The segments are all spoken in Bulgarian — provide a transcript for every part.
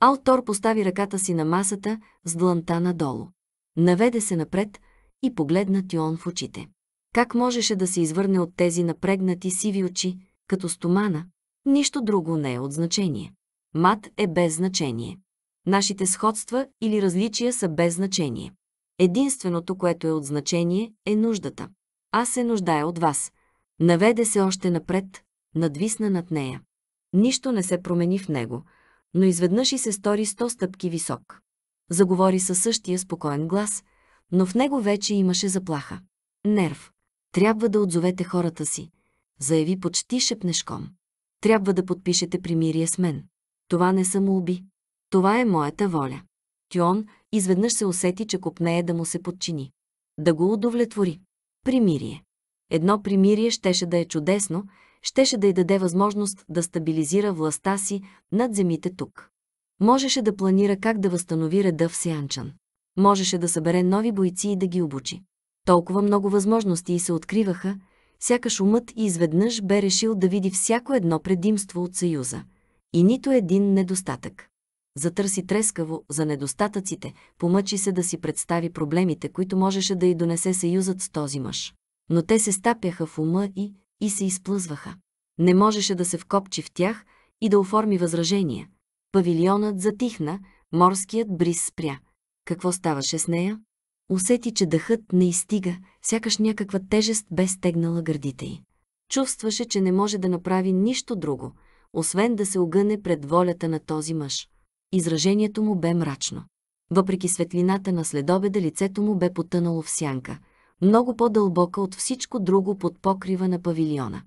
Алтор постави ръката си на масата с дланта надолу. Наведе се напред и погледна Тион в очите. Как можеше да се извърне от тези напрегнати сиви очи, като стомана? Нищо друго не е от значение. Мат е без значение. Нашите сходства или различия са без значение. Единственото, което е от значение, е нуждата. Аз се нуждая от вас. Наведе се още напред, надвисна над нея. Нищо не се промени в него – но изведнъж и се стори сто стъпки висок. Заговори със същия спокоен глас, но в него вече имаше заплаха. Нерв. Трябва да отзовете хората си, заяви почти шепнешком. Трябва да подпишете примирие с мен. Това не са молби. Това е моята воля. Тюон изведнъж се усети, че копнее да му се подчини. Да го удовлетвори. Примирие. Едно примирие щеше да е чудесно, щеше да й даде възможност да стабилизира властта си над земите тук. Можеше да планира как да възстанови реда в Сианчан. Можеше да събере нови бойци и да ги обучи. Толкова много възможности и се откриваха, сякаш умът и изведнъж бе решил да види всяко едно предимство от Съюза. И нито един недостатък. Затърси трескаво за недостатъците, помъчи се да си представи проблемите, които можеше да й донесе Съюзът с този мъж. Но те се стапяха в ума и, и се изплъзваха. Не можеше да се вкопчи в тях и да оформи възражения. Павилионът затихна, морският бриз спря. Какво ставаше с нея? Усети, че дъхът не изстига, сякаш някаква тежест бе стегнала гърдите й. Чувстваше, че не може да направи нищо друго, освен да се огъне пред волята на този мъж. Изражението му бе мрачно. Въпреки светлината на следобеда лицето му бе потънало в сянка – много по-дълбока от всичко друго под покрива на павилиона.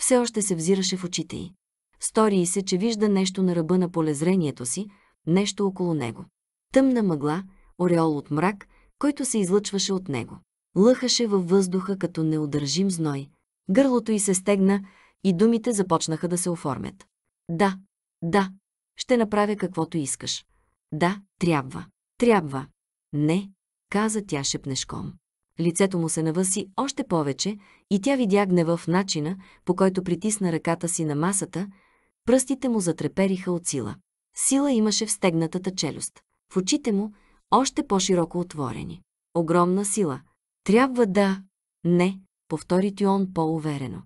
Все още се взираше в очите й. Стори се, че вижда нещо на ръба на полезрението си, нещо около него. Тъмна мъгла, ореол от мрак, който се излъчваше от него. Лъхаше във въздуха като неудържим зной. Гърлото й се стегна и думите започнаха да се оформят. Да, да, ще направя каквото искаш. Да, трябва, трябва. Не, каза тя шепнешком. Лицето му се навъси още повече и тя видя гнева в начина, по който притисна ръката си на масата, пръстите му затрепериха от сила. Сила имаше в стегнатата челюст. В очите му, още по-широко отворени. Огромна сила. Трябва да... Не, повтори Тюон по-уверено.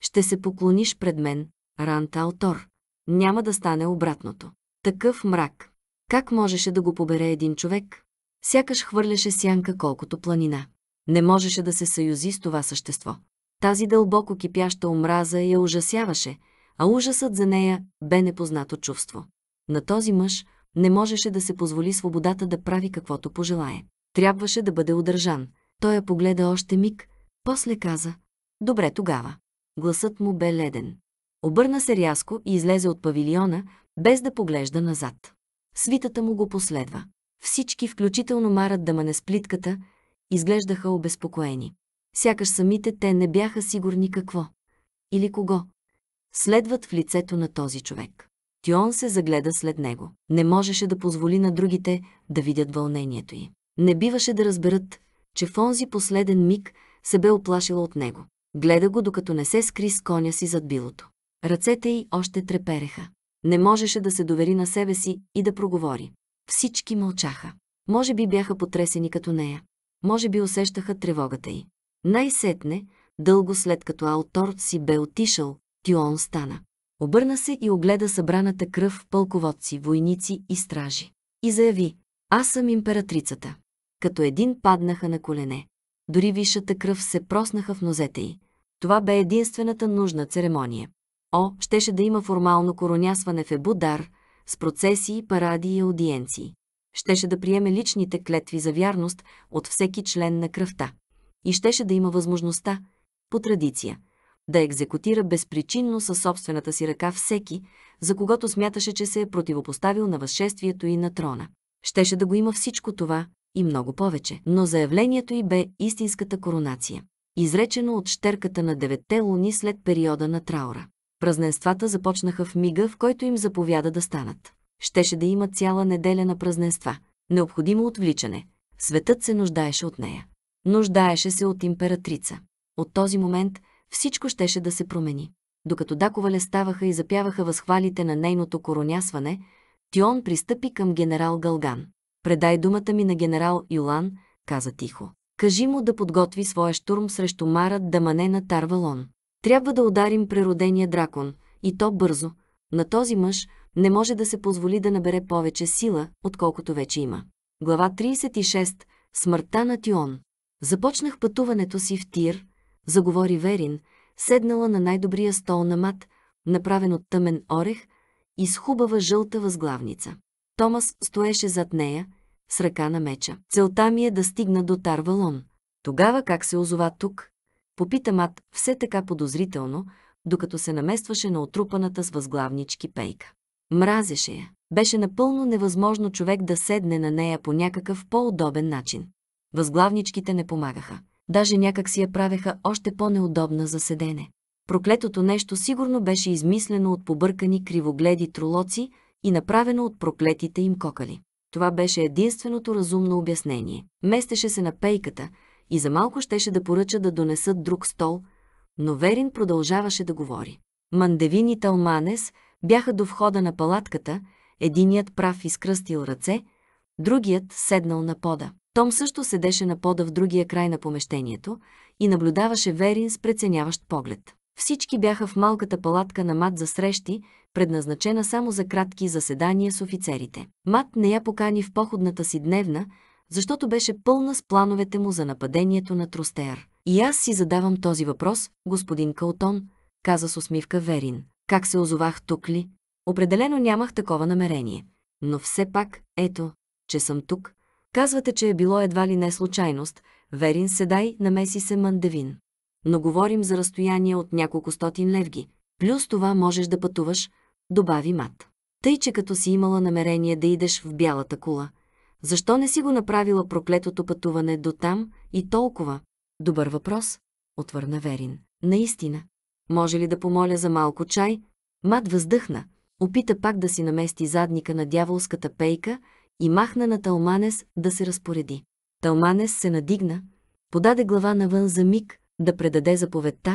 Ще се поклониш пред мен, Ранта Алтор. Няма да стане обратното. Такъв мрак. Как можеше да го побере един човек? Сякаш хвърляше сянка колкото планина не можеше да се съюзи с това същество. Тази дълбоко кипяща омраза я ужасяваше, а ужасът за нея бе непознато чувство. На този мъж не можеше да се позволи свободата да прави каквото пожелае. Трябваше да бъде удържан. Той я погледа още миг, после каза «Добре тогава». Гласът му бе леден. Обърна се рязко и излезе от павилиона, без да поглежда назад. Свитата му го последва. Всички, включително марат да мане сплитката, изглеждаха обезпокоени. Сякаш самите те не бяха сигурни какво или кого следват в лицето на този човек. Тион се загледа след него. Не можеше да позволи на другите да видят вълнението й. Не биваше да разберат, че в онзи последен миг се бе оплашила от него. Гледа го, докато не се скри с коня си зад билото. Ръцете й още трепереха. Не можеше да се довери на себе си и да проговори. Всички мълчаха. Може би бяха потресени като нея може би усещаха тревогата й. Най-сетне, дълго след като Алтор си бе отишъл, Тюон стана. Обърна се и огледа събраната кръв в пълководци, войници и стражи. И заяви, аз съм императрицата. Като един паднаха на колене. Дори висшата кръв се проснаха в нозете й. Това бе единствената нужна церемония. О, щеше да има формално коронясване в Ебудар, с процесии, паради и аудиенции щеше да приеме личните клетви за вярност от всеки член на кръвта и щеше да има възможността, по традиция, да екзекутира безпричинно със собствената си ръка всеки, за когото смяташе, че се е противопоставил на възшествието и на трона. Щеше да го има всичко това и много повече, но заявлението й бе истинската коронация, изречено от щерката на деветте луни след периода на траура. Празненствата започнаха в мига, в който им заповяда да станат щеше да има цяла неделя на празненства, необходимо отвличане. Светът се нуждаеше от нея. Нуждаеше се от императрица. От този момент всичко щеше да се промени. Докато даковале ставаха и запяваха възхвалите на нейното коронясване, Тион пристъпи към генерал Галган. «Предай думата ми на генерал Юлан», каза тихо. «Кажи му да подготви своя штурм срещу Марат Дамане на Тарвалон. Трябва да ударим преродения дракон, и то бързо. На този мъж – не може да се позволи да набере повече сила, отколкото вече има. Глава 36. Смъртта на Тион. Започнах пътуването си в Тир, заговори Верин, седнала на най-добрия стол на мат, направен от тъмен орех и с хубава жълта възглавница. Томас стоеше зад нея, с ръка на меча. Целта ми е да стигна до Тарвалон. Тогава как се озова тук? Попита Мат все така подозрително, докато се наместваше на отрупаната с възглавнички пейка. Мразеше я. Беше напълно невъзможно човек да седне на нея по някакъв по-удобен начин. Възглавничките не помагаха. Даже някак си я правеха още по-неудобна за седене. Проклетото нещо сигурно беше измислено от побъркани кривогледи тролоци и направено от проклетите им кокали. Това беше единственото разумно обяснение. Местеше се на пейката и за малко щеше да поръча да донесат друг стол, но Верин продължаваше да говори. Мандевин и Талманес – бяха до входа на палатката, единият прав изкръстил ръце, другият седнал на пода. Том също седеше на пода в другия край на помещението и наблюдаваше Верин с преценяващ поглед. Всички бяха в малката палатка на Мат за срещи, предназначена само за кратки заседания с офицерите. Мат не я покани в походната си дневна, защото беше пълна с плановете му за нападението на Тростеер. И аз си задавам този въпрос, господин Калтон, каза с усмивка Верин. Как се озовах тук ли? Определено нямах такова намерение. Но все пак, ето, че съм тук. Казвате, че е било едва ли не случайност. Верин седай, намеси се Мандевин. Но говорим за разстояние от няколко стотин левги. Плюс това можеш да пътуваш, добави мат. Тъй, че като си имала намерение да идеш в бялата кула, защо не си го направила проклетото пътуване до там и толкова? Добър въпрос, отвърна Верин. Наистина, може ли да помоля за малко чай? Мат въздъхна, опита пак да си намести задника на дяволската пейка и махна на Талманес да се разпореди. Талманес се надигна, подаде глава навън за миг да предаде заповедта,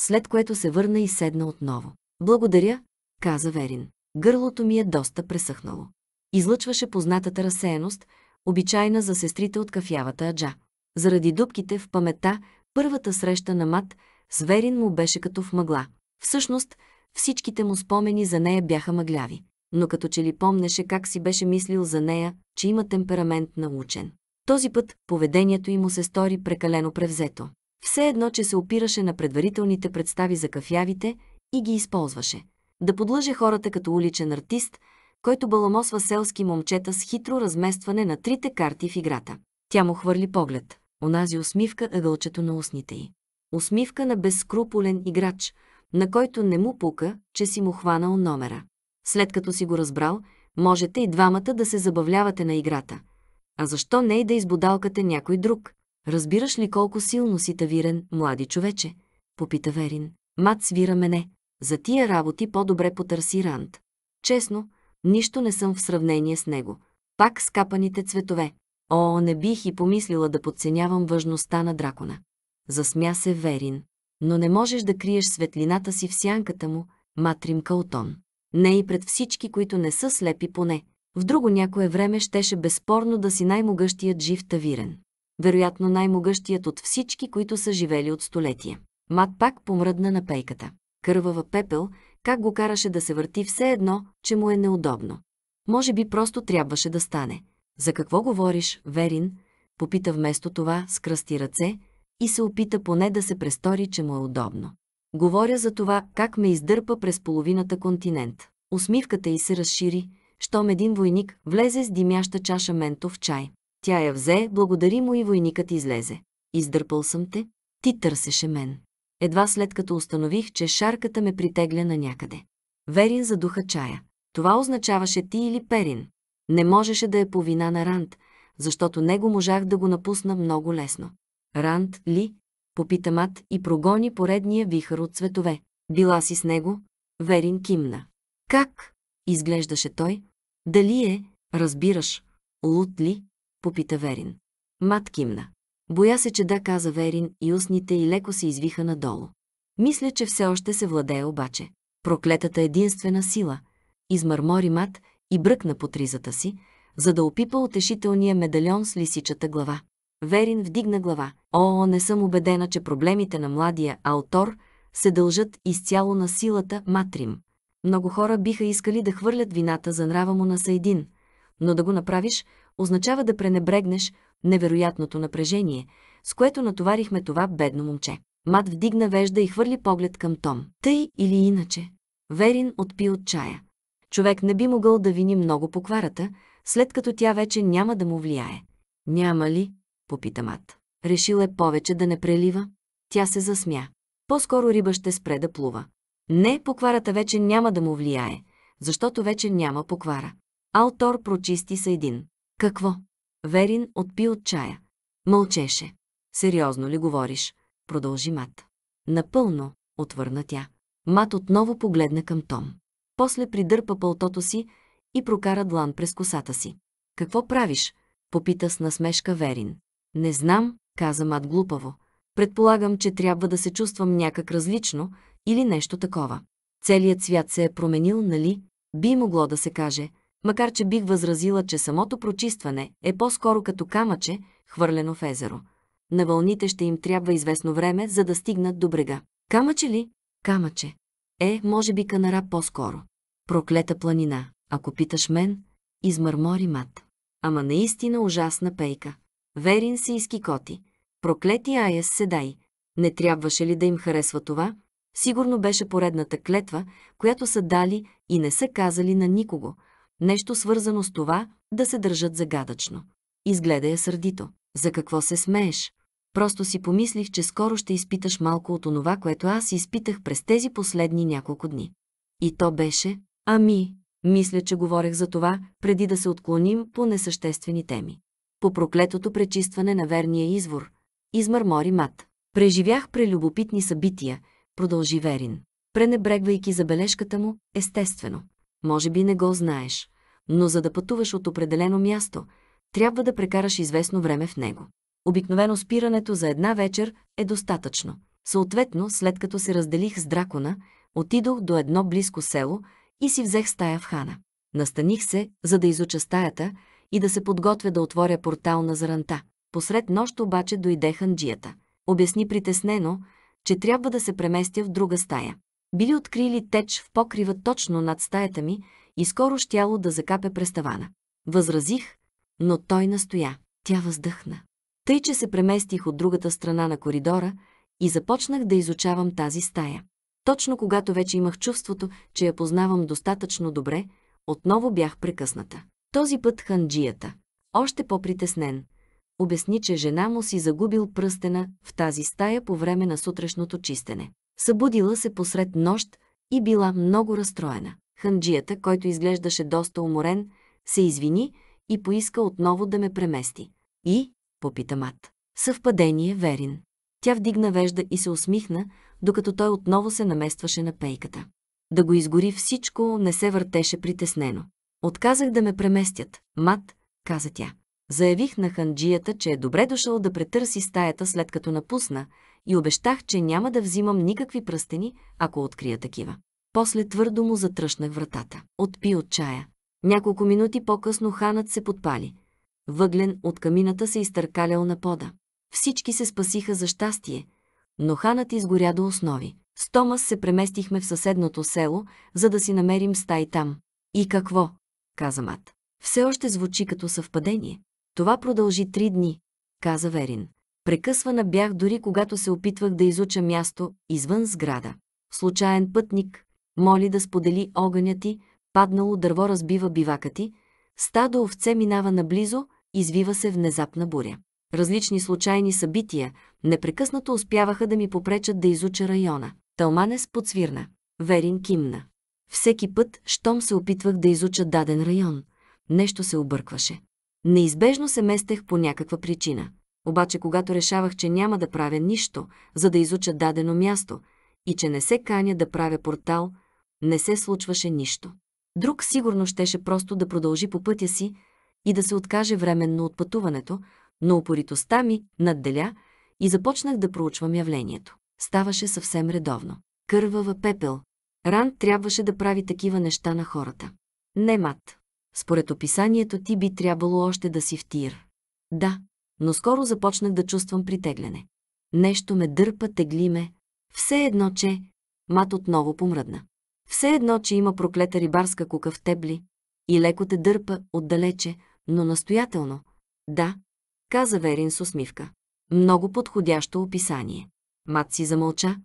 след което се върна и седна отново. Благодаря, каза Верин. Гърлото ми е доста пресъхнало. Излъчваше познатата разсеяност, обичайна за сестрите от кафявата аджа. Заради дубките в памета, първата среща на Мат Зверин му беше като в мъгла. Всъщност, всичките му спомени за нея бяха мъгляви. Но като че ли помнеше как си беше мислил за нея, че има темперамент на учен. Този път поведението й му се стори прекалено превзето. Все едно, че се опираше на предварителните представи за кафявите и ги използваше. Да подлъже хората като уличен артист, който баламосва селски момчета с хитро разместване на трите карти в играта. Тя му хвърли поглед. Онази усмивка ъгълчето е на устните й усмивка на безскрупулен играч, на който не му пука, че си му хванал номера. След като си го разбрал, можете и двамата да се забавлявате на играта. А защо не и да избодалкате някой друг? Разбираш ли колко силно си тавирен, млади човече? Попита Верин. Мат свира мене. За тия работи по-добре потърси Ранд. Честно, нищо не съм в сравнение с него. Пак скапаните цветове. О, не бих и помислила да подценявам важността на дракона засмя се Верин. Но не можеш да криеш светлината си в сянката му, матрим Калтон. Не и пред всички, които не са слепи поне. В друго някое време щеше безспорно да си най-могъщият жив тавирен. Вероятно най-могъщият от всички, които са живели от столетия. Мат пак помръдна на пейката. Кървава пепел, как го караше да се върти все едно, че му е неудобно. Може би просто трябваше да стане. За какво говориш, Верин? Попита вместо това, скръсти ръце, и се опита поне да се престори, че му е удобно. Говоря за това, как ме издърпа през половината континент. Усмивката й се разшири, щом един войник влезе с димяща чаша ментов чай. Тя я взе, благодари му и войникът излезе. Издърпал съм те, ти търсеше мен. Едва след като установих, че шарката ме притегля на някъде. Верин задуха чая. Това означаваше ти или Перин. Не можеше да е по вина на Ранд, защото него можах да го напусна много лесно. Ранд ли? Попита мат и прогони поредния вихър от цветове. Била си с него? Верин кимна. Как? Изглеждаше той. Дали е, разбираш, лут ли? Попита Верин. Мат кимна. Боя се, че да, каза Верин и устните и леко се извиха надолу. Мисля, че все още се владее обаче. Проклетата е единствена сила. Измърмори мат и бръкна по тризата си, за да опипа утешителния медальон с лисичата глава. Верин вдигна глава. О, не съм убедена, че проблемите на младия Алтор се дължат изцяло на силата матрим. Много хора биха искали да хвърлят вината за нрава му на Саедин, но да го направиш означава да пренебрегнеш невероятното напрежение, с което натоварихме това бедно момче. Мат вдигна вежда и хвърли поглед към Том. Тъй или иначе. Верин отпи от чая. Човек не би могъл да вини много по кварата, след като тя вече няма да му влияе. Няма ли? попита Мат. Решил е повече да не прелива. Тя се засмя. По-скоро риба ще спре да плува. Не, покварата вече няма да му влияе, защото вече няма поквара. Алтор прочисти са един. Какво? Верин отпи от чая. Мълчеше. Сериозно ли говориш? Продължи Мат. Напълно, отвърна тя. Мат отново погледна към Том. После придърпа пълтото си и прокара длан през косата си. Какво правиш? Попита с насмешка Верин. Не знам, каза Мат глупаво. Предполагам, че трябва да се чувствам някак различно или нещо такова. Целият свят се е променил, нали? Би могло да се каже, макар че бих възразила, че самото прочистване е по-скоро като камъче, хвърлено в езеро. На вълните ще им трябва известно време, за да стигнат до брега. Камъче ли? Камъче. Е, може би канара по-скоро. Проклета планина, ако питаш мен, измърмори мат. Ама наистина ужасна пейка. Верин се коти, проклети Аяс Седай. Не трябваше ли да им харесва това? Сигурно беше поредната клетва, която са дали и не са казали на никого. Нещо свързано с това да се държат загадъчно. Изгледа я сърдито. За какво се смееш? Просто си помислих, че скоро ще изпиташ малко от онова, което аз изпитах през тези последни няколко дни. И то беше, ами, мисля, че говорех за това, преди да се отклоним по несъществени теми по проклетото пречистване на верния извор, измърмори мат. Преживях прелюбопитни събития, продължи Верин, пренебрегвайки забележката му, естествено. Може би не го знаеш, но за да пътуваш от определено място, трябва да прекараш известно време в него. Обикновено спирането за една вечер е достатъчно. Съответно, след като се разделих с дракона, отидох до едно близко село и си взех стая в хана. Настаних се, за да изуча стаята, и да се подготвя да отворя портал на заранта. Посред нощ обаче дойде ханджията. Обясни притеснено, че трябва да се преместя в друга стая. Били открили теч в покрива точно над стаята ми и скоро щяло да закапе през тавана. Възразих, но той настоя. Тя въздъхна. Тъй, че се преместих от другата страна на коридора и започнах да изучавам тази стая. Точно когато вече имах чувството, че я познавам достатъчно добре, отново бях прекъсната. Този път ханджията. Още по-притеснен. Обясни, че жена му си загубил пръстена в тази стая по време на сутрешното чистене. Събудила се посред нощ и била много разстроена. Ханджията, който изглеждаше доста уморен, се извини и поиска отново да ме премести. И, попита Мат. Съвпадение, верин. Тя вдигна вежда и се усмихна, докато той отново се наместваше на пейката. Да го изгори всичко, не се въртеше притеснено. Отказах да ме преместят. Мат, каза тя. Заявих на ханджията, че е добре дошъл да претърси стаята след като напусна и обещах, че няма да взимам никакви пръстени, ако открия такива. После твърдо му затръшнах вратата. Отпи от чая. Няколко минути по-късно ханът се подпали. Въглен от камината се изтъркалял на пода. Всички се спасиха за щастие, но ханът изгоря до основи. С Томас се преместихме в съседното село, за да си намерим стай там. И какво? каза Мат. Все още звучи като съвпадение. Това продължи три дни, каза Верин. Прекъсвана бях дори когато се опитвах да изуча място извън сграда. Случайен пътник моли да сподели огъня ти, паднало дърво разбива бивака ти, стадо овце минава наблизо, извива се внезапна буря. Различни случайни събития непрекъснато успяваха да ми попречат да изуча района. Талманес подсвирна. Верин кимна. Всеки път, щом се опитвах да изуча даден район, нещо се объркваше. Неизбежно се местех по някаква причина. Обаче, когато решавах, че няма да правя нищо, за да изуча дадено място и че не се каня да правя портал, не се случваше нищо. Друг сигурно щеше просто да продължи по пътя си и да се откаже временно от пътуването, но упоритостта ми надделя и започнах да проучвам явлението. Ставаше съвсем редовно. Кървава пепел, Ранд трябваше да прави такива неща на хората. Не, Мат. Според описанието ти би трябвало още да си в тир. Да, но скоро започнах да чувствам притегляне. Нещо ме дърпа, тегли ме. Все едно, че... Мат отново помръдна. Все едно, че има проклета рибарска кука в тебли и леко те дърпа отдалече, но настоятелно. Да, каза Верин с усмивка. Много подходящо описание. Мат си замълча,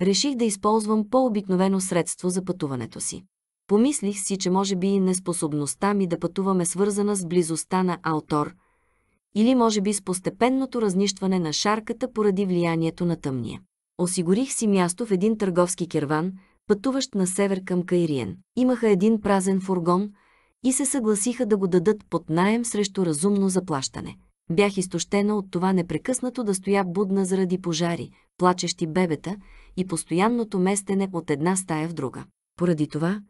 реших да използвам по-обикновено средство за пътуването си. Помислих си, че може би и неспособността ми да пътувам е свързана с близостта на Алтор, или може би с постепенното разнищване на шарката поради влиянието на тъмния. Осигурих си място в един търговски керван, пътуващ на север към Кайриен. Имаха един празен фургон и се съгласиха да го дадат под найем срещу разумно заплащане. Бях изтощена от това непрекъснато да стоя будна заради пожари, плачещи бебета и постоянното местене от една стая в друга. Поради това,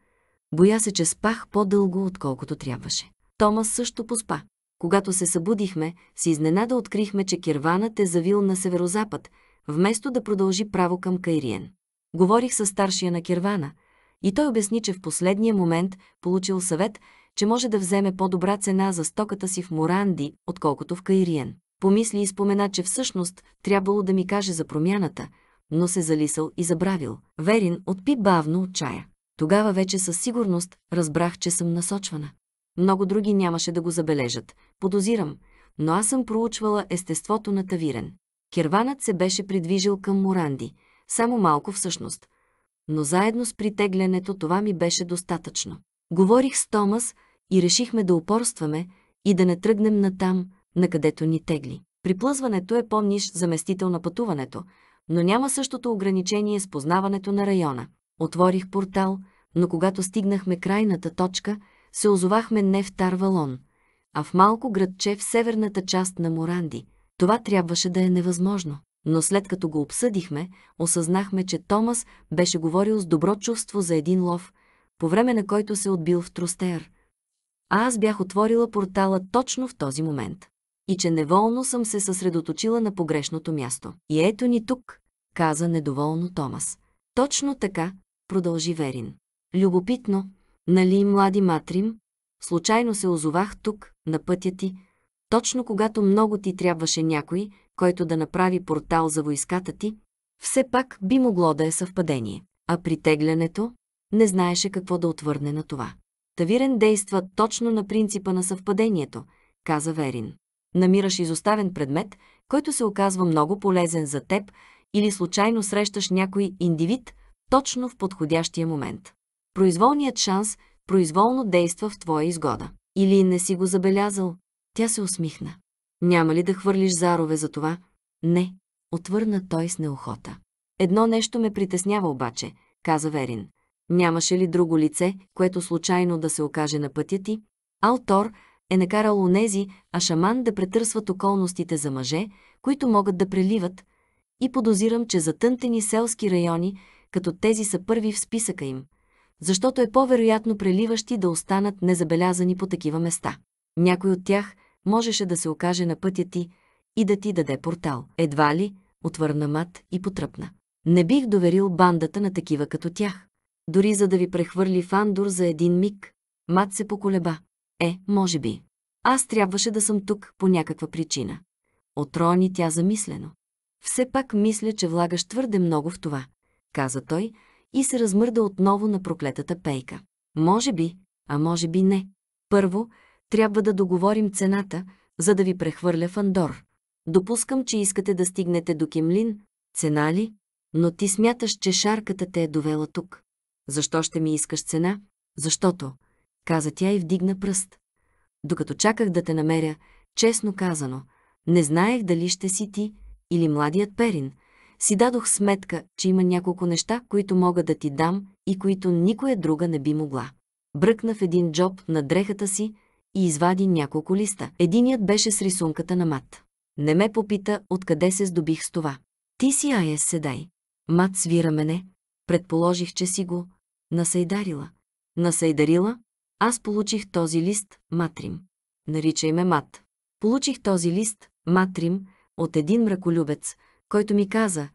боя се, че спах по-дълго, отколкото трябваше. Томас също поспа. Когато се събудихме, с изненада открихме, че кирванът е завил на северозапад, вместо да продължи право към Кайриен. Говорих с старшия на кирвана и той обясни, че в последния момент получил съвет, че може да вземе по-добра цена за стоката си в Моранди, отколкото в Кайриен. Помисли и спомена, че всъщност трябвало да ми каже за промяната, но се залисал и забравил. Верин отпи бавно от чая. Тогава вече със сигурност разбрах, че съм насочвана. Много други нямаше да го забележат. Подозирам, но аз съм проучвала естеството на Тавирен. Керванът се беше придвижил към Моранди, само малко всъщност. Но заедно с притеглянето това ми беше достатъчно. Говорих с Томас и решихме да упорстваме и да не тръгнем натам, на където ни тегли. Приплъзването е, по по-ниш заместител на пътуването, но няма същото ограничение с познаването на района. Отворих портал, но когато стигнахме крайната точка, се озовахме не в Тарвалон, а в малко градче в северната част на Моранди. Това трябваше да е невъзможно. Но след като го обсъдихме, осъзнахме, че Томас беше говорил с добро чувство за един лов, по време на който се е отбил в Трустер. А аз бях отворила портала точно в този момент и че неволно съм се съсредоточила на погрешното място. И ето ни тук, каза недоволно Томас. Точно така, продължи Верин. Любопитно, нали, млади матрим, случайно се озовах тук, на пътя ти, точно когато много ти трябваше някой, който да направи портал за войската ти, все пак би могло да е съвпадение. А притеглянето не знаеше какво да отвърне на това. Тавирен действа точно на принципа на съвпадението, каза Верин намираш изоставен предмет, който се оказва много полезен за теб или случайно срещаш някой индивид точно в подходящия момент. Произволният шанс произволно действа в твоя изгода. Или не си го забелязал? Тя се усмихна. Няма ли да хвърлиш зарове за това? Не, отвърна той с неохота. Едно нещо ме притеснява обаче, каза Верин. Нямаше ли друго лице, което случайно да се окаже на пътя ти? Алтор е накарал онези, а шаман да претърсват околностите за мъже, които могат да преливат, и подозирам, че затънтени селски райони, като тези са първи в списъка им, защото е по-вероятно преливащи да останат незабелязани по такива места. Някой от тях можеше да се окаже на пътя ти и да ти даде портал. Едва ли, отвърна мат и потръпна. Не бих доверил бандата на такива като тях. Дори за да ви прехвърли фандур за един миг, мат се поколеба. Е, може би. Аз трябваше да съм тук по някаква причина. Отрони тя замислено. Все пак мисля, че влагаш твърде много в това, каза той и се размърда отново на проклетата пейка. Може би, а може би не. Първо, трябва да договорим цената, за да ви прехвърля Фандор. Допускам, че искате да стигнете до Кемлин, цена ли? Но ти смяташ, че шарката те е довела тук. Защо ще ми искаш цена? Защото, каза тя и вдигна пръст. Докато чаках да те намеря, честно казано, не знаех дали ще си ти или младият Перин. Си дадох сметка, че има няколко неща, които мога да ти дам и които никоя друга не би могла. Бръкна в един джоб на дрехата си и извади няколко листа. Единият беше с рисунката на мат. Не ме попита откъде се здобих с това. Ти си Айес седай. Мат свира мене. Предположих, че си го насайдарила. Насайдарила? Аз получих този лист, матрим. Наричай ме мат. Получих този лист, матрим, от един мраколюбец, който ми каза,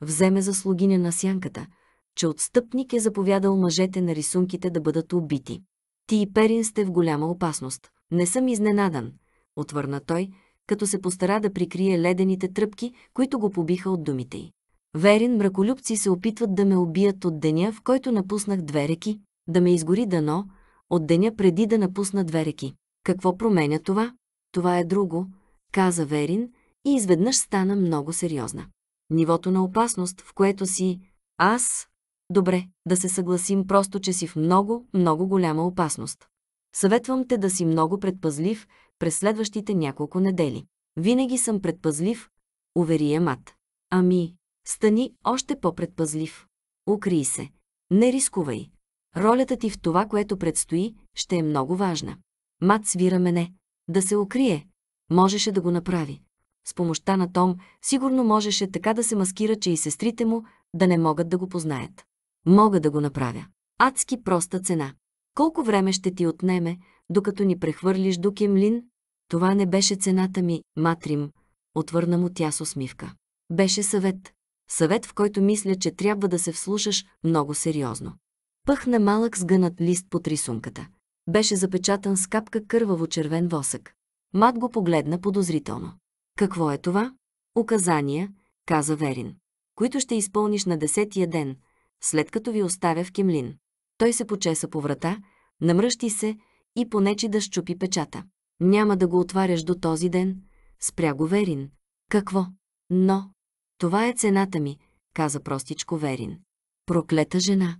вземе за слугиня на сянката, че отстъпник е заповядал мъжете на рисунките да бъдат убити. Ти и Перин сте в голяма опасност. Не съм изненадан, отвърна той, като се постара да прикрие ледените тръпки, които го побиха от думите й. Верин мраколюбци се опитват да ме убият от деня, в който напуснах две реки, да ме изгори дано, от деня преди да напусна две реки. Какво променя това? Това е друго, каза Верин и изведнъж стана много сериозна. Нивото на опасност, в което си аз... Добре, да се съгласим просто, че си в много, много голяма опасност. Съветвам те да си много предпазлив през следващите няколко недели. Винаги съм предпазлив, увери я мат. Ами, стани още по-предпазлив. Укрий се. Не рискувай. Ролята ти в това, което предстои, ще е много важна. Мат свира мене. Да се укрие. Можеше да го направи. С помощта на Том сигурно можеше така да се маскира, че и сестрите му да не могат да го познаят. Мога да го направя. Адски проста цена. Колко време ще ти отнеме, докато ни прехвърлиш до Кемлин? Това не беше цената ми, Матрим, отвърна му тя с усмивка. Беше съвет. Съвет, в който мисля, че трябва да се вслушаш много сериозно. Пъхна малък сгънат лист под рисунката. Беше запечатан с капка кърваво червен восък. Мат го погледна подозрително. Какво е това? Указания, каза Верин, които ще изпълниш на десетия ден, след като ви оставя в кемлин. Той се почеса по врата, намръщи се и понечи да щупи печата. Няма да го отваряш до този ден, спря го Верин. Какво? Но. Това е цената ми, каза простичко Верин. Проклета жена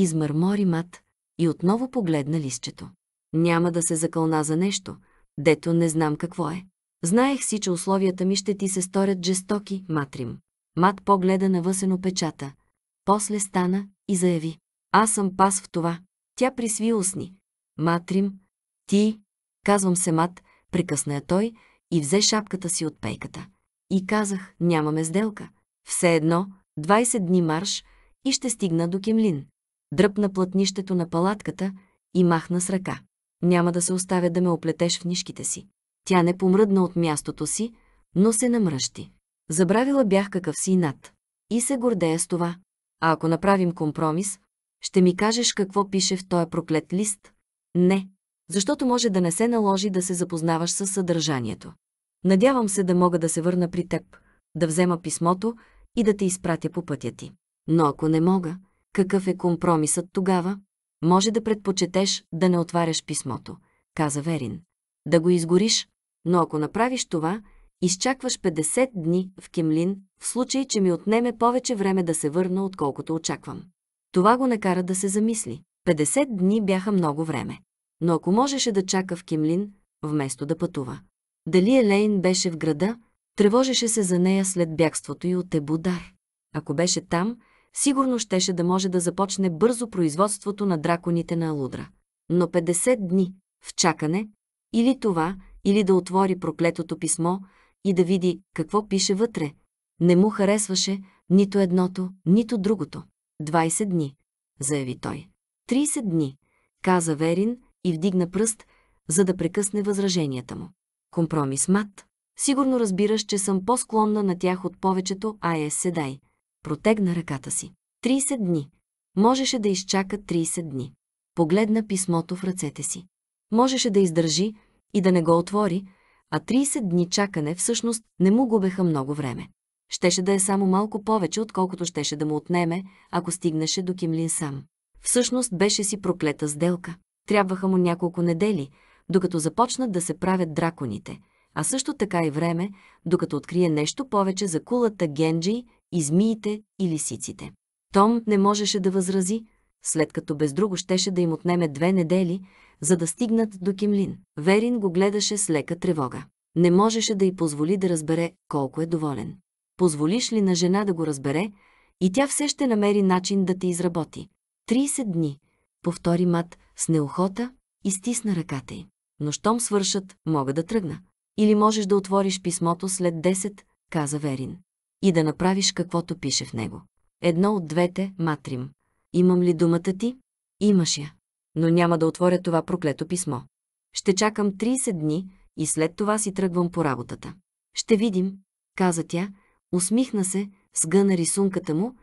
измърмори мат и отново погледна листчето. Няма да се закълна за нещо, дето не знам какво е. Знаех си, че условията ми ще ти се сторят жестоки, матрим. Мат погледа на въсено печата. После стана и заяви. Аз съм пас в това. Тя присви усни. Матрим, ти, казвам се мат, прекъсна я той и взе шапката си от пейката. И казах, нямаме сделка. Все едно, 20 дни марш и ще стигна до Кемлин. Дръпна платнището на палатката и махна с ръка. Няма да се оставя да ме оплетеш в нишките си. Тя не помръдна от мястото си, но се намръщи. Забравила бях какъв си над. И се гордея с това. А ако направим компромис, ще ми кажеш какво пише в този проклет лист? Не, защото може да не се наложи да се запознаваш с съдържанието. Надявам се да мога да се върна при теб, да взема писмото и да те изпратя по пътя ти. Но ако не мога, какъв е компромисът тогава? Може да предпочетеш да не отваряш писмото, каза Верин. Да го изгориш, но ако направиш това, изчакваш 50 дни в Кемлин, в случай, че ми отнеме повече време да се върна, отколкото очаквам. Това го накара да се замисли. 50 дни бяха много време. Но ако можеше да чака в Кемлин, вместо да пътува. Дали Елейн беше в града, тревожеше се за нея след бягството и от Ебудар. Ако беше там, сигурно щеше да може да започне бързо производството на драконите на Алудра. Но 50 дни в чакане, или това, или да отвори проклетото писмо и да види какво пише вътре. Не му харесваше нито едното, нито другото. 20 дни, заяви той. 30 дни, каза Верин и вдигна пръст, за да прекъсне възраженията му. Компромис мат. Сигурно разбираш, че съм по-склонна на тях от повечето АЕС Седай. Протегна ръката си. 30 дни. Можеше да изчака 30 дни. Погледна писмото в ръцете си. Можеше да издържи и да не го отвори, а 30 дни чакане всъщност не му губеха много време. Щеше да е само малко повече, отколкото щеше да му отнеме, ако стигнеше до Кимлин сам. Всъщност беше си проклета сделка. Трябваха му няколко недели, докато започнат да се правят драконите, а също така и време, докато открие нещо повече за кулата Генджи и змиите, и лисиците. Том не можеше да възрази, след като без друго щеше да им отнеме две недели, за да стигнат до Кимлин. Верин го гледаше с лека тревога. Не можеше да й позволи да разбере колко е доволен. Позволиш ли на жена да го разбере, и тя все ще намери начин да те изработи. 30 дни, повтори Мат с неохота и стисна ръката й. Но щом свършат, мога да тръгна. Или можеш да отвориш писмото след 10, каза Верин и да направиш каквото пише в него. Едно от двете, матрим. Имам ли думата ти? Имаш я. Но няма да отворя това проклето писмо. Ще чакам 30 дни и след това си тръгвам по работата. Ще видим, каза тя, усмихна се, сгъна рисунката му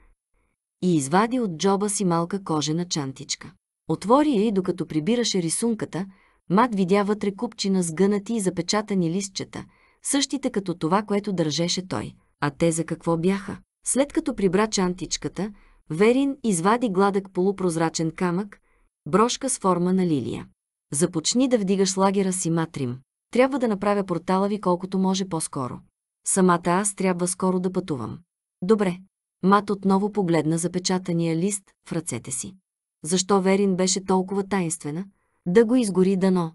и извади от джоба си малка кожена чантичка. Отвори я и докато прибираше рисунката, Мат видя вътре купчина сгънати и запечатани листчета, същите като това, което държеше той – а те за какво бяха? След като прибра чантичката, Верин извади гладък полупрозрачен камък, брошка с форма на лилия. Започни да вдигаш лагера си, Матрим. Трябва да направя портала ви колкото може по-скоро. Самата аз трябва скоро да пътувам. Добре. Мат отново погледна запечатания лист в ръцете си. Защо Верин беше толкова тайнствена? Да го изгори дано.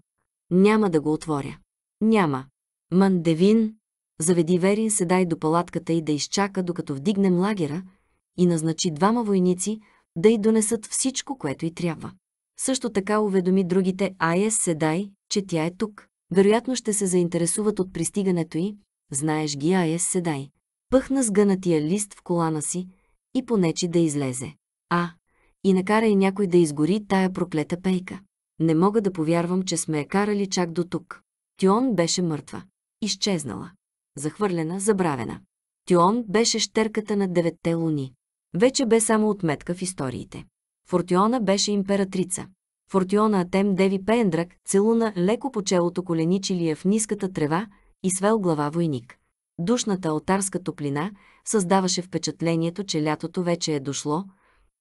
Няма да го отворя. Няма. Мандевин, заведи Верин седай до палатката и да изчака, докато вдигнем лагера, и назначи двама войници да й донесат всичко, което й трябва. Също така уведоми другите Айес Седай, че тя е тук. Вероятно ще се заинтересуват от пристигането й, знаеш ги Айес Седай. Пъхна сгънатия лист в колана си и понечи да излезе. А, и накарай някой да изгори тая проклета пейка. Не мога да повярвам, че сме я карали чак до тук. Тион беше мъртва. Изчезнала захвърлена, забравена. Тион беше щерката на деветте луни. Вече бе само отметка в историите. Фортиона беше императрица. Фортиона Атем Деви Пендрак целуна леко по челото коленичилия в ниската трева и свел глава войник. Душната алтарска топлина създаваше впечатлението, че лятото вече е дошло,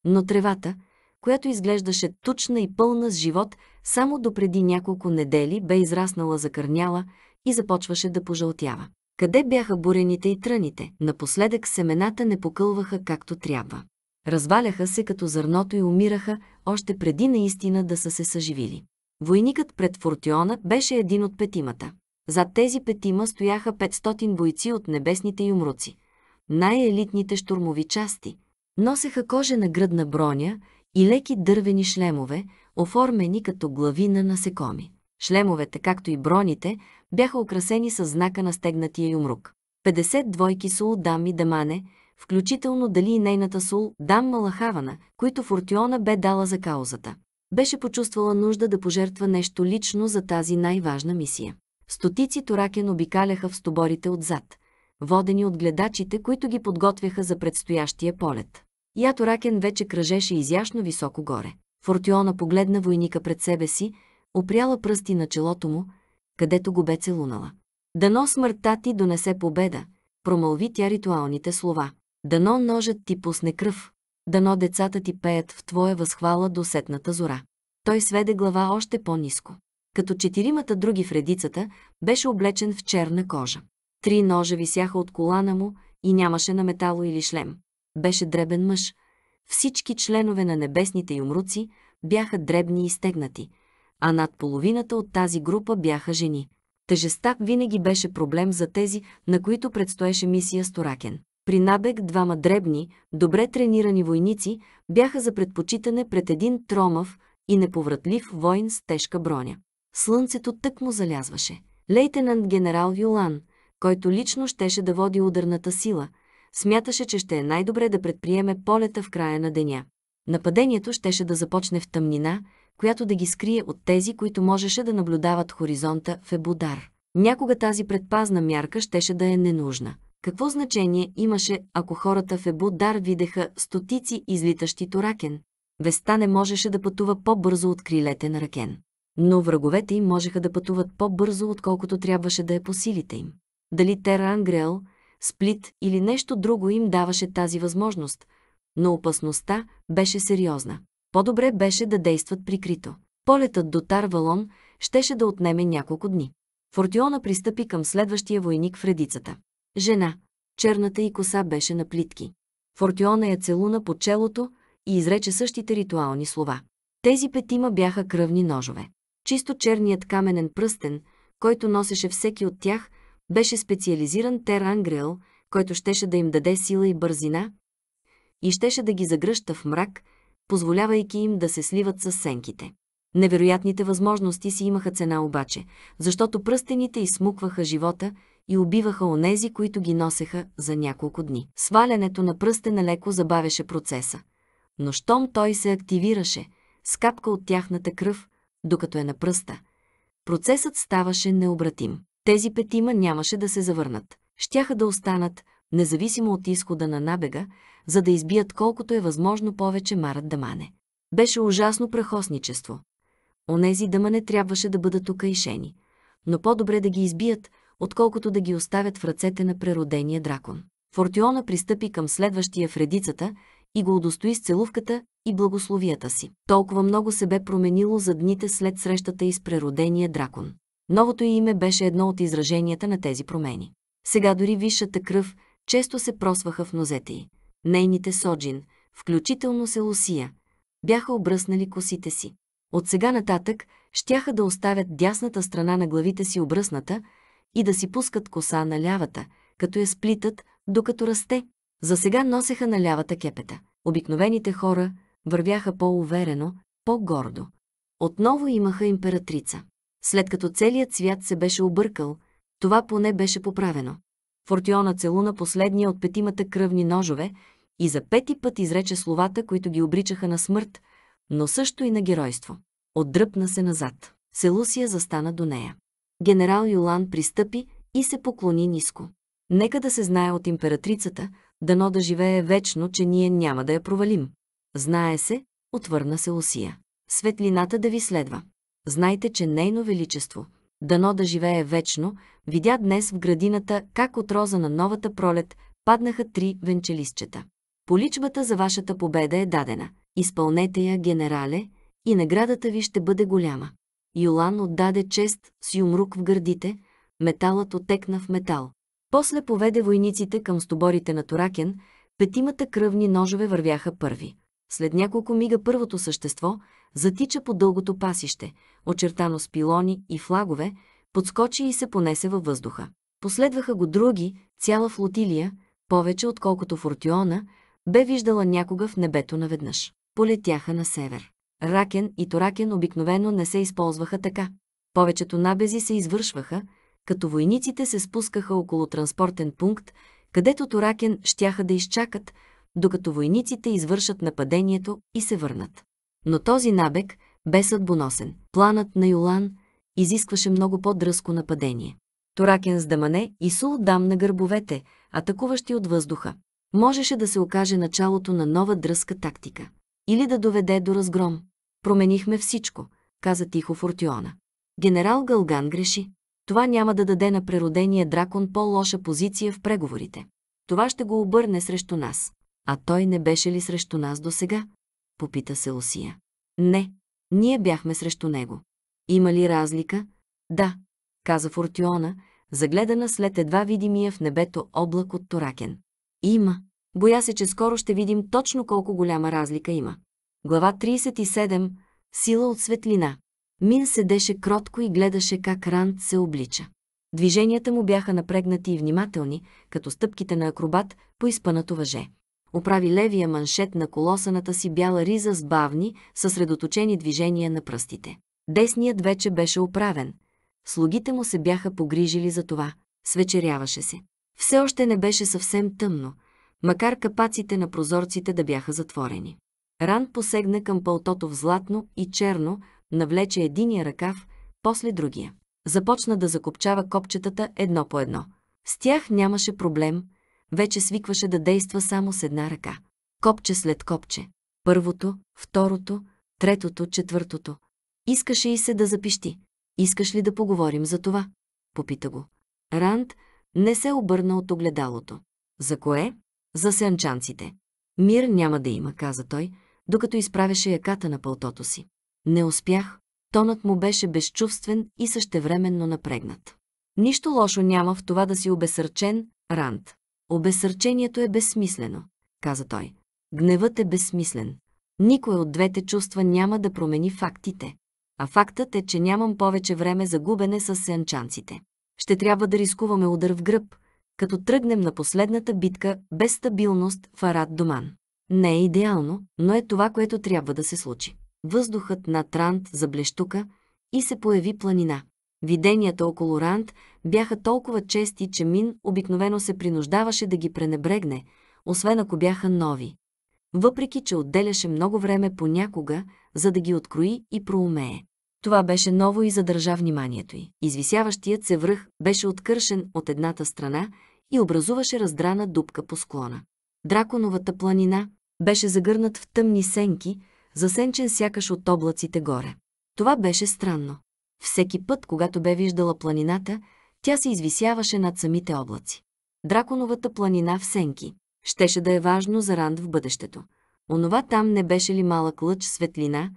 но тревата, която изглеждаше тучна и пълна с живот, само допреди няколко недели бе израснала закърняла и започваше да пожълтява. Къде бяха бурените и тръните? Напоследък семената не покълваха както трябва. Разваляха се като зърното и умираха, още преди наистина да са се съживили. Войникът пред Фортиона беше един от петимата. Зад тези петима стояха 500 бойци от небесните юмруци, най-елитните штурмови части. Носеха кожена гръдна броня и леки дървени шлемове, оформени като глави на насекоми. Шлемовете, както и броните, бяха украсени с знака на стегнатия юмрук. 50 двойки Сул Дам и Дамане, включително дали и нейната Сул Дам Малахавана, които Фортиона бе дала за каузата. Беше почувствала нужда да пожертва нещо лично за тази най-важна мисия. Стотици Торакен обикаляха в стоборите отзад, водени от гледачите, които ги подготвяха за предстоящия полет. Я Торакен вече кръжеше изящно високо горе. Фортиона погледна войника пред себе си, опряла пръсти на челото му, където го бе целунала. Дано смъртта ти донесе победа, промълви тя ритуалните слова. Дано ножът ти пусне кръв, дано децата ти пеят в твоя възхвала до сетната зора. Той сведе глава още по-низко. Като четиримата други в редицата, беше облечен в черна кожа. Три ножа висяха от колана му и нямаше на метало или шлем. Беше дребен мъж. Всички членове на небесните юмруци бяха дребни и стегнати, а над половината от тази група бяха жени. Тежестта винаги беше проблем за тези, на които предстоеше мисия Сторакен. При набег двама дребни, добре тренирани войници бяха за предпочитане пред един тромав и неповратлив воин с тежка броня. Слънцето тък му залязваше. Лейтенант генерал Юлан, който лично щеше да води ударната сила, смяташе, че ще е най-добре да предприеме полета в края на деня. Нападението щеше да започне в тъмнина която да ги скрие от тези, които можеше да наблюдават хоризонта в Ебудар. Някога тази предпазна мярка щеше да е ненужна. Какво значение имаше, ако хората в Ебудар видеха стотици излитащи торакен? Веста не можеше да пътува по-бързо от крилете на ракен. Но враговете им можеха да пътуват по-бързо, отколкото трябваше да е по силите им. Дали Тера Ангрел, Сплит или нещо друго им даваше тази възможност, но опасността беше сериозна. По-добре беше да действат прикрито. Полетът до Тарвалон щеше да отнеме няколко дни. Фортиона пристъпи към следващия войник в редицата. Жена. Черната и коса беше на плитки. Фортиона я целуна по челото и изрече същите ритуални слова. Тези петима бяха кръвни ножове. Чисто черният каменен пръстен, който носеше всеки от тях, беше специализиран Тер Ангрел, който щеше да им даде сила и бързина и щеше да ги загръща в мрак, позволявайки им да се сливат с сенките. Невероятните възможности си имаха цена обаче, защото пръстените изсмукваха живота и убиваха онези, които ги носеха за няколко дни. Свалянето на пръстена леко забавяше процеса. Но щом той се активираше, скапка от тяхната кръв, докато е на пръста, процесът ставаше необратим. Тези петима нямаше да се завърнат. Щяха да останат, независимо от изхода на набега, за да избият колкото е възможно повече марат дамане. Беше ужасно прахосничество. Онези дамане трябваше да бъдат окаишени, но по-добре да ги избият, отколкото да ги оставят в ръцете на преродения дракон. Фортиона пристъпи към следващия в редицата и го удостои с целувката и благословията си. Толкова много се бе променило за дните след срещата и с преродения дракон. Новото й име беше едно от израженията на тези промени. Сега дори висшата кръв често се просваха в нозете й. Нейните соджин, включително се Лусия, бяха обръснали косите си. От сега нататък щяха да оставят дясната страна на главите си обръсната и да си пускат коса на лявата, като я сплитат, докато расте. За сега носеха на лявата кепета. Обикновените хора вървяха по-уверено, по-гордо. Отново имаха императрица. След като целият свят се беше объркал, това поне беше поправено. Фортиона целуна последния от петимата кръвни ножове и за пети път изрече словата, които ги обричаха на смърт, но също и на геройство. Отдръпна се назад. Селусия застана до нея. Генерал Юлан пристъпи и се поклони ниско. Нека да се знае от императрицата, дано да живее вечно, че ние няма да я провалим. Знае се, отвърна Селусия. Светлината да ви следва. Знайте, че нейно величество, дано да живее вечно, видя днес в градината как от роза на новата пролет паднаха три венчелистчета. Поличбата за вашата победа е дадена. Изпълнете я, генерале, и наградата ви ще бъде голяма. Юлан отдаде чест с юмрук в гърдите, металът отекна в метал. После поведе войниците към стоборите на Торакен, петимата кръвни ножове вървяха първи. След няколко мига първото същество, затича по дългото пасище, очертано с пилони и флагове, подскочи и се понесе във въздуха. Последваха го други, цяла флотилия, повече отколкото Фортиона, бе виждала някога в небето наведнъж. Полетяха на север. Ракен и Торакен обикновено не се използваха така. Повечето набези се извършваха, като войниците се спускаха около транспортен пункт, където Торакен щяха да изчакат, докато войниците извършат нападението и се върнат. Но този набег бе съдбоносен. Планът на Юлан изискваше много по-дръзко нападение. Торакен с Дамане и дам на гърбовете, атакуващи от въздуха. Можеше да се окаже началото на нова дръзка тактика. Или да доведе до разгром. Променихме всичко, каза тихо Фортиона. Генерал Галган греши. Това няма да даде на преродения дракон по-лоша позиция в преговорите. Това ще го обърне срещу нас. А той не беше ли срещу нас до сега? попита се Усия. Не, ние бяхме срещу него. Има ли разлика? Да, каза Фортиона, загледана след едва видимия в небето облак от Торакен. Има. Боя се, че скоро ще видим точно колко голяма разлика има. Глава 37. Сила от светлина. Мин седеше кротко и гледаше как Ранд се облича. Движенията му бяха напрегнати и внимателни, като стъпките на акробат по изпънато въже. Оправи левия маншет на колосаната си бяла риза с бавни, съсредоточени движения на пръстите. Десният вече беше оправен. Слугите му се бяха погрижили за това. Свечеряваше се. Все още не беше съвсем тъмно, макар капаците на прозорците да бяха затворени. Ран посегна към пълтото в златно и черно, навлече единия ръкав, после другия. Започна да закопчава копчетата едно по едно. С тях нямаше проблем – вече свикваше да действа само с една ръка. Копче след копче. Първото, второто, третото, четвъртото. Искаше и се да запищи. Искаш ли да поговорим за това? Попита го. Ранд не се обърна от огледалото. За кое? За сянчанците. Мир няма да има, каза той, докато изправяше яката на пълтото си. Не успях. Тонът му беше безчувствен и същевременно напрегнат. Нищо лошо няма в това да си обесърчен, Ранд. Обесърчението е безсмислено, каза той. Гневът е безсмислен. Никой от двете чувства няма да промени фактите. А фактът е, че нямам повече време за губене с сенчанците. Ще трябва да рискуваме удар в гръб, като тръгнем на последната битка без стабилност в Арат Доман. Не е идеално, но е това, което трябва да се случи. Въздухът на Трант заблещука и се появи планина. Виденията около Рант бяха толкова чести, че Мин обикновено се принуждаваше да ги пренебрегне, освен ако бяха нови. Въпреки, че отделяше много време понякога, за да ги открои и проумее. Това беше ново и задържа вниманието й. Извисяващият се връх беше откършен от едната страна и образуваше раздрана дупка по склона. Драконовата планина беше загърнат в тъмни сенки, засенчен сякаш от облаците горе. Това беше странно. Всеки път, когато бе виждала планината, тя се извисяваше над самите облаци. Драконовата планина в сенки. Щеше да е важно за Ранд в бъдещето. Онова там не беше ли малък лъч светлина,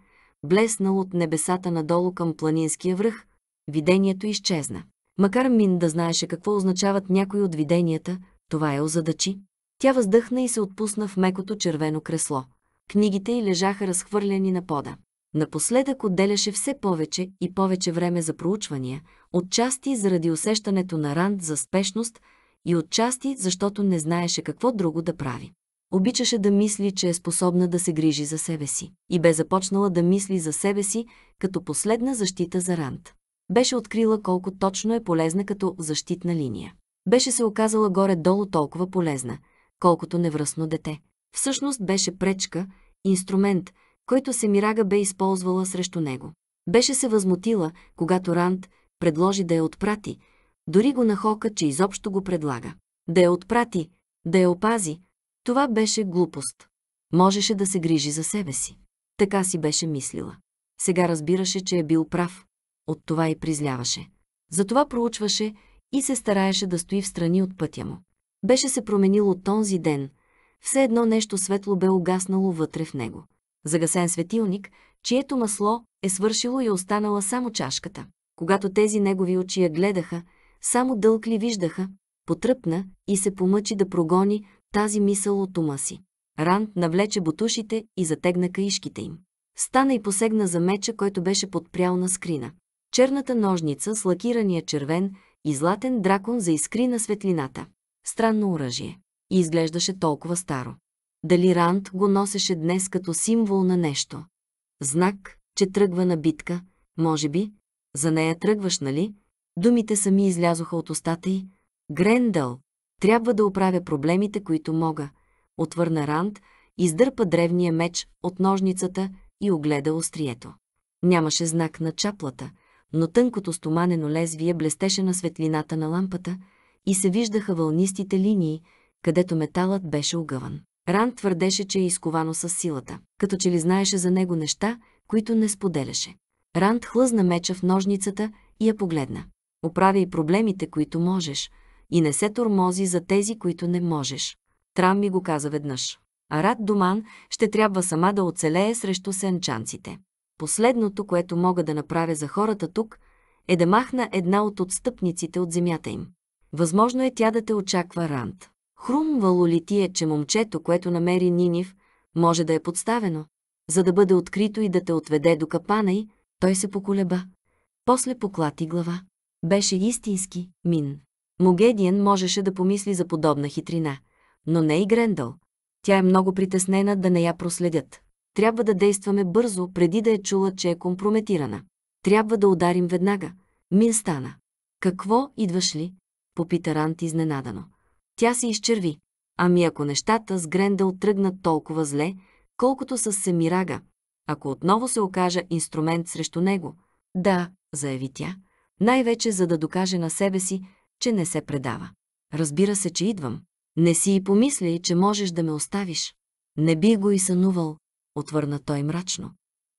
блеснал от небесата надолу към планинския връх, видението изчезна. Макар Мин да знаеше какво означават някои от виденията, това е озадачи. Тя въздъхна и се отпусна в мекото червено кресло. Книгите й лежаха разхвърляни на пода. Напоследък отделяше все повече и повече време за проучвания, отчасти заради усещането на Ранд за спешност и отчасти защото не знаеше какво друго да прави. Обичаше да мисли, че е способна да се грижи за себе си и бе започнала да мисли за себе си като последна защита за Ранд. Беше открила колко точно е полезна като защитна линия. Беше се оказала горе-долу толкова полезна, колкото невръсно дете. Всъщност беше пречка, инструмент, който Семирага бе използвала срещу него. Беше се възмутила, когато Ранд, предложи да я отпрати, дори го нахока, че изобщо го предлага. Да я отпрати, да я опази, това беше глупост. Можеше да се грижи за себе си. Така си беше мислила. Сега разбираше, че е бил прав. От това и призляваше. Затова проучваше и се стараеше да стои в страни от пътя му. Беше се променил от онзи ден. Все едно нещо светло бе угаснало вътре в него. Загасен светилник, чието масло е свършило и останала само чашката. Когато тези негови очи я гледаха, само дълг ли виждаха, потръпна и се помъчи да прогони тази мисъл от ума си. Ранд навлече бутушите и затегна каишките им. Стана и посегна за меча, който беше подпрял на скрина. Черната ножница с лакирания червен и златен дракон заискри на светлината. Странно оръжие. И изглеждаше толкова старо. Дали Ранд го носеше днес като символ на нещо? Знак, че тръгва на битка, може би, за нея тръгваш, нали? Думите сами излязоха от устата й. Грендъл, трябва да оправя проблемите, които мога. Отвърна Ранд, издърпа древния меч от ножницата и огледа острието. Нямаше знак на чаплата, но тънкото стоманено лезвие блестеше на светлината на лампата и се виждаха вълнистите линии, където металът беше огъван. Ранд твърдеше, че е изковано с силата, като че ли знаеше за него неща, които не споделяше. Ранд хлъзна меча в ножницата и я погледна. Оправяй проблемите, които можеш, и не се тормози за тези, които не можеш. Трам ми го каза веднъж. А Рад Думан ще трябва сама да оцелее срещу сенчанците. Последното, което мога да направя за хората тук, е да махна една от отстъпниците от земята им. Възможно е тя да те очаква Ранд. Хрумвало ли ти е, че момчето, което намери Нинив, може да е подставено, за да бъде открито и да те отведе до капана й, той се поколеба. После поклати глава. Беше истински мин. Могедиен можеше да помисли за подобна хитрина, но не и Грендъл. Тя е много притеснена да не я проследят. Трябва да действаме бързо, преди да е чула, че е компрометирана. Трябва да ударим веднага. Мин стана. Какво идваш ли? Попита Рант изненадано. Тя се изчерви. Ами ако нещата с Грендъл тръгнат толкова зле, колкото с Семирага, ако отново се окажа инструмент срещу него. Да, заяви тя, най-вече за да докаже на себе си, че не се предава. Разбира се, че идвам. Не си и помисли, че можеш да ме оставиш. Не би го и сънувал, отвърна той мрачно.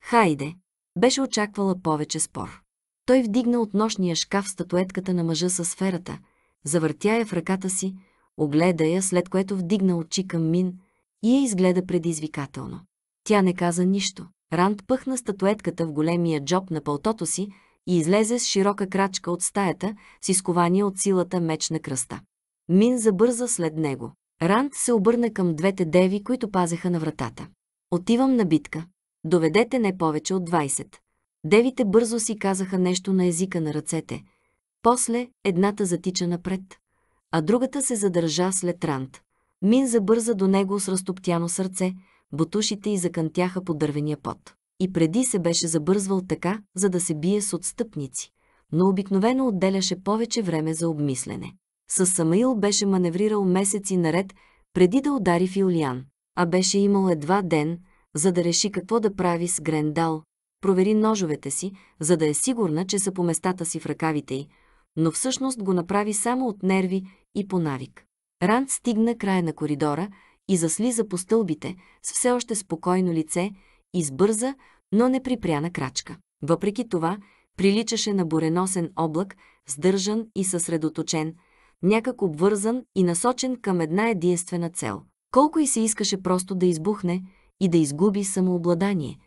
Хайде, беше очаквала повече спор. Той вдигна от нощния шкаф статуетката на мъжа със сферата, завъртя я в ръката си, огледа я, след което вдигна очи към Мин и я изгледа предизвикателно. Тя не каза нищо. Ранд пъхна статуетката в големия джоб на пълтото си и излезе с широка крачка от стаята с изкование от силата меч на кръста. Мин забърза след него. Ранд се обърна към двете деви, които пазеха на вратата. Отивам на битка. Доведете не повече от 20. Девите бързо си казаха нещо на езика на ръцете. После едната затича напред, а другата се задържа след Ранд. Мин забърза до него с разтоптяно сърце – бутушите й закънтяха по дървения пот. И преди се беше забързвал така, за да се бие с отстъпници, но обикновено отделяше повече време за обмислене. С Самаил беше маневрирал месеци наред, преди да удари Фиолиан, а беше имал едва ден, за да реши какво да прави с Грендал. Провери ножовете си, за да е сигурна, че са по местата си в ръкавите й, но всъщност го направи само от нерви и по навик. Ранд стигна края на коридора и заслиза по стълбите с все още спокойно лице, избърза, но не припряна крачка. Въпреки това, приличаше на буреносен облак, сдържан и съсредоточен, някак обвързан и насочен към една единствена цел. Колко и се искаше просто да избухне и да изгуби самообладание,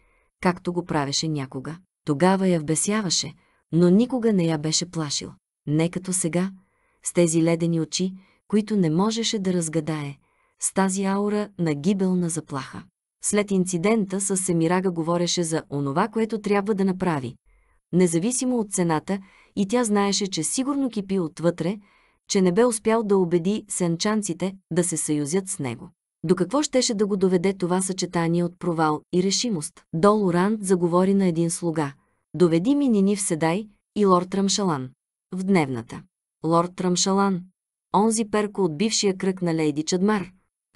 както го правеше някога. Тогава я вбесяваше, но никога не я беше плашил. Не като сега, с тези ледени очи, които не можеше да разгадае – с тази аура на гибелна заплаха. След инцидента с Семирага говореше за онова, което трябва да направи. Независимо от цената, и тя знаеше, че сигурно кипи отвътре, че не бе успял да убеди сенчанците да се съюзят с него. До какво щеше да го доведе това съчетание от провал и решимост? Долорант заговори на един слуга. Доведи ми Нини в Седай и лорд Рамшалан. В дневната. Лорд Рамшалан. Онзи перко от бившия кръг на Лейди Чадмар.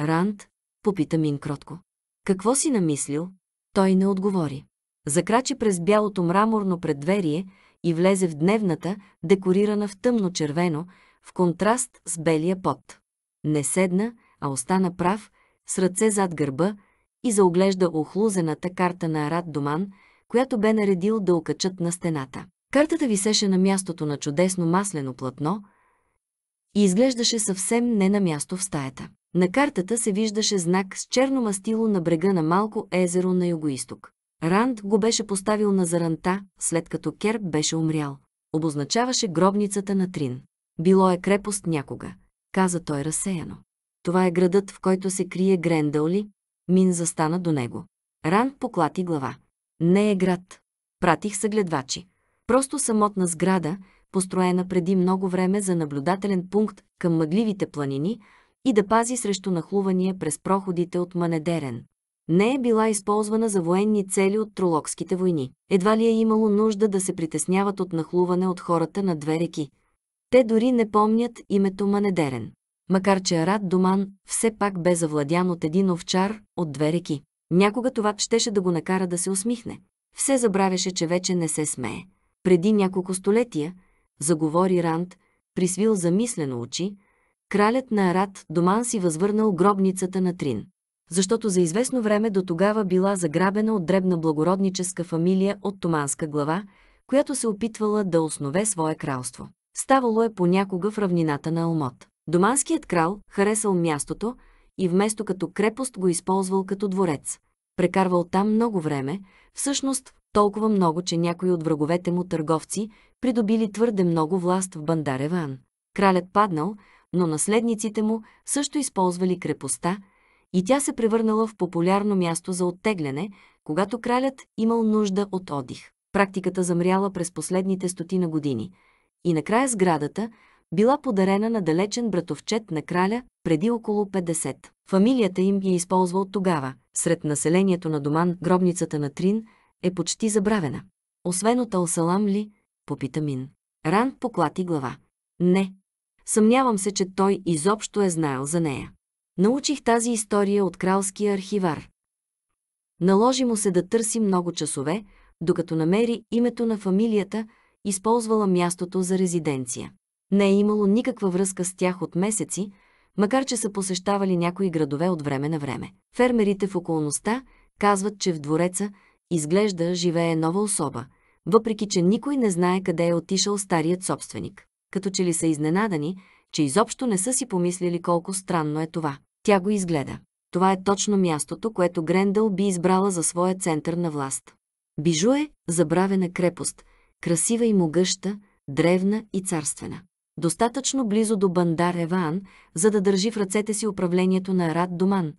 Ранд, попита Мин кротко. Какво си намислил? Той не отговори. Закрачи през бялото мраморно преддверие и влезе в дневната, декорирана в тъмно-червено, в контраст с белия пот. Не седна, а остана прав, с ръце зад гърба и заоглежда охлузената карта на Арат Доман, която бе наредил да окачат на стената. Картата висеше на мястото на чудесно маслено платно и изглеждаше съвсем не на място в стаята. На картата се виждаше знак с черно мастило на брега на малко езеро на югоисток. Ранд го беше поставил на заранта, след като Керб беше умрял. Обозначаваше гробницата на Трин. Било е крепост някога, каза той разсеяно. Това е градът, в който се крие Грендълли. Мин застана до него. Ранд поклати глава. Не е град. Пратих съгледвачи. Просто самотна сграда, построена преди много време за наблюдателен пункт към мъгливите планини, и да пази срещу нахлувания през проходите от Манедерен. Не е била използвана за военни цели от Тролокските войни. Едва ли е имало нужда да се притесняват от нахлуване от хората на две реки. Те дори не помнят името Манедерен. Макар че Арат Доман все пак бе завладян от един овчар от две реки. Някога това щеше да го накара да се усмихне. Все забравяше, че вече не се смее. Преди няколко столетия, заговори Ранд, присвил замислено очи, кралят на Арат, Доман си възвърнал гробницата на Трин. Защото за известно време до тогава била заграбена от дребна благородническа фамилия от Томанска глава, която се опитвала да основе свое кралство. Ставало е понякога в равнината на Алмот. Доманският крал харесал мястото и вместо като крепост го използвал като дворец. Прекарвал там много време, всъщност толкова много, че някои от враговете му търговци придобили твърде много власт в Бандареван. Кралят паднал, но наследниците му също използвали крепостта и тя се превърнала в популярно място за оттегляне, когато кралят имал нужда от отдих. Практиката замряла през последните стотина години и накрая сградата била подарена на далечен братовчет на краля преди около 50. Фамилията им я използва от тогава. Сред населението на Доман гробницата на Трин е почти забравена. Освен от Алсалам ли? Попита Мин. Ран поклати глава. Не, Съмнявам се, че той изобщо е знаел за нея. Научих тази история от кралския архивар. Наложи му се да търси много часове, докато намери името на фамилията, използвала мястото за резиденция. Не е имало никаква връзка с тях от месеци, макар че са посещавали някои градове от време на време. Фермерите в околността казват, че в двореца изглежда живее нова особа, въпреки че никой не знае къде е отишъл старият собственик като че ли са изненадани, че изобщо не са си помислили колко странно е това. Тя го изгледа. Това е точно мястото, което Грендъл би избрала за своя център на власт. Бижу е забравена крепост, красива и могъща, древна и царствена. Достатъчно близо до Бандар Еван, за да държи в ръцете си управлението на Арат Доман,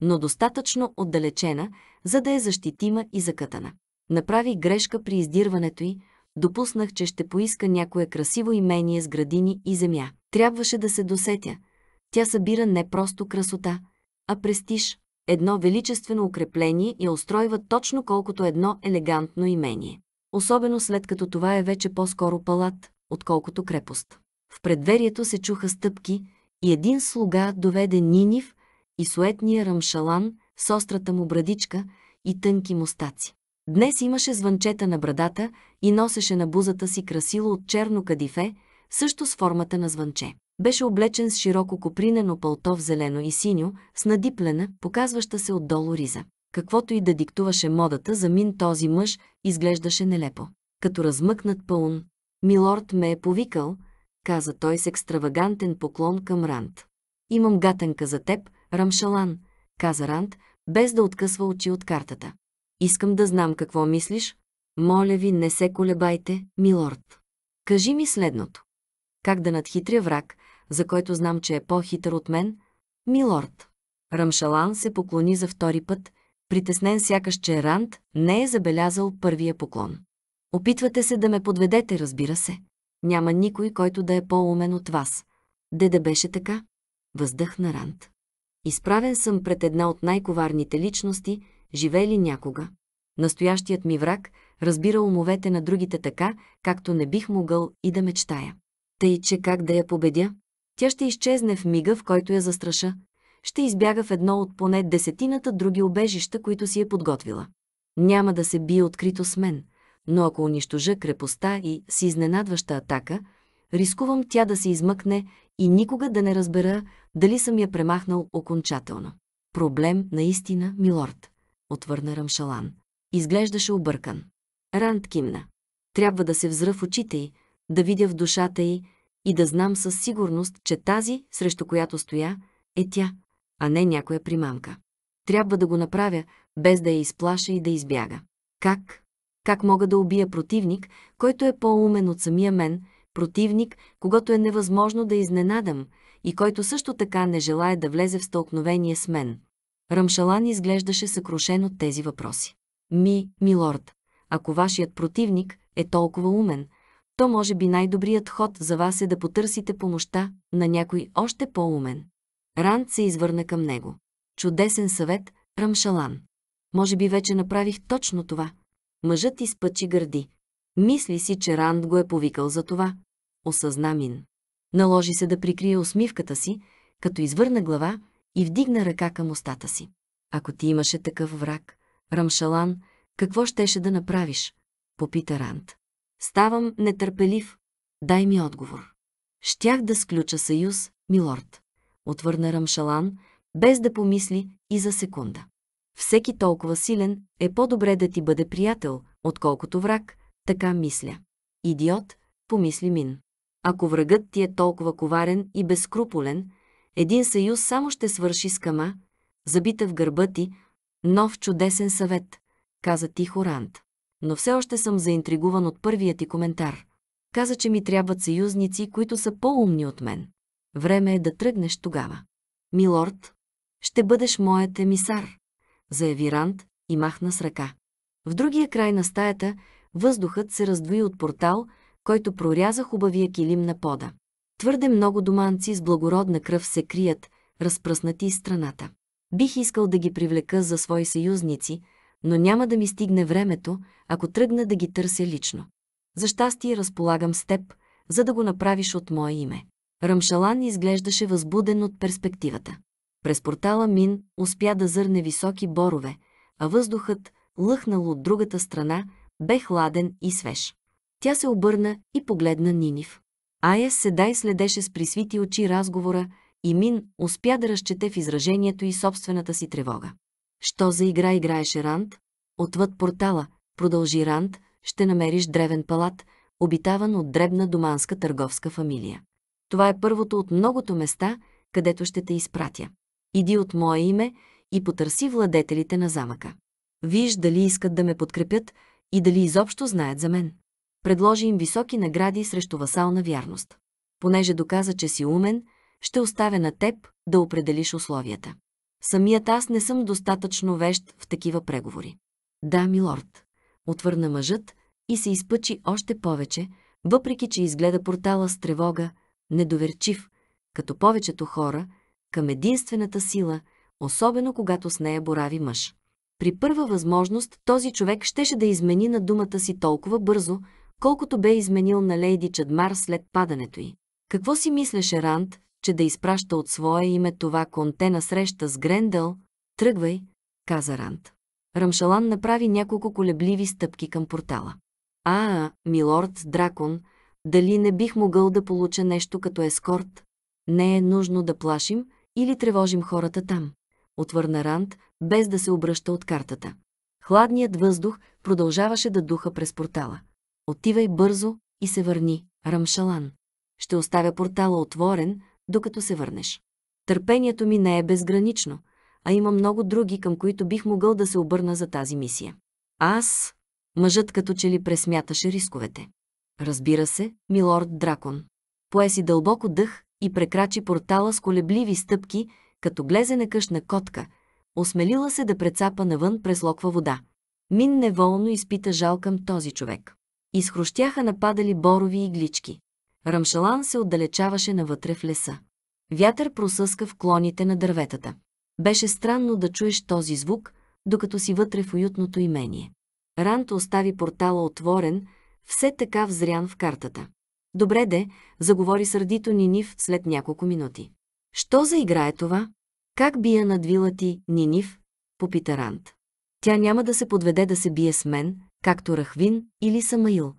но достатъчно отдалечена, за да е защитима и закътана. Направи грешка при издирването й, Допуснах, че ще поиска някое красиво имение с градини и земя. Трябваше да се досетя. Тя събира не просто красота, а престиж, едно величествено укрепление и устройва точно колкото едно елегантно имение. Особено след като това е вече по-скоро палат, отколкото крепост. В предверието се чуха стъпки и един слуга доведе Нинив и суетния рамшалан с острата му брадичка и тънки мустаци. Днес имаше звънчета на брадата и носеше на бузата си красило от черно кадифе, също с формата на звънче. Беше облечен с широко копринено пълто в зелено и синьо, с надиплена, показваща се отдолу риза. Каквото и да диктуваше модата, за мин този мъж изглеждаше нелепо. Като размъкнат пълн, «Милорд ме е повикал», каза той с екстравагантен поклон към Рант. «Имам гатенка за теб, Рамшалан», каза Рант, без да откъсва очи от картата. Искам да знам какво мислиш. Моля ви, не се колебайте, милорд. Кажи ми следното. Как да надхитря враг, за който знам, че е по-хитър от мен? Милорд. Рамшалан се поклони за втори път, притеснен сякаш, че Ранд не е забелязал първия поклон. Опитвате се да ме подведете, разбира се. Няма никой, който да е по-умен от вас. Де да беше така? Въздъхна Ранд. Изправен съм пред една от най-коварните личности – живели някога. Настоящият ми враг разбира умовете на другите така, както не бих могъл и да мечтая. Тъй, че как да я победя? Тя ще изчезне в мига, в който я застраша. Ще избяга в едно от поне десетината други обежища, които си е подготвила. Няма да се бие открито с мен, но ако унищожа крепостта и с изненадваща атака, рискувам тя да се измъкне и никога да не разбера дали съм я премахнал окончателно. Проблем наистина, милорд отвърна Рамшалан. Изглеждаше объркан. Ранд кимна. Трябва да се взра в очите й, да видя в душата й и да знам със сигурност, че тази, срещу която стоя, е тя, а не някоя примамка. Трябва да го направя, без да я изплаша и да избяга. Как? Как мога да убия противник, който е по-умен от самия мен, противник, когато е невъзможно да изненадам и който също така не желая да влезе в столкновение с мен? Рамшалан изглеждаше съкрушен от тези въпроси. Ми, милорд, ако вашият противник е толкова умен, то може би най-добрият ход за вас е да потърсите помощта на някой още по-умен. Ранд се извърна към него. Чудесен съвет, Рамшалан. Може би вече направих точно това. Мъжът изпъчи гърди. Мисли си, че Ранд го е повикал за това. Осъзна Мин. Наложи се да прикрие усмивката си, като извърна глава и вдигна ръка към устата си. Ако ти имаше такъв враг, Рамшалан, какво щеше да направиш? Попита Рант. Ставам нетърпелив. Дай ми отговор. Щях да сключа съюз, милорд. Отвърна Рамшалан, без да помисли и за секунда. Всеки толкова силен е по-добре да ти бъде приятел, отколкото враг, така мисля. Идиот, помисли Мин. Ако врагът ти е толкова коварен и безкруполен, един съюз само ще свърши с кама, забита в гърба ти, нов чудесен съвет, каза тихо Ранд. Но все още съм заинтригуван от първия ти коментар. Каза, че ми трябват съюзници, които са по-умни от мен. Време е да тръгнеш тогава. Милорд, ще бъдеш моят емисар, заяви Рант и махна с ръка. В другия край на стаята въздухът се раздвои от портал, който проряза хубавия килим на пода. Твърде много доманци с благородна кръв се крият, разпръснати из страната. Бих искал да ги привлека за свои съюзници, но няма да ми стигне времето, ако тръгна да ги търся лично. За щастие разполагам с теб, за да го направиш от мое име. Рамшалан изглеждаше възбуден от перспективата. През портала Мин успя да зърне високи борове, а въздухът, лъхнал от другата страна, бе хладен и свеж. Тя се обърна и погледна Нинив. Ая седай следеше с присвити очи разговора и Мин успя да разчете в изражението и собствената си тревога. Що за игра играеше Ранд? Отвъд портала, продължи Ранд, ще намериш древен палат, обитаван от дребна доманска търговска фамилия. Това е първото от многото места, където ще те изпратя. Иди от мое име и потърси владетелите на замъка. Виж дали искат да ме подкрепят и дали изобщо знаят за мен предложи им високи награди срещу васална вярност. Понеже доказа, че си умен, ще оставя на теб да определиш условията. Самият аз не съм достатъчно вещ в такива преговори. Да, милорд, отвърна мъжът и се изпъчи още повече, въпреки че изгледа портала с тревога, недоверчив, като повечето хора, към единствената сила, особено когато с нея борави мъж. При първа възможност този човек щеше да измени на думата си толкова бързо, колкото бе изменил на Лейди Чадмар след падането й. Какво си мислеше Ранд, че да изпраща от свое име това конте на среща с Грендъл? Тръгвай, каза Ранд. Рамшалан направи няколко колебливи стъпки към портала. А, милорд Дракон, дали не бих могъл да получа нещо като ескорт? Не е нужно да плашим или тревожим хората там, отвърна Ранд, без да се обръща от картата. Хладният въздух продължаваше да духа през портала. Отивай бързо и се върни, Рамшалан. Ще оставя портала отворен, докато се върнеш. Търпението ми не е безгранично, а има много други, към които бих могъл да се обърна за тази мисия. Аз... Мъжът като че ли пресмяташе рисковете. Разбира се, милорд Дракон. Пое си дълбоко дъх и прекрачи портала с колебливи стъпки, като глезе на къшна котка, осмелила се да прецапа навън през локва вода. Мин неволно изпита жал към този човек. Изхрущяха нападали борови и глички. Рамшалан се отдалечаваше навътре в леса. Вятър просъска в клоните на дърветата. Беше странно да чуеш този звук, докато си вътре в уютното имение. Ранто остави портала отворен, все така взрян в картата. Добре де, заговори сърдито Нинив след няколко минути. Що за игра е това? Как бия надвила ти, Нинив? Попита Рант. Тя няма да се подведе да се бие с мен, както Рахвин или Самаил.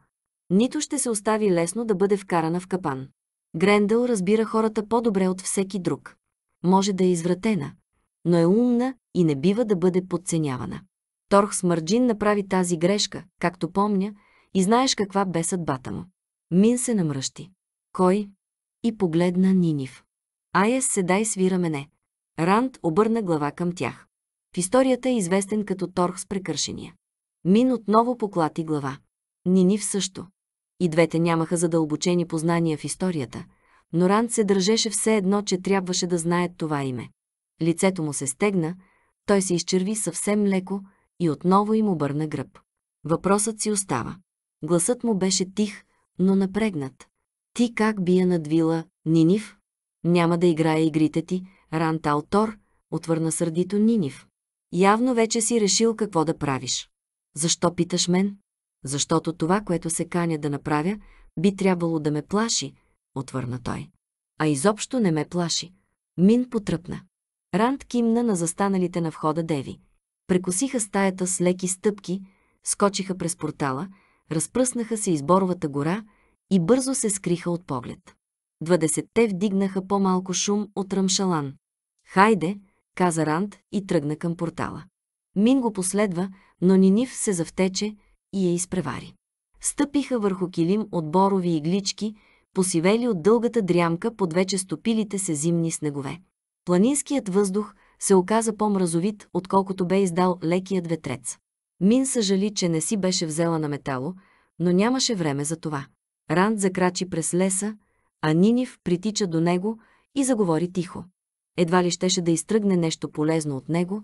Нито ще се остави лесно да бъде вкарана в капан. Грендъл разбира хората по-добре от всеки друг. Може да е извратена, но е умна и не бива да бъде подценявана. Торх Смърджин направи тази грешка, както помня, и знаеш каква бе съдбата му. Мин се намръщи. Кой? И погледна Нинив. Айес седай свира мене. Ранд обърна глава към тях. В историята е известен като Торх с прекършения. Мин отново поклати глава. Нинив също. И двете нямаха задълбочени познания в историята, но Ранд се държеше все едно, че трябваше да знаят това име. Лицето му се стегна, той се изчерви съвсем леко и отново им обърна гръб. Въпросът си остава. Гласът му беше тих, но напрегнат. Ти как би я надвила, Нинив? Няма да играе игрите ти, Ранд Алтор, отвърна сърдито Нинив. Явно вече си решил какво да правиш. Защо питаш мен? Защото това, което се каня да направя, би трябвало да ме плаши, отвърна той. А изобщо не ме плаши. Мин потръпна. Ранд кимна на застаналите на входа деви. Прекосиха стаята с леки стъпки, скочиха през портала, разпръснаха се изборовата гора и бързо се скриха от поглед. Двадесетте вдигнаха по-малко шум от Рамшалан. «Хайде!» каза Ранд и тръгна към портала. Мин го последва, но Нинив се завтече и я изпревари. Стъпиха върху килим от борови иглички, посивели от дългата дрямка под вече стопилите се зимни снегове. Планинският въздух се оказа по-мразовит, отколкото бе издал лекият ветрец. Мин съжали, че не си беше взела на метало, но нямаше време за това. Ранд закрачи през леса, а Нинив притича до него и заговори тихо. Едва ли щеше да изтръгне нещо полезно от него,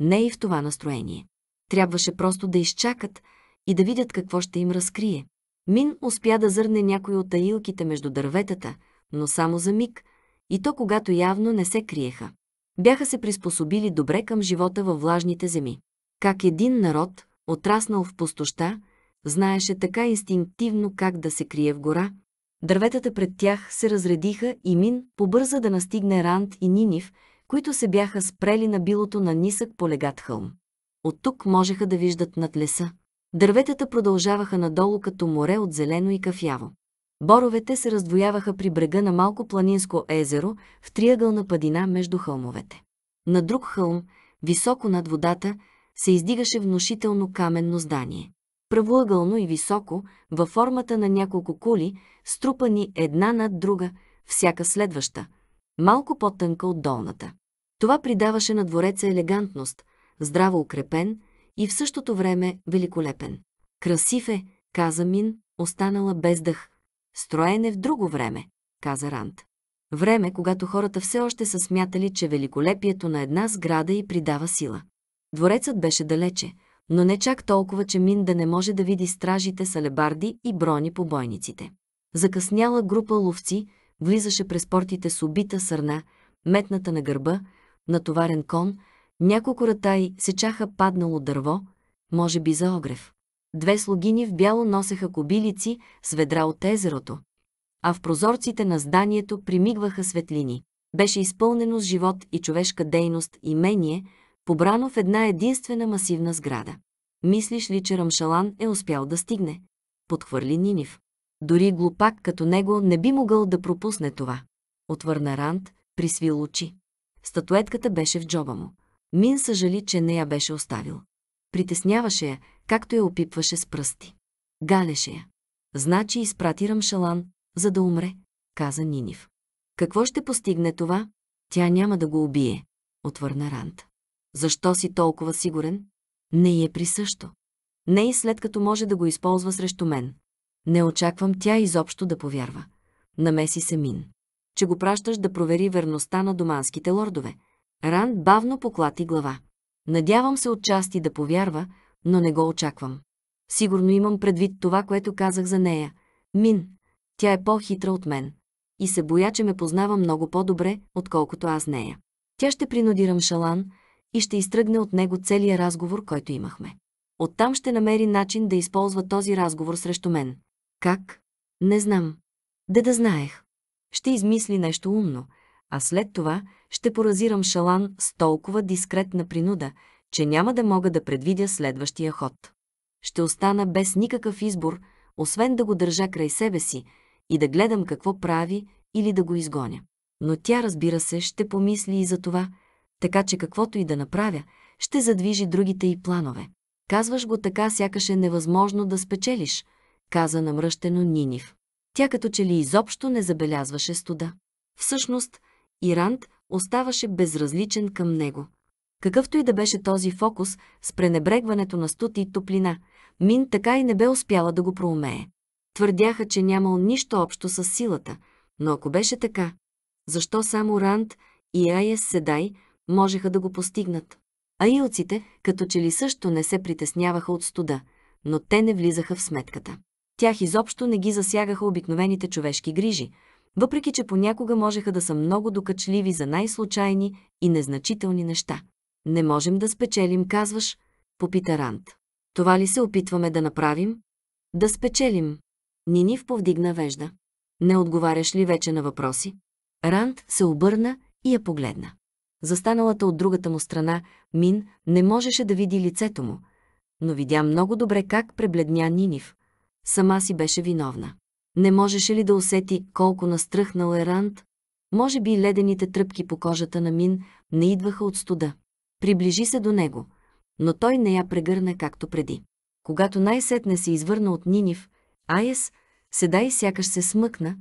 не и е в това настроение. Трябваше просто да изчакат и да видят какво ще им разкрие. Мин успя да зърне някой от таилките между дърветата, но само за миг, и то когато явно не се криеха. Бяха се приспособили добре към живота във влажните земи. Как един народ, отраснал в пустоща, знаеше така инстинктивно как да се крие в гора, дърветата пред тях се разредиха и Мин побърза да настигне Ранд и Нинив, които се бяха спрели на билото на нисък полегат хълм. От тук можеха да виждат над леса. Дърветата продължаваха надолу като море от зелено и кафяво. Боровете се раздвояваха при брега на малко планинско езеро в триъгълна падина между хълмовете. На друг хълм, високо над водата, се издигаше внушително каменно здание. Правоъгълно и високо, във формата на няколко кули, струпани една над друга, всяка следваща, малко по-тънка от долната. Това придаваше на двореца елегантност, здраво укрепен и в същото време великолепен. Красив е, каза Мин, останала без дъх. Строен е в друго време, каза Рант. Време, когато хората все още са смятали, че великолепието на една сграда и придава сила. Дворецът беше далече, но не чак толкова, че Мин да не може да види стражите с алебарди и брони по бойниците. Закъсняла група ловци влизаше през портите с убита сърна, метната на гърба, натоварен кон, няколко ратаи сечаха паднало дърво, може би за огрев. Две слугини в бяло носеха кобилици с ведра от езерото, а в прозорците на зданието примигваха светлини. Беше изпълнено с живот и човешка дейност и мение, побрано в една единствена масивна сграда. Мислиш ли, че Рамшалан е успял да стигне? Подхвърли Нинив. Дори глупак като него не би могъл да пропусне това. Отвърна Ранд, присвил очи. Статуетката беше в джоба му. Мин съжали, че не я беше оставил. Притесняваше я, както я опипваше с пръсти. Галеше я. Значи изпрати Рамшалан, за да умре, каза Нинив. Какво ще постигне това? Тя няма да го убие, отвърна Рант. Защо си толкова сигурен? Не е присъщо. Не и след като може да го използва срещу мен. Не очаквам тя изобщо да повярва. Намеси се Мин че го пращаш да провери верността на доманските лордове. Ранд бавно поклати глава. Надявам се отчасти да повярва, но не го очаквам. Сигурно имам предвид това, което казах за нея. Мин, тя е по-хитра от мен. И се боя, че ме познава много по-добре, отколкото аз нея. Тя ще принудирам Шалан и ще изтръгне от него целия разговор, който имахме. Оттам ще намери начин да използва този разговор срещу мен. Как? Не знам. Де да знаех ще измисли нещо умно, а след това ще поразирам шалан с толкова дискретна принуда, че няма да мога да предвидя следващия ход. Ще остана без никакъв избор, освен да го държа край себе си и да гледам какво прави или да го изгоня. Но тя, разбира се, ще помисли и за това, така че каквото и да направя, ще задвижи другите и планове. Казваш го така, сякаш е невъзможно да спечелиш, каза намръщено Нинив. Тя като че ли изобщо не забелязваше студа. Всъщност, Ирант оставаше безразличен към него. Какъвто и да беше този фокус с пренебрегването на студ и топлина, Мин така и не бе успяла да го проумее. Твърдяха, че нямал нищо общо с силата, но ако беше така, защо само Ранд и Айес Седай можеха да го постигнат? Аилците като че ли също не се притесняваха от студа, но те не влизаха в сметката. Тях изобщо не ги засягаха обикновените човешки грижи, въпреки че понякога можеха да са много докачливи за най-случайни и незначителни неща. Не можем да спечелим, казваш, попита Рант. Това ли се опитваме да направим? Да спечелим. Нинив повдигна вежда. Не отговаряш ли вече на въпроси? Ранд се обърна и я погледна. Застаналата от другата му страна, Мин не можеше да види лицето му, но видя много добре как пребледня Нинив, сама си беше виновна. Не можеше ли да усети колко настръхнал е Ранд? Може би ледените тръпки по кожата на Мин не идваха от студа. Приближи се до него, но той не я прегърна както преди. Когато най-сетне се извърна от Нинив, Айес седа и сякаш се смъкна,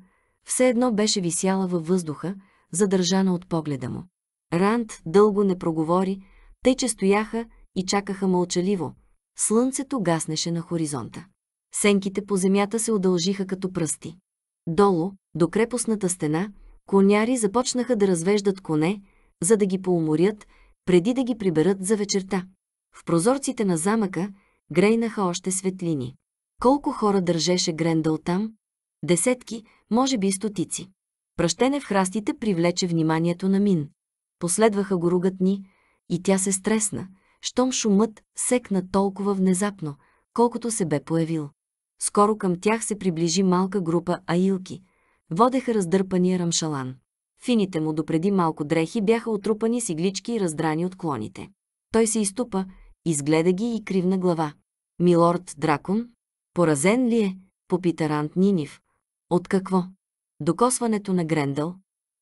все едно беше висяла във въздуха, задържана от погледа му. Ранд дълго не проговори, тъй че стояха и чакаха мълчаливо. Слънцето гаснеше на хоризонта. Сенките по земята се удължиха като пръсти. Долу, до крепостната стена, коняри започнаха да развеждат коне, за да ги поуморят, преди да ги приберат за вечерта. В прозорците на замъка грейнаха още светлини. Колко хора държеше Грендъл там? Десетки, може би стотици. Пръщене в храстите привлече вниманието на Мин. Последваха го ругатни и тя се стресна, щом шумът секна толкова внезапно, колкото се бе появил. Скоро към тях се приближи малка група аилки. Водеха раздърпания рамшалан. Фините му допреди малко дрехи бяха отрупани с иглички и раздрани от клоните. Той се изтупа, изгледа ги и кривна глава. «Милорд Дракон? Поразен ли е?» попита Рант Нинив. «От какво?» Докосването на Грендъл.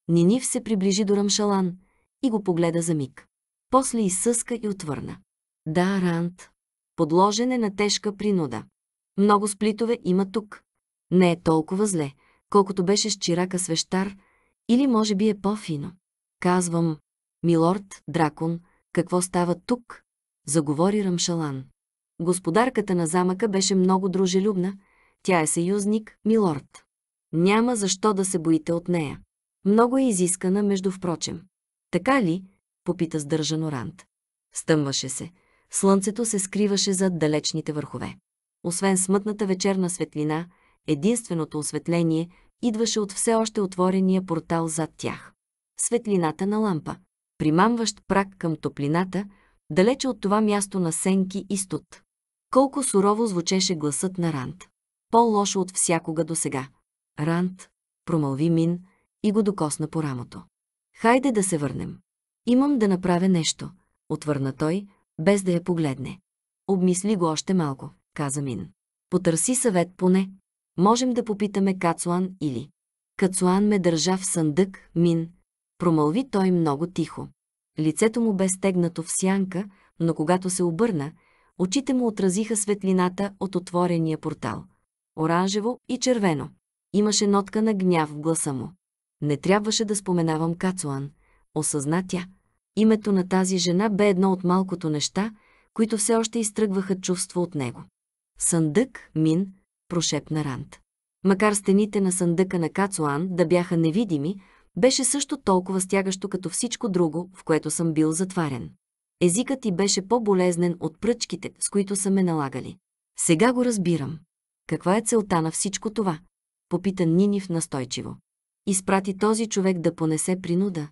Нинив се приближи до Рамшалан и го погледа за миг. После изсъска и отвърна. Да, Рант. Подложен е на тежка принуда. Много сплитове има тук. Не е толкова зле, колкото беше с чирака свещар, или може би е по-фино. Казвам, милорд, дракон, какво става тук? Заговори Рамшалан. Господарката на замъка беше много дружелюбна, тя е съюзник, милорд. Няма защо да се боите от нея. Много е изискана, между впрочем. Така ли? попита сдържано Рант. Стъмваше се. Слънцето се скриваше зад далечните върхове. Освен смътната вечерна светлина, единственото осветление идваше от все още отворения портал зад тях. Светлината на лампа, примамващ прак към топлината, далече от това място на сенки и студ. Колко сурово звучеше гласът на Рант. По-лошо от всякога до сега. Рант, промълви Мин и го докосна по рамото. Хайде да се върнем. Имам да направя нещо, отвърна той, без да я погледне. Обмисли го още малко каза Мин. Потърси съвет поне. Можем да попитаме Кацуан или... Кацуан ме държа в съндък, Мин. Промълви той много тихо. Лицето му бе стегнато в сянка, но когато се обърна, очите му отразиха светлината от отворения портал. Оранжево и червено. Имаше нотка на гняв в гласа му. Не трябваше да споменавам Кацуан, осъзна тя. Името на тази жена бе едно от малкото неща, които все още изтръгваха чувство от него. Съндък, мин, прошепна Ранд. Макар стените на съндъка на Кацуан да бяха невидими, беше също толкова стягащо като всичко друго, в което съм бил затварен. Езикът ти беше по-болезнен от пръчките, с които са ме налагали. Сега го разбирам. Каква е целта на всичко това? Попита Нинив настойчиво. Изпрати този човек да понесе принуда,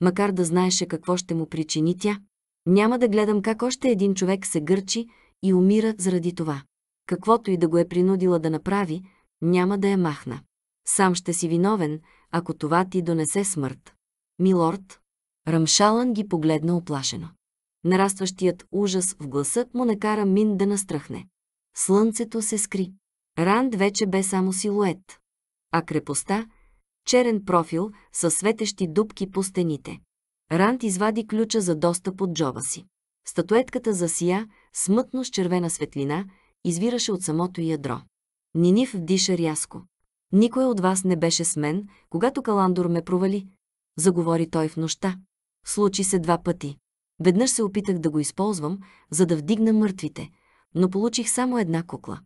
макар да знаеше какво ще му причини тя. Няма да гледам как още един човек се гърчи и умира заради това каквото и да го е принудила да направи, няма да я махна. Сам ще си виновен, ако това ти донесе смърт. Милорд, Рамшалан ги погледна оплашено. Нарастващият ужас в гласът му накара Мин да настръхне. Слънцето се скри. Ранд вече бе само силует. А крепостта – черен профил със светещи дубки по стените. Ранд извади ключа за достъп от джоба си. Статуетката засия смътно с червена светлина – извираше от самото ядро. Нинив вдиша рязко. Никой от вас не беше с мен, когато Каландор ме провали. Заговори той в нощта. Случи се два пъти. Веднъж се опитах да го използвам, за да вдигна мъртвите, но получих само една кукла.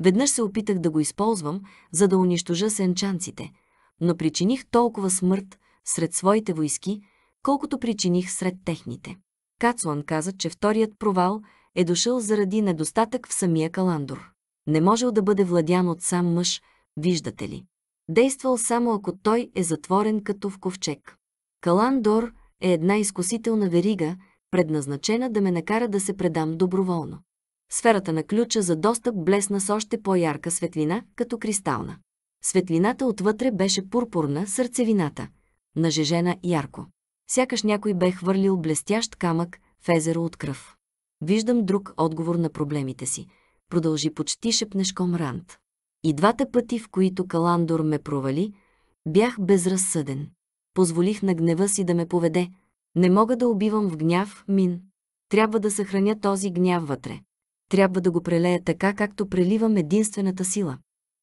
Веднъж се опитах да го използвам, за да унищожа сенчанците, но причиних толкова смърт сред своите войски, колкото причиних сред техните. Кацлан каза, че вторият провал е дошъл заради недостатък в самия каландор. Не можел да бъде владян от сам мъж, виждате ли. Действал само ако той е затворен като в ковчег. Каландор е една изкусителна верига, предназначена да ме накара да се предам доброволно. Сферата на ключа за достъп блесна с още по-ярка светлина, като кристална. Светлината отвътре беше пурпурна, сърцевината, нажежена ярко. Сякаш някой бе хвърлил блестящ камък в езеро от кръв. Виждам друг отговор на проблемите си. Продължи почти шепнешком Рант. И двата пъти, в които Каландор ме провали, бях безразсъден. Позволих на гнева си да ме поведе. Не мога да убивам в гняв, мин. Трябва да съхраня този гняв вътре. Трябва да го прелея така, както преливам единствената сила.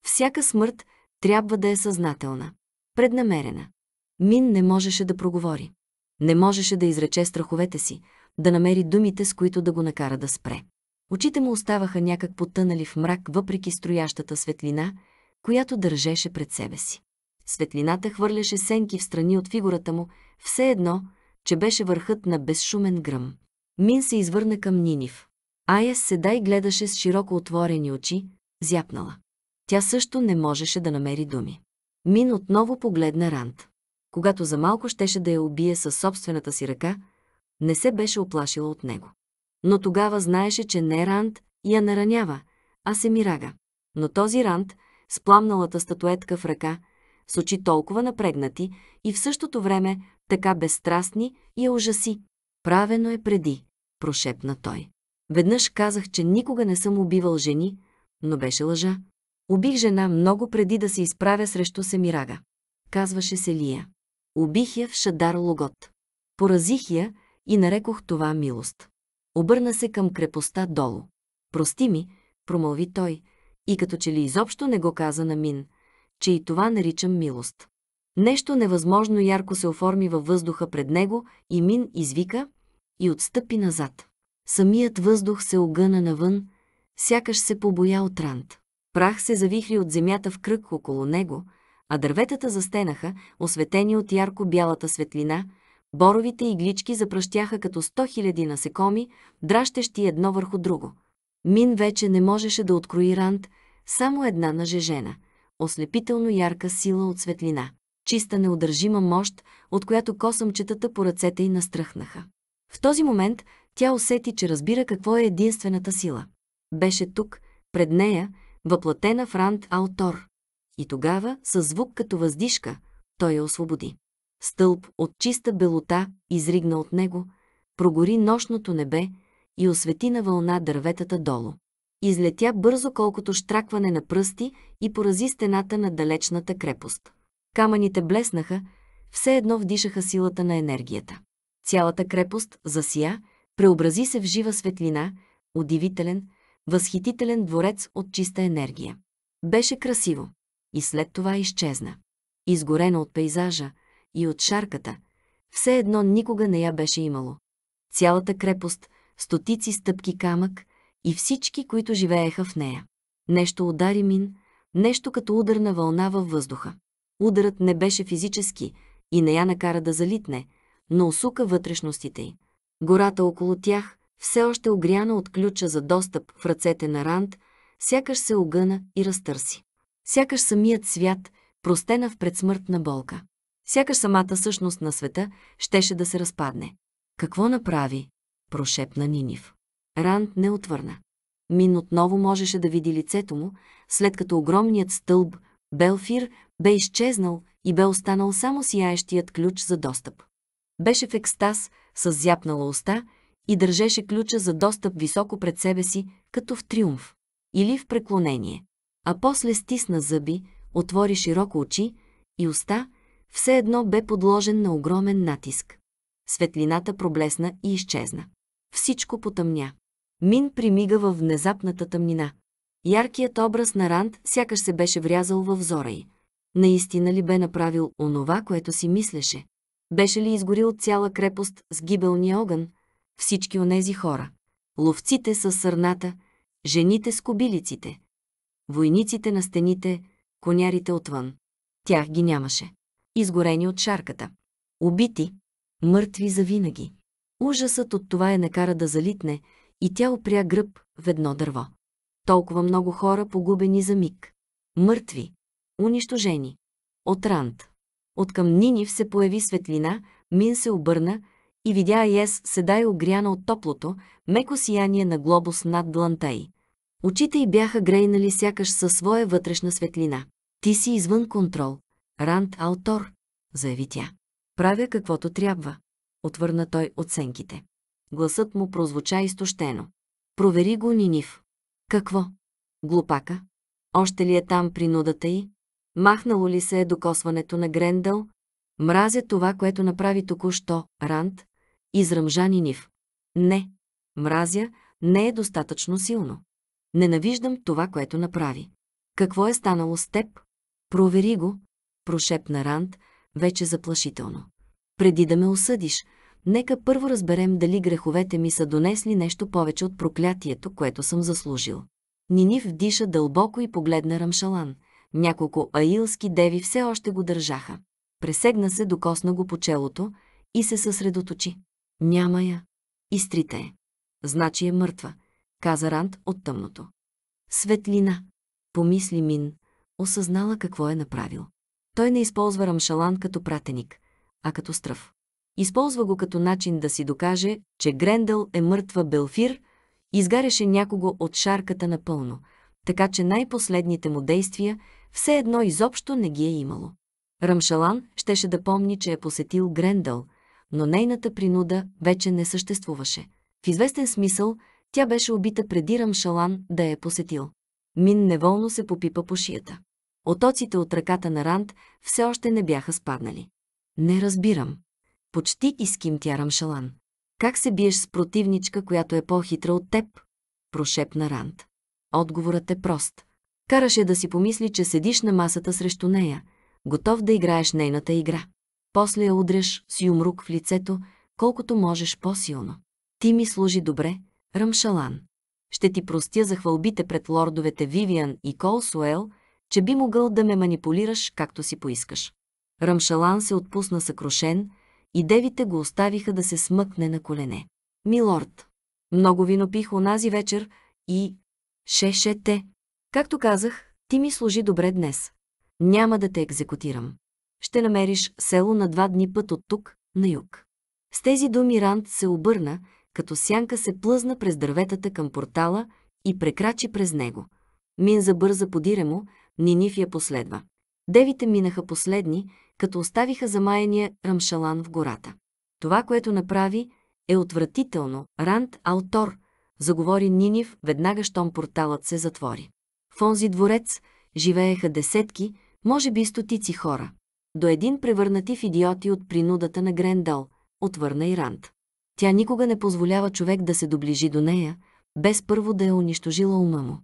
Всяка смърт трябва да е съзнателна, преднамерена. Мин не можеше да проговори. Не можеше да изрече страховете си, да намери думите, с които да го накара да спре. Очите му оставаха някак потънали в мрак, въпреки строящата светлина, която държеше пред себе си. Светлината хвърляше сенки в страни от фигурата му, все едно, че беше върхът на безшумен гръм. Мин се извърна към Нинив. Ая седа и гледаше с широко отворени очи, зяпнала. Тя също не можеше да намери думи. Мин отново погледна Рант. Когато за малко щеше да я убие със собствената си ръка, не се беше оплашила от него. Но тогава знаеше, че не Ранд я наранява, а се мирага. Но този Ранд, с пламналата статуетка в ръка, с очи толкова напрегнати и в същото време така безстрастни, я ужаси. Правено е преди, прошепна той. Веднъж казах, че никога не съм убивал жени, но беше лъжа. Убих жена много преди да се изправя срещу Семирага. Казваше се Лия. Убих я в Шадар Логот. Поразих я, и нарекох това милост. Обърна се към крепостта долу. Прости ми, промълви той, и като че ли изобщо не го каза на Мин, че и това наричам милост. Нещо невъзможно ярко се оформи във въздуха пред него и Мин извика и отстъпи назад. Самият въздух се огъна навън, сякаш се побоя от рант. Прах се завихри от земята в кръг около него, а дърветата застенаха, осветени от ярко бялата светлина, Боровите иглички запръщяха като сто хиляди насекоми, дращещи едно върху друго. Мин вече не можеше да открои Рант, само една нажежена, ослепително ярка сила от светлина. Чиста неудържима мощ, от която косъмчетата по ръцете й настръхнаха. В този момент тя усети, че разбира какво е единствената сила. Беше тук, пред нея, въплатена в Ранд Алтор. И тогава, със звук като въздишка, той я освободи. Стълб от чиста белота изригна от него, прогори нощното небе и освети на вълна дърветата долу. Излетя бързо колкото штракване на пръсти и порази стената на далечната крепост. Камъните блеснаха, все едно вдишаха силата на енергията. Цялата крепост засия, преобрази се в жива светлина, удивителен, възхитителен дворец от чиста енергия. Беше красиво. И след това изчезна. Изгорена от пейзажа, и от шарката. Все едно никога не я беше имало. Цялата крепост, стотици стъпки камък и всички, които живееха в нея. Нещо удари мин, нещо като ударна вълна във въздуха. Ударът не беше физически и не я накара да залитне, но усука вътрешностите й. Гората около тях, все още огряна от ключа за достъп в ръцете на Ранд, сякаш се огъна и разтърси. Сякаш самият свят, простена в предсмъртна болка. Сякаш самата същност на света щеше да се разпадне. Какво направи? Прошепна Нинив. Ранд не отвърна. Мин отново можеше да види лицето му, след като огромният стълб Белфир бе изчезнал и бе останал само сияещият ключ за достъп. Беше в екстаз с зяпнала уста и държеше ключа за достъп високо пред себе си, като в триумф или в преклонение. А после стисна зъби, отвори широко очи и уста все едно бе подложен на огромен натиск. Светлината проблесна и изчезна. Всичко потъмня. Мин примига във внезапната тъмнина. Яркият образ на Ранд сякаш се беше врязал във взора й. Наистина ли бе направил онова, което си мислеше? Беше ли изгорил цяла крепост с гибелния огън? Всички онези хора. Ловците с сърната, жените с кобилиците, войниците на стените, конярите отвън. Тях ги нямаше изгорени от шарката. Убити, мъртви завинаги. Ужасът от това е накара да залитне и тя опря гръб в едно дърво. Толкова много хора погубени за миг. Мъртви, унищожени. От рант. От към Нинив се появи светлина, Мин се обърна и видя Ес седай огряна от топлото, меко сияние на глобус над дланта й. Очите й бяха грейнали сякаш със своя вътрешна светлина. Ти си извън контрол. Ранд Алтор, заяви тя. Правя каквото трябва, отвърна той оценките. Гласът му прозвуча изтощено. Провери го, Нинив. Какво? Глупака? Още ли е там принудата й? Махнало ли се е докосването на Грендъл? Мразя това, което направи току-що, Ранд, изръмжа Нинив. Не, мразя, не е достатъчно силно. Ненавиждам това, което направи. Какво е станало с теб? Провери го, прошепна Ранд, вече заплашително. Преди да ме осъдиш, нека първо разберем дали греховете ми са донесли нещо повече от проклятието, което съм заслужил. Нинив вдиша дълбоко и погледна Рамшалан. Няколко аилски деви все още го държаха. Пресегна се, докосна го по челото и се съсредоточи. Няма я. Изтрите е. Значи е мъртва, каза Ранд от тъмното. Светлина, помисли Мин, осъзнала какво е направил. Той не използва Рамшалан като пратеник, а като стръв. Използва го като начин да си докаже, че Грендъл е мъртва Белфир, изгаряше някого от шарката напълно, така че най-последните му действия все едно изобщо не ги е имало. Рамшалан щеше да помни, че е посетил Грендъл, но нейната принуда вече не съществуваше. В известен смисъл тя беше убита преди Рамшалан да е посетил. Мин неволно се попипа по шията. Отоците от ръката на Ранд все още не бяха спаднали. Не разбирам. Почти изкимтя Рамшалан. Как се биеш с противничка, която е по-хитра от теб? Прошепна Ранд. Отговорът е прост. Караше да си помисли, че седиш на масата срещу нея, готов да играеш нейната игра. После я удряш с юмрук в лицето, колкото можеш по-силно. Ти ми служи добре, Рамшалан. Ще ти простя за хвалбите пред лордовете Вивиан и Колсуел, че би могъл да ме манипулираш както си поискаш. Рамшалан се отпусна съкрушен и девите го оставиха да се смъкне на колене. Милорд, много вино пих онази вечер и... те. Както казах, ти ми служи добре днес. Няма да те екзекутирам. Ще намериш село на два дни път от тук, на юг. С тези думи Ранд се обърна, като сянка се плъзна през дърветата към портала и прекрачи през него. Мин забърза подире му, Нинив я последва. Девите минаха последни, като оставиха замаяния Рамшалан в гората. Това, което направи, е отвратително. Ранд Алтор, заговори Нинив, веднага щом порталът се затвори. В онзи дворец живееха десетки, може би стотици хора. До един превърнати в идиоти от принудата на Грендал, отвърна и Ранд. Тя никога не позволява човек да се доближи до нея, без първо да е унищожила ума му.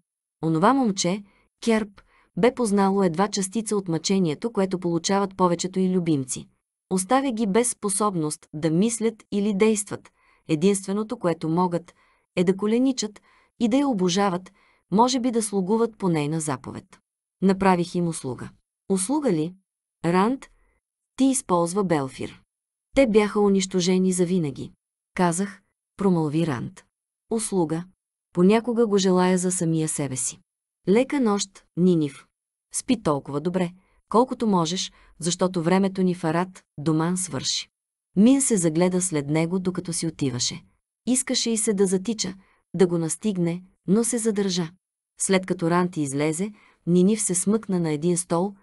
Онова момче, Керп, бе познало едва частица от мъчението, което получават повечето и любимци. Оставя ги без способност да мислят или действат. Единственото, което могат, е да коленичат и да я обожават, може би да слугуват по нейна заповед. Направих им услуга. Услуга ли? Ранд, ти използва Белфир. Те бяха унищожени завинаги. Казах, промълви Ранд. Услуга. Понякога го желая за самия себе си. Лека нощ, Нинив. Спи толкова добре, колкото можеш, защото времето ни в Арат, Доман свърши. Мин се загледа след него, докато си отиваше. Искаше и се да затича, да го настигне, но се задържа. След като Ранти излезе, Нинив се смъкна на един стол,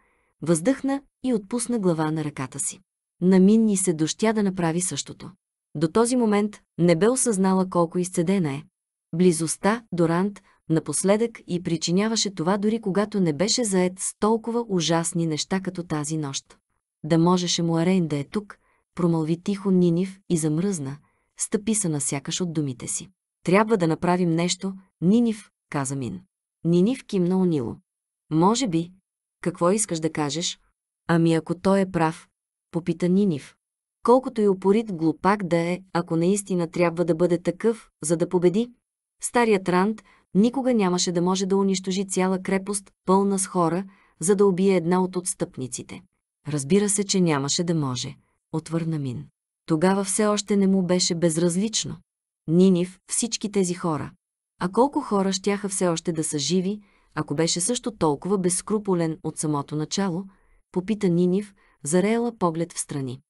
въздъхна и отпусна глава на ръката си. На Мин ни се дощя да направи същото. До този момент не бе осъзнала колко изцедена е. Близостта до Рант напоследък и причиняваше това дори когато не беше заед с толкова ужасни неща като тази нощ. Да можеше му Арейн да е тук, промълви тихо Нинив и замръзна, стъпи се от думите си. Трябва да направим нещо, Нинив, каза Мин. Нинив кимна унило. Може би. Какво искаш да кажеш? Ами ако той е прав, попита Нинив. Колкото и опорит глупак да е, ако наистина трябва да бъде такъв, за да победи, старият Ранд, Никога нямаше да може да унищожи цяла крепост, пълна с хора, за да убие една от отстъпниците. Разбира се, че нямаше да може, отвърна Мин. Тогава все още не му беше безразлично. Нинив, всички тези хора. А колко хора щяха все още да са живи, ако беше също толкова безскруполен от самото начало, попита Нинив, зареяла поглед в страни.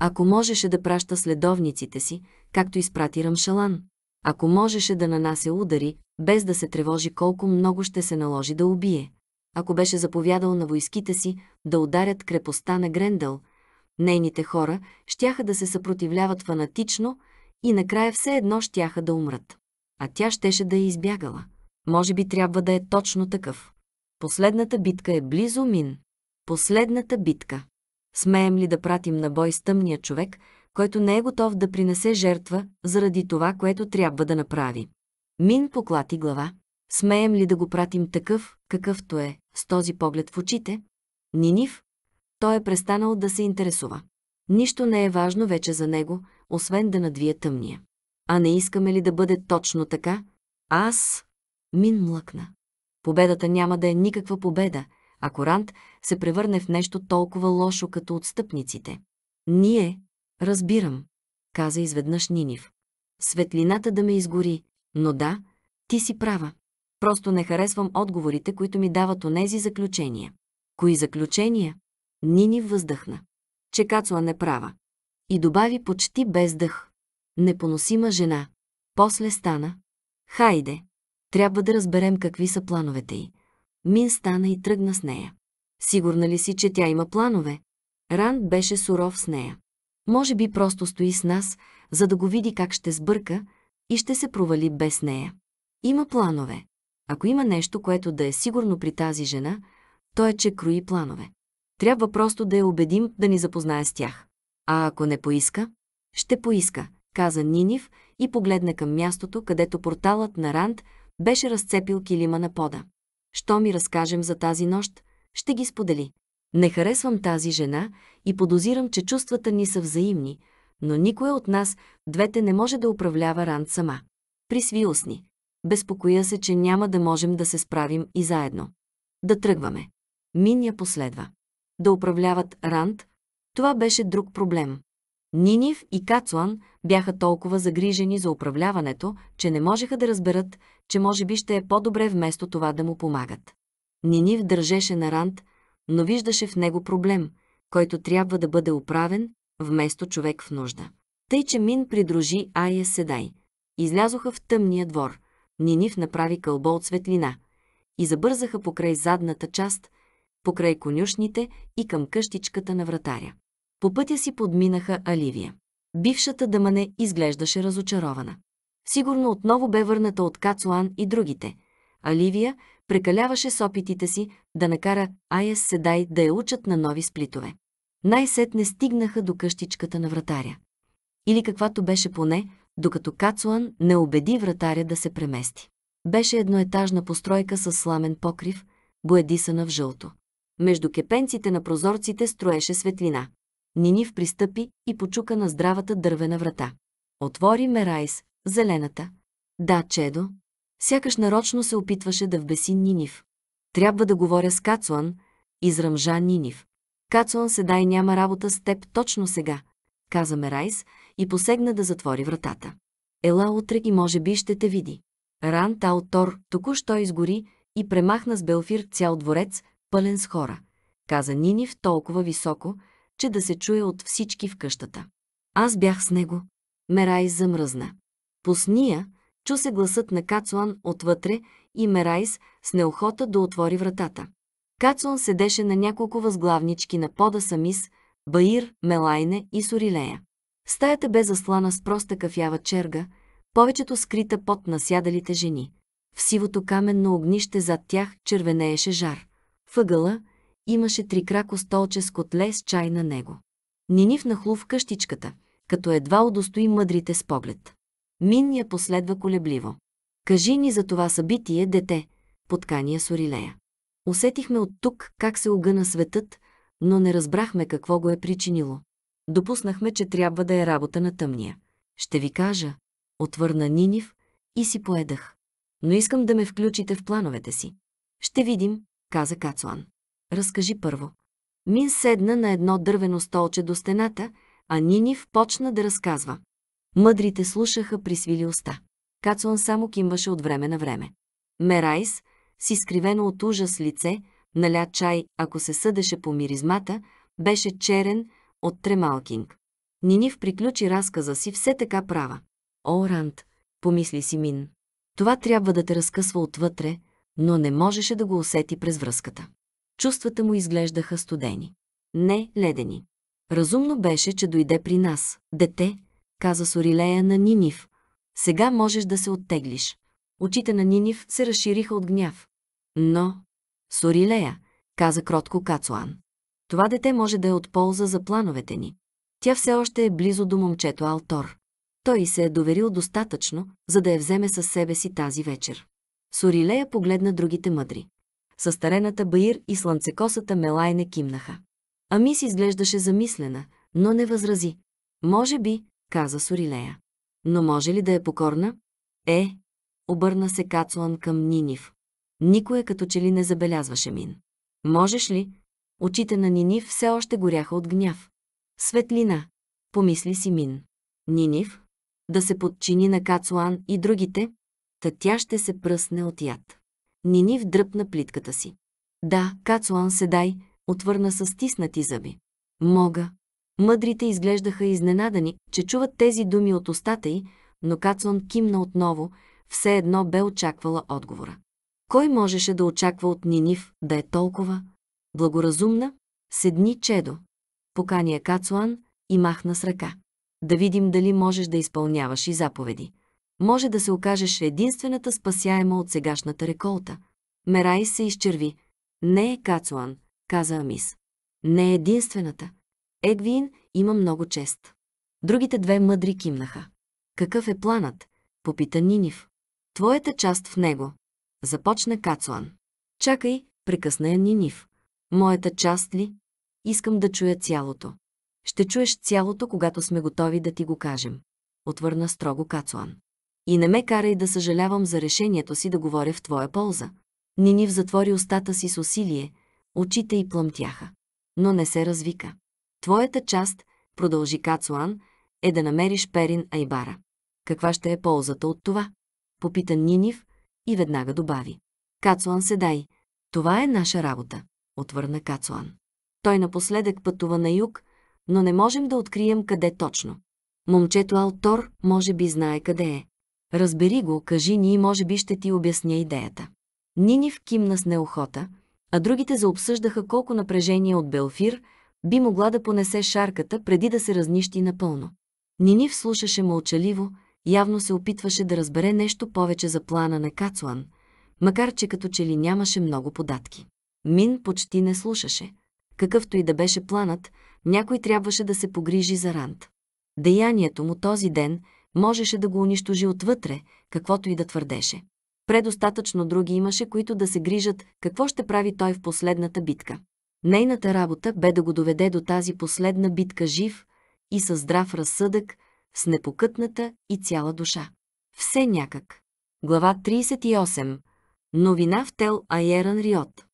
Ако можеше да праща следовниците си, както изпрати Рамшалан, ако можеше да нанася удари, без да се тревожи колко много ще се наложи да убие. Ако беше заповядал на войските си да ударят крепостта на Грендъл, нейните хора щяха да се съпротивляват фанатично и накрая все едно щяха да умрат. А тя щеше да е избягала. Може би трябва да е точно такъв. Последната битка е близо мин. Последната битка. Смеем ли да пратим на бой с тъмния човек, който не е готов да принесе жертва заради това, което трябва да направи? Мин поклати глава. Смеем ли да го пратим такъв, какъвто е, с този поглед в очите? Нинив? Той е престанал да се интересува. Нищо не е важно вече за него, освен да надвие тъмния. А не искаме ли да бъде точно така? Аз... Мин млъкна. Победата няма да е никаква победа, а Корант се превърне в нещо толкова лошо като отстъпниците. Ние, разбирам, каза изведнъж Нинив. Светлината да ме изгори, но да, ти си права. Просто не харесвам отговорите, които ми дават онези заключения. Кои заключения? Нини въздъхна. Че Кацуа не права. И добави почти без дъх. Непоносима жена. После стана. Хайде. Трябва да разберем какви са плановете й. Мин стана и тръгна с нея. Сигурна ли си, че тя има планове? Ранд беше суров с нея. Може би просто стои с нас, за да го види как ще сбърка, и ще се провали без нея. Има планове. Ако има нещо, което да е сигурно при тази жена, то е, че круи планове. Трябва просто да я убедим да ни запознае с тях. А ако не поиска? Ще поиска, каза Нинив и погледна към мястото, където порталът на Ранд беше разцепил килима на пода. Що ми разкажем за тази нощ? Ще ги сподели. Не харесвам тази жена и подозирам, че чувствата ни са взаимни – но никой от нас, двете, не може да управлява Ранд сама. Присвил сни. Безпокоя се, че няма да можем да се справим и заедно. Да тръгваме. Миня последва. Да управляват Ранд, това беше друг проблем. Нинив и Кацуан бяха толкова загрижени за управляването, че не можеха да разберат, че може би ще е по-добре вместо това да му помагат. Нинив държеше на Ранд, но виждаше в него проблем, който трябва да бъде управен вместо човек в нужда. Тъй, че Мин придружи Ария Седай. Излязоха в тъмния двор. Нинив направи кълбо от светлина. И забързаха покрай задната част, покрай конюшните и към къщичката на вратаря. По пътя си подминаха Аливия. Бившата дъмане изглеждаше разочарована. Сигурно отново бе върната от Кацуан и другите. Аливия прекаляваше с опитите си да накара Айес Седай да я учат на нови сплитове най-сетне стигнаха до къщичката на вратаря. Или каквато беше поне, докато Кацуан не убеди вратаря да се премести. Беше едноетажна постройка с сламен покрив, боядисана в жълто. Между кепенците на прозорците строеше светлина. Нинив пристъпи и почука на здравата дървена врата. Отвори Мерайс, зелената. Да, Чедо. Сякаш нарочно се опитваше да вбеси Нинив. Трябва да говоря с Кацуан, изръмжа Нинив. Кацуан седай няма работа с теб точно сега, каза Мерайс и посегна да затвори вратата. Ела утре и може би ще те види. Ран Тао Тор току-що изгори и премахна с Белфир цял дворец, пълен с хора, каза Нинив толкова високо, че да се чуе от всички в къщата. Аз бях с него. Мерайс замръзна. Посния, чу се гласът на Кацуан отвътре и Мерайс с неохота да отвори вратата. Кацун седеше на няколко възглавнички на пода Самис, Баир, Мелайне и Сорилея. Стаята бе заслана с проста кафява черга, повечето скрита под насядалите жени. В сивото каменно огнище зад тях червенееше жар. Въгъла имаше три крако столче с котле с чай на него. Нинив нахлу в къщичката, като едва удостои мъдрите с поглед. Мин я последва колебливо. Кажи ни за това събитие, дете, поткания Сорилея. Усетихме от тук как се огъна светът, но не разбрахме какво го е причинило. Допуснахме, че трябва да е работа на тъмния. Ще ви кажа, отвърна Нинив и си поедах. Но искам да ме включите в плановете си. Ще видим, каза Кацуан. Разкажи първо. Мин седна на едно дървено столче до стената, а Нинив почна да разказва. Мъдрите слушаха при свили уста. Кацуан само кимваше от време на време. Мерайс, с изкривено от ужас лице, наля чай, ако се съдеше по миризмата, беше черен от Тремалкинг. Нинив приключи разказа си все така права. О, Ранд, помисли си Мин. Това трябва да те разкъсва отвътре, но не можеше да го усети през връзката. Чувствата му изглеждаха студени. Не ледени. Разумно беше, че дойде при нас. Дете, каза Сорилея на Нинив. Сега можеш да се оттеглиш. Очите на Нинив се разшириха от гняв. Но... Сорилея, каза кротко Кацуан. Това дете може да е от полза за плановете ни. Тя все още е близо до момчето Алтор. Той се е доверил достатъчно, за да я вземе със себе си тази вечер. Сорилея погледна другите мъдри. Състарената Баир и слънцекосата Мелай не кимнаха. Амис изглеждаше замислена, но не възрази. Може би, каза Сорилея. Но може ли да е покорна? Е, обърна се Кацуан към Нинив. Никой като че ли не забелязваше мин. Можеш ли? Очите на Нинив все още горяха от гняв. Светлина, помисли си мин. Нинив, да се подчини на Кацуан и другите, та тя ще се пръсне от яд. Нинив дръпна плитката си. Да, Кацуан седай, отвърна с стиснати зъби. Мога. Мъдрите изглеждаха изненадани, че чуват тези думи от устата й, но Кацуан кимна отново, все едно бе очаквала отговора. Кой можеше да очаква от Нинив да е толкова благоразумна? Седни чедо, Покания Кацуан и махна с ръка. Да видим дали можеш да изпълняваш и заповеди. Може да се окажеш единствената спасяема от сегашната реколта. Мерай се изчерви. Не е Кацуан, каза Амис. Не е единствената. Егвин има много чест. Другите две мъдри кимнаха. Какъв е планът? Попита Нинив. Твоята част в него. Започна Кацуан. Чакай, прекъсна я Нинив. Моята част ли? Искам да чуя цялото. Ще чуеш цялото, когато сме готови да ти го кажем. Отвърна строго Кацуан. И не ме карай да съжалявам за решението си да говоря в твоя полза. Нинив затвори устата си с усилие, очите й плъмтяха. Но не се развика. Твоята част, продължи Кацуан, е да намериш Перин Айбара. Каква ще е ползата от това? попита Нинив и веднага добави. Кацуан дай. Това е наша работа, отвърна Кацуан. Той напоследък пътува на юг, но не можем да открием къде точно. Момчето Алтор може би знае къде е. Разбери го, кажи ни и може би ще ти обясня идеята. Нинив кимна с неохота, а другите заобсъждаха колко напрежение от Белфир би могла да понесе шарката преди да се разнищи напълно. Нинив слушаше мълчаливо, явно се опитваше да разбере нещо повече за плана на Кацуан, макар че като че ли нямаше много податки. Мин почти не слушаше. Какъвто и да беше планът, някой трябваше да се погрижи за Ранд. Деянието му този ден можеше да го унищожи отвътре, каквото и да твърдеше. Предостатъчно други имаше, които да се грижат какво ще прави той в последната битка. Нейната работа бе да го доведе до тази последна битка жив и със здрав разсъдък с непокътната и цяла душа. Все някак. Глава 38. Новина в Тел Айеран Риот.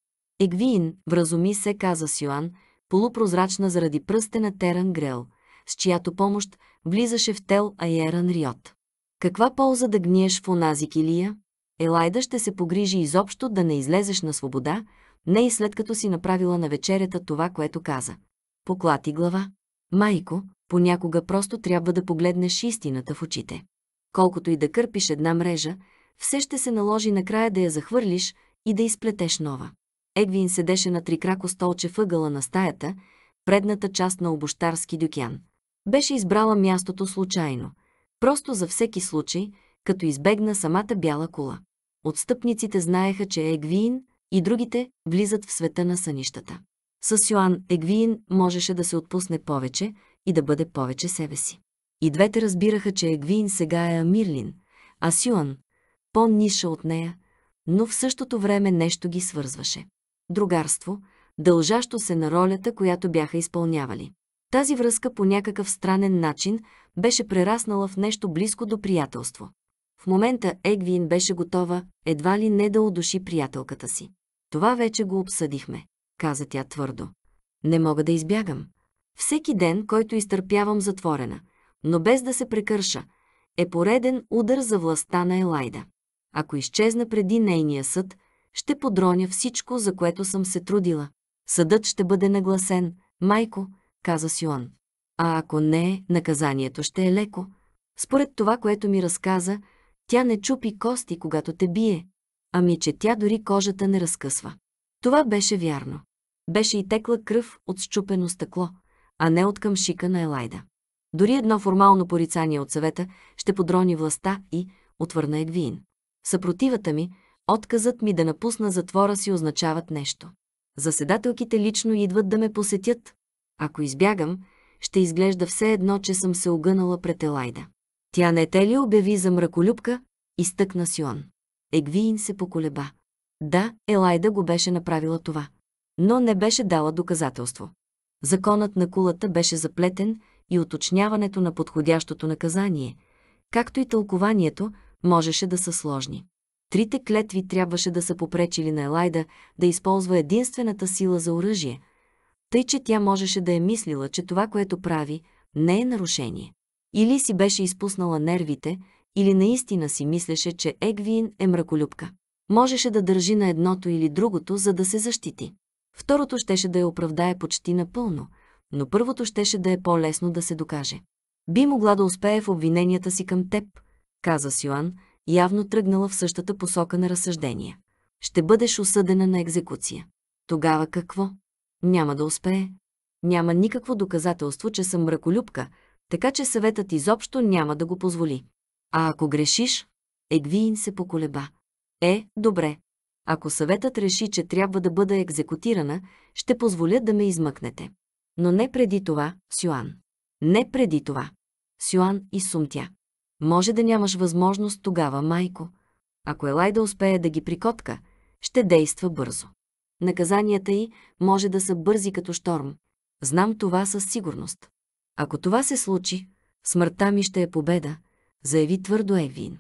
Егвиин, вразуми се, каза Сюан, полупрозрачна заради пръстена Теран Грел, с чиято помощ влизаше в Тел Айеран Риот. Каква полза да гниеш в онази килия? Елайда ще се погрижи изобщо да не излезеш на свобода, не и след като си направила на вечерята това, което каза. Поклати глава. Майко, понякога просто трябва да погледнеш истината в очите. Колкото и да кърпиш една мрежа, все ще се наложи накрая да я захвърлиш и да изплетеш нова. Егвин седеше на трикрако столче въгъла на стаята, предната част на обощарски дюкян. Беше избрала мястото случайно, просто за всеки случай, като избегна самата бяла кула. Отстъпниците знаеха, че Егвин и другите влизат в света на сънищата. С Йоан Егвиин можеше да се отпусне повече и да бъде повече себе си. И двете разбираха, че Егвиин сега е Амирлин, а Сюан – по-ниша от нея, но в същото време нещо ги свързваше. Другарство, дължащо се на ролята, която бяха изпълнявали. Тази връзка по някакъв странен начин беше прераснала в нещо близко до приятелство. В момента Егвин беше готова едва ли не да удуши приятелката си. Това вече го обсъдихме каза тя твърдо. Не мога да избягам. Всеки ден, който изтърпявам затворена, но без да се прекърша, е пореден удар за властта на Елайда. Ако изчезна преди нейния съд, ще подроня всичко, за което съм се трудила. Съдът ще бъде нагласен, майко, каза Сион. А ако не, наказанието ще е леко. Според това, което ми разказа, тя не чупи кости, когато те бие. Ами, че тя дори кожата не разкъсва. Това беше вярно беше и текла кръв от щупено стъкло, а не от към шика на Елайда. Дори едно формално порицание от съвета ще подрони властта и отвърна Егвиин. Съпротивата ми, отказът ми да напусна затвора си означават нещо. Заседателките лично идват да ме посетят. Ако избягам, ще изглежда все едно, че съм се огънала пред Елайда. Тя не те ли обяви за мраколюбка? Изтъкна Сион. Егвиин се поколеба. Да, Елайда го беше направила това но не беше дала доказателство. Законът на кулата беше заплетен и уточняването на подходящото наказание, както и тълкованието, можеше да са сложни. Трите клетви трябваше да са попречили на Елайда да използва единствената сила за оръжие, тъй че тя можеше да е мислила, че това, което прави, не е нарушение. Или си беше изпуснала нервите, или наистина си мислеше, че Егвин е мраколюбка. Можеше да държи на едното или другото, за да се защити. Второто щеше да я оправдае почти напълно, но първото щеше да е по-лесно да се докаже. Би могла да успее в обвиненията си към теб, каза Сюан, явно тръгнала в същата посока на разсъждения. Ще бъдеш осъдена на екзекуция. Тогава какво? Няма да успее. Няма никакво доказателство, че съм мраколюбка, така че съветът изобщо няма да го позволи. А ако грешиш, Егвиин се поколеба. Е, добре, ако съветът реши, че трябва да бъда екзекутирана, ще позволя да ме измъкнете. Но не преди това, Сюан. Не преди това. Сюан сумтя. Може да нямаш възможност тогава, майко. Ако Елайда успее да ги прикотка, ще действа бързо. Наказанията й може да са бързи като шторм. Знам това със сигурност. Ако това се случи, смъртта ми ще е победа, заяви твърдо Евин.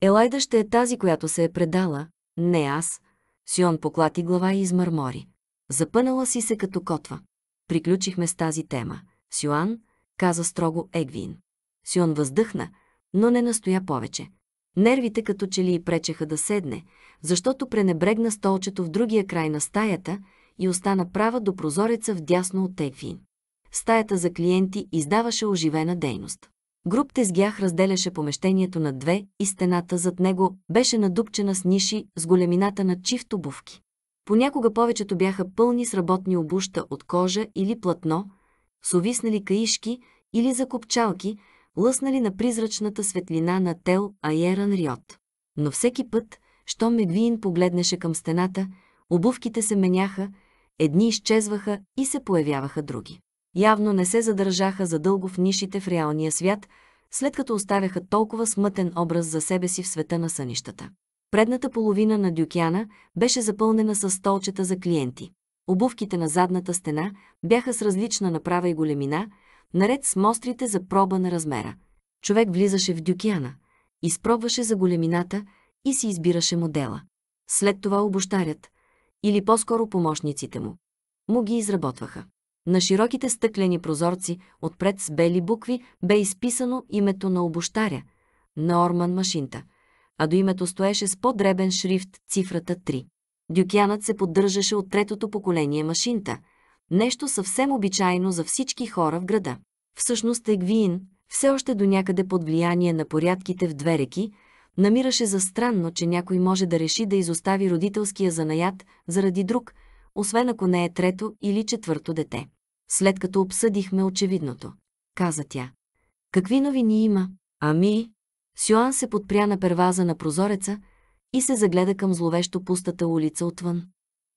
Елайда ще е тази, която се е предала, не аз. Сион поклати глава и измърмори. Запънала си се като котва. Приключихме с тази тема. Сюан, каза строго Егвин. Сион въздъхна, но не настоя повече. Нервите като че ли и пречеха да седне, защото пренебрегна столчето в другия край на стаята и остана права до прозореца в дясно от Егвин. Стаята за клиенти издаваше оживена дейност. Груп тезгях разделяше помещението на две и стената зад него беше надупчена с ниши с големината на чифт обувки. Понякога повечето бяха пълни с работни обуща от кожа или платно, с увиснали каишки или закопчалки, лъснали на призрачната светлина на Тел Айеран Риот. Но всеки път, щом Медвиин погледнеше към стената, обувките се меняха, едни изчезваха и се появяваха други явно не се задържаха задълго в нишите в реалния свят, след като оставяха толкова смътен образ за себе си в света на сънищата. Предната половина на Дюкяна беше запълнена с столчета за клиенти. Обувките на задната стена бяха с различна направа и големина, наред с мострите за проба на размера. Човек влизаше в Дюкяна, изпробваше за големината и си избираше модела. След това обощарят, или по-скоро помощниците му, му ги изработваха. На широките стъклени прозорци, отпред с бели букви, бе изписано името на обощаря, на Орман Машинта, а до името стоеше с по-дребен шрифт цифрата 3. Дюкянът се поддържаше от третото поколение Машинта, нещо съвсем обичайно за всички хора в града. Всъщност Егвиин, все още до някъде под влияние на порядките в две реки, намираше за странно, че някой може да реши да изостави родителския занаят заради друг – освен ако не е трето или четвърто дете. След като обсъдихме очевидното, каза тя. Какви новини има? Ами? Сюан се подпря на перваза на прозореца и се загледа към зловещо пустата улица отвън.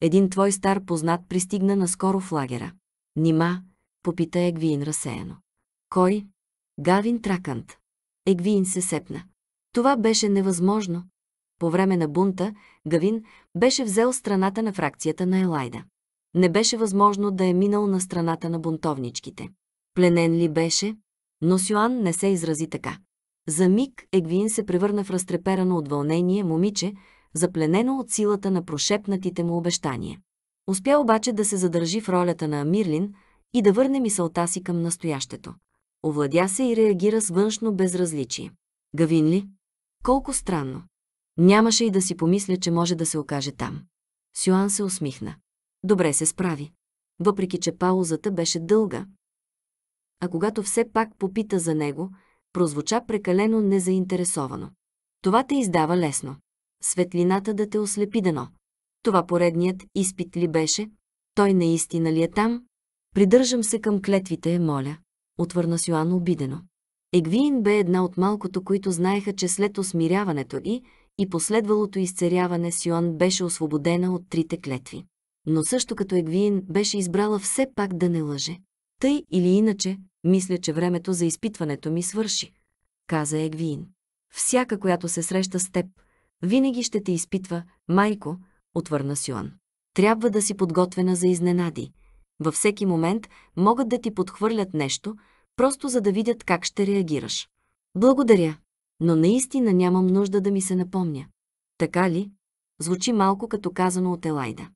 Един твой стар познат пристигна наскоро в лагера. Нима, попита Егвин разсеяно. Кой? Гавин Тракант. Егвин се сепна. Това беше невъзможно, по време на бунта, Гавин беше взел страната на фракцията на Елайда. Не беше възможно да е минал на страната на бунтовничките. Пленен ли беше? Но Сюан не се изрази така. За миг Егвин се превърна в разтреперано от вълнение момиче, запленено от силата на прошепнатите му обещания. Успя обаче да се задържи в ролята на Амирлин и да върне мисълта си към настоящето. Овладя се и реагира с външно безразличие. Гавин ли? Колко странно. Нямаше и да си помисля, че може да се окаже там. Сюан се усмихна. Добре се справи. Въпреки, че паузата беше дълга. А когато все пак попита за него, прозвуча прекалено незаинтересовано. Това те издава лесно. Светлината да те ослепи дано. Това поредният изпит ли беше? Той наистина ли е там? Придържам се към клетвите, моля, отвърна Сюан обидено. Егвиин бе една от малкото, които знаеха, че след осмиряването и и последвалото изцеряване Сион беше освободена от трите клетви. Но също като Егвиен беше избрала все пак да не лъже. Тъй или иначе, мисля, че времето за изпитването ми свърши, каза Егвиин. Всяка, която се среща с теб, винаги ще те изпитва, майко, отвърна Сион. Трябва да си подготвена за изненади. Във всеки момент могат да ти подхвърлят нещо, просто за да видят как ще реагираш. Благодаря, но наистина нямам нужда да ми се напомня. Така ли? Звучи малко като казано от Елайда.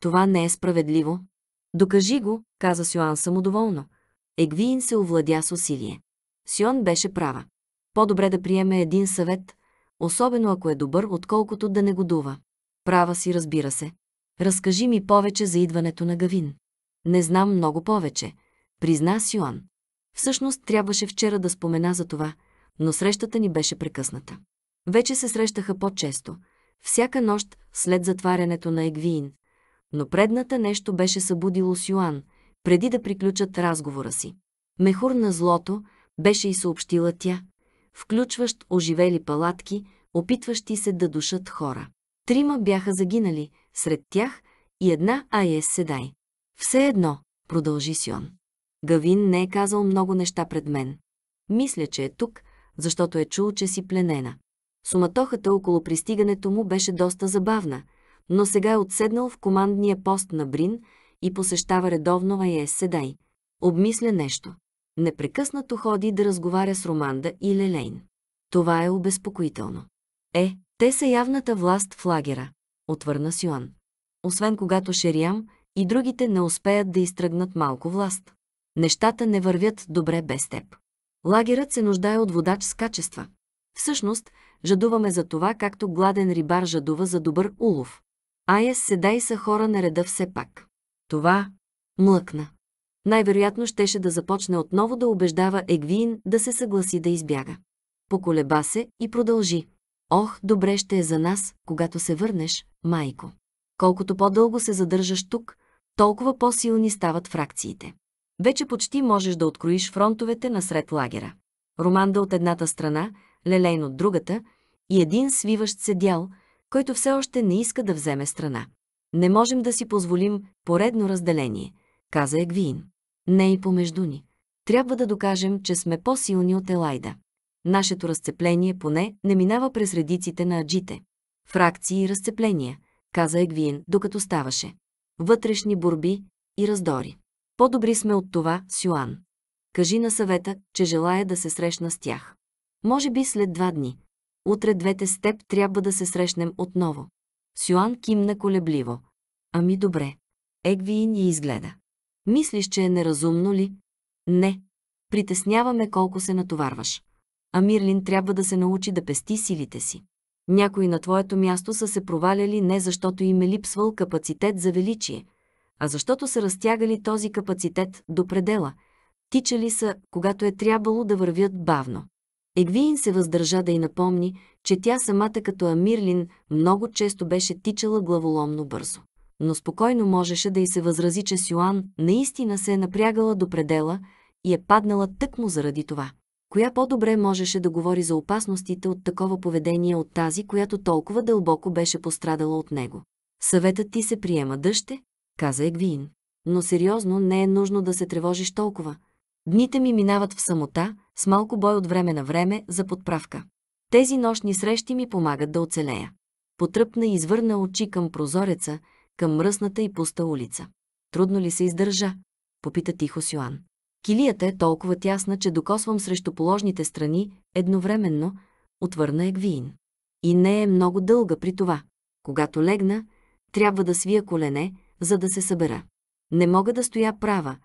Това не е справедливо. Докажи го, каза Сюан самодоволно. Егвиин се овладя с усилие. Сион беше права. По-добре да приеме един съвет, особено ако е добър, отколкото да негодува. Права си, разбира се. Разкажи ми повече за идването на Гавин. Не знам много повече, призна Сион. Всъщност трябваше вчера да спомена за това – но срещата ни беше прекъсната. Вече се срещаха по-често, всяка нощ след затварянето на Егвиин, но предната нещо беше събудило Сюан, преди да приключат разговора си. Мехур на злото беше и съобщила тя, включващ оживели палатки, опитващи се да душат хора. Трима бяха загинали, сред тях и една Айес Седай. Все едно, продължи Сион. Гавин не е казал много неща пред мен. Мисля, че е тук, защото е чул, че си пленена. Суматохата около пристигането му беше доста забавна, но сега е отседнал в командния пост на Брин и посещава редовно АЕС Седай. Е Обмисля нещо. Непрекъснато ходи да разговаря с Романда и Лелейн. Това е обезпокоително. Е, те са явната власт в лагера, отвърна Сюан. Освен когато Шериам и другите не успеят да изтръгнат малко власт. Нещата не вървят добре без теб. Лагерът се нуждае от водач с качества. Всъщност, жадуваме за това, както гладен рибар жадува за добър улов. Ая е, седай са хора на реда все пак. Това млъкна. Най-вероятно щеше да започне отново да убеждава Егвин да се съгласи да избяга. Поколеба се и продължи. Ох, добре ще е за нас, когато се върнеш, майко. Колкото по-дълго се задържаш тук, толкова по-силни стават фракциите. Вече почти можеш да откроиш фронтовете насред лагера. Романда от едната страна, Лелейн от другата и един свиващ се дял, който все още не иска да вземе страна. Не можем да си позволим поредно разделение, каза Егвиин. Не и помежду ни. Трябва да докажем, че сме по-силни от Елайда. Нашето разцепление поне не минава през редиците на аджите. Фракции и разцепления, каза Егвиин, докато ставаше. Вътрешни борби и раздори. По-добри сме от това, Сюан. Кажи на съвета, че желая да се срещна с тях. Може би след два дни. Утре двете с теб трябва да се срещнем отново. Сюан кимна колебливо. Ами добре. Егвиин я изгледа. Мислиш, че е неразумно ли? Не. Притесняваме колко се натоварваш. А Мирлин трябва да се научи да пести силите си. Някои на твоето място са се проваляли не защото им е липсвал капацитет за величие – а защото са разтягали този капацитет до предела, тичали са, когато е трябвало да вървят бавно. Егвиин се въздържа да й напомни, че тя самата като Амирлин много често беше тичала главоломно бързо. Но спокойно можеше да й се възрази, че Сюан наистина се е напрягала до предела и е паднала тъкмо заради това. Коя по-добре можеше да говори за опасностите от такова поведение от тази, която толкова дълбоко беше пострадала от него? Съветът ти се приема дъще, каза Егвиин. Но сериозно не е нужно да се тревожиш толкова. Дните ми минават в самота, с малко бой от време на време за подправка. Тези нощни срещи ми помагат да оцелея. Потръпна и извърна очи към прозореца, към мръсната и пуста улица. Трудно ли се издържа? Попита тихо Сюан. Килията е толкова тясна, че докосвам срещу положните страни едновременно, отвърна Егвиин. И не е много дълга при това. Когато легна, трябва да свия колене, за да се събера. Не мога да стоя права,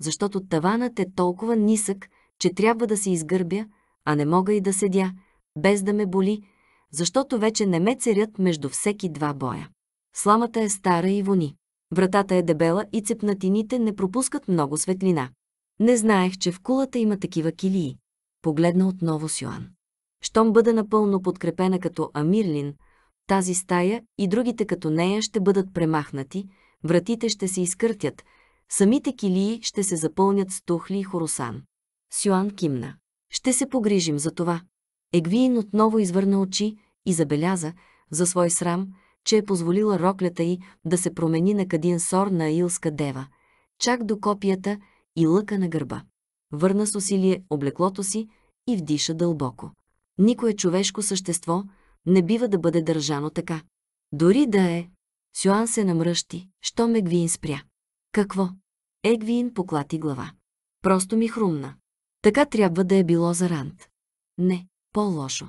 защото таванът е толкова нисък, че трябва да се изгърбя, а не мога и да седя, без да ме боли, защото вече не ме церят между всеки два боя. Сламата е стара и вони. Вратата е дебела и цепнатините не пропускат много светлина. Не знаех, че в кулата има такива килии. Погледна отново Сюан. Щом бъда напълно подкрепена като Амирлин, тази стая и другите като нея ще бъдат премахнати, Вратите ще се изкъртят, самите килии ще се запълнят с тухли и хоросан. Сюан кимна. Ще се погрижим за това. Егвиин отново извърна очи и забеляза, за свой срам, че е позволила роклята й да се промени на кадин сор на илска дева, чак до копията и лъка на гърба. Върна с усилие облеклото си и вдиша дълбоко. Никое човешко същество не бива да бъде държано така. Дори да е Сюан се намръщи, щом Егвин спря. Какво? Егвин поклати глава. Просто ми хрумна. Така трябва да е било за Рант. Не, по-лошо.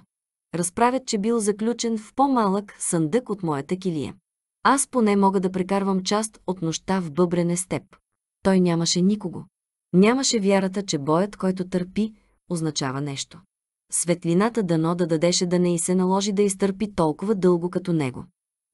Разправят, че бил заключен в по-малък съндък от моята килия. Аз поне мога да прекарвам част от нощта в бъбрене с теб. Той нямаше никого. Нямаше вярата, че боят, който търпи, означава нещо. Светлината дано да дадеше да не и се наложи да изтърпи толкова дълго като него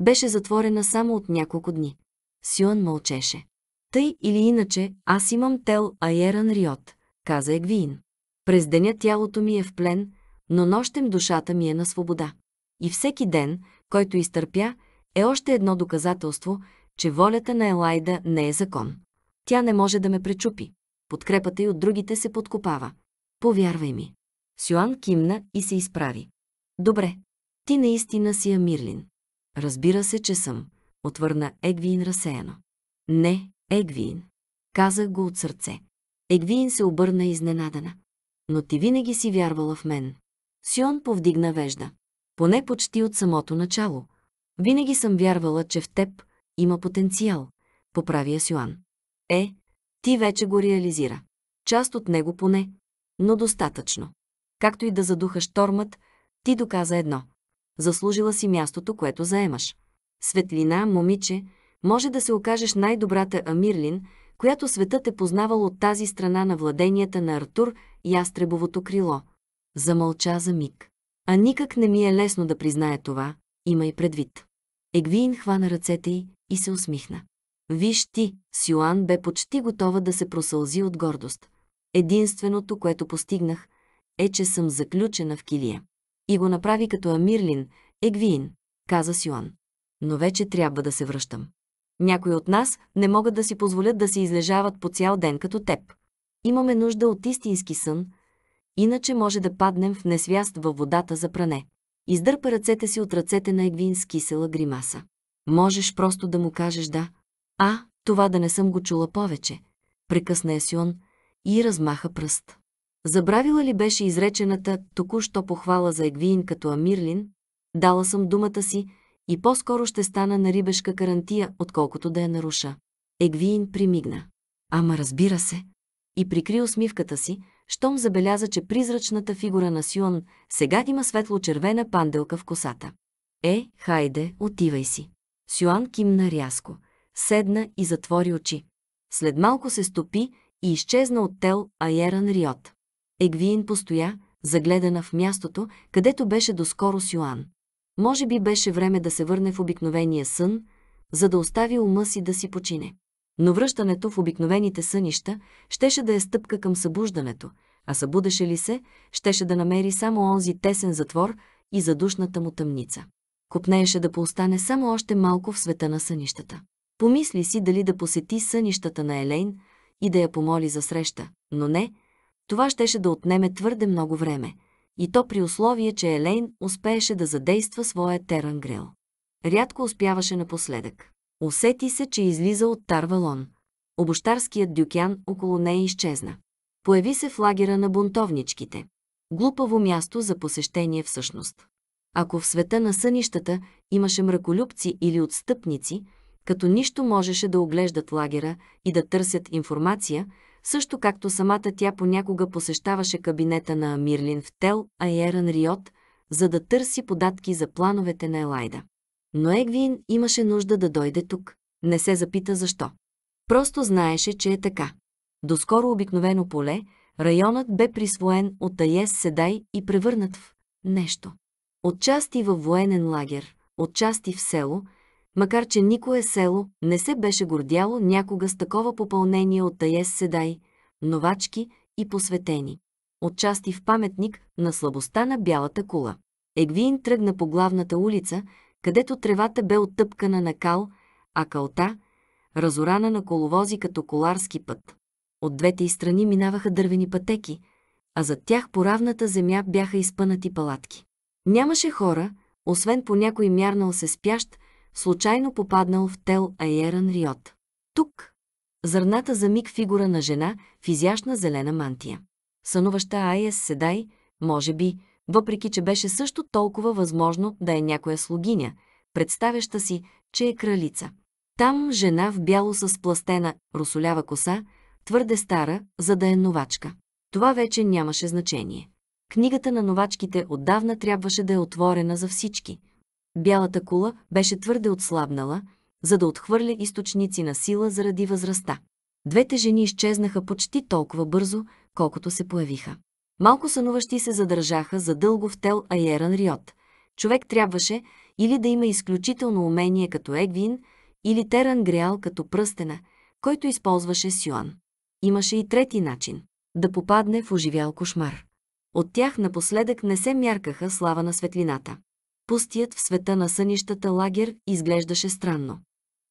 беше затворена само от няколко дни. Сюан мълчеше. Тъй или иначе, аз имам тел Аеран Риот, каза Егвиин. През деня тялото ми е в плен, но нощем душата ми е на свобода. И всеки ден, който изтърпя, е още едно доказателство, че волята на Елайда не е закон. Тя не може да ме пречупи. Подкрепата и от другите се подкопава. Повярвай ми. Сюан кимна и се изправи. Добре, ти наистина си Амирлин. Разбира се, че съм, отвърна Егвин разсеяно. Не, Егвин. Казах го от сърце. Егвин се обърна изненадана. Но ти винаги си вярвала в мен. Сион повдигна вежда. Поне почти от самото начало. Винаги съм вярвала, че в теб има потенциал, поправи Асюан. Е, ти вече го реализира. Част от него поне, но достатъчно. Както и да задуха штормът, ти доказа едно заслужила си мястото, което заемаш. Светлина, момиче, може да се окажеш най-добрата Амирлин, която светът е познавал от тази страна на владенията на Артур и Астребовото крило. Замълча за миг. А никак не ми е лесно да призная това, има и предвид. Егвин хвана ръцете й и се усмихна. Виж ти, Сюан бе почти готова да се просълзи от гордост. Единственото, което постигнах, е, че съм заключена в килия и го направи като Амирлин, Егвин, каза Сюан. Но вече трябва да се връщам. Някои от нас не могат да си позволят да се излежават по цял ден като теб. Имаме нужда от истински сън, иначе може да паднем в несвяст във водата за пране. Издърпа ръцете си от ръцете на Егвин с кисела гримаса. Можеш просто да му кажеш да. А, това да не съм го чула повече. Прекъсна Сюан и размаха пръст. Забравила ли беше изречената току-що похвала за Егвиин като Амирлин, дала съм думата си и по-скоро ще стана на рибешка карантия, отколкото да я наруша. Егвиин примигна. Ама разбира се. И прикри усмивката си, щом забеляза, че призрачната фигура на Сюан сега има светло-червена панделка в косата. Е, хайде, отивай си. Сюан кимна рязко, седна и затвори очи. След малко се стопи и изчезна от тел Аеран Риот. Егвиин постоя, загледана в мястото, където беше доскоро с Йоан. Може би беше време да се върне в обикновения сън, за да остави ума си да си почине. Но връщането в обикновените сънища щеше да е стъпка към събуждането, а събудеше ли се, щеше да намери само онзи тесен затвор и задушната му тъмница. Купнееше да поостане само още малко в света на сънищата. Помисли си дали да посети сънищата на Елейн и да я помоли за среща, но не, това щеше да отнеме твърде много време. И то при условие, че Елейн успееше да задейства своя терангрел. Рядко успяваше напоследък. Усети се, че излиза от Тарвалон. Обощарският дюкян около нея изчезна. Появи се в лагера на бунтовничките. Глупаво място за посещение всъщност. Ако в света на сънищата имаше мраколюбци или отстъпници, като нищо можеше да оглеждат лагера и да търсят информация, също както самата тя понякога посещаваше кабинета на Мирлин в Тел Айеран Риот, за да търси податки за плановете на Елайда. Но Егвин имаше нужда да дойде тук. Не се запита защо. Просто знаеше, че е така. Доскоро обикновено поле, районът бе присвоен от Аес Седай и превърнат в нещо. Отчасти във военен лагер, отчасти в село – макар че никое село не се беше гордяло някога с такова попълнение от таес седай, новачки и посветени. Отчасти в паметник на слабостта на бялата кула. Егвиин тръгна по главната улица, където тревата бе оттъпкана на кал, а калта – разорана на коловози като коларски път. От двете и страни минаваха дървени пътеки, а зад тях по равната земя бяха изпънати палатки. Нямаше хора, освен по някой мярнал се спящ, случайно попаднал в Тел Айерън Риот. Тук зърната за миг фигура на жена в изящна зелена мантия. Сънуваща Айес Седай, може би, въпреки че беше също толкова възможно да е някоя слугиня, представяща си, че е кралица. Там жена в бяло с пластена, русолява коса, твърде стара, за да е новачка. Това вече нямаше значение. Книгата на новачките отдавна трябваше да е отворена за всички – Бялата кула беше твърде отслабнала, за да отхвърля източници на сила заради възрастта. Двете жени изчезнаха почти толкова бързо, колкото се появиха. Малко сънуващи се задържаха за дълго в тел Айеран Риот. Човек трябваше или да има изключително умение като Егвин, или Теран Греал като пръстена, който използваше Сюан. Имаше и трети начин – да попадне в оживял кошмар. От тях напоследък не се мяркаха слава на светлината пустият в света на сънищата лагер изглеждаше странно.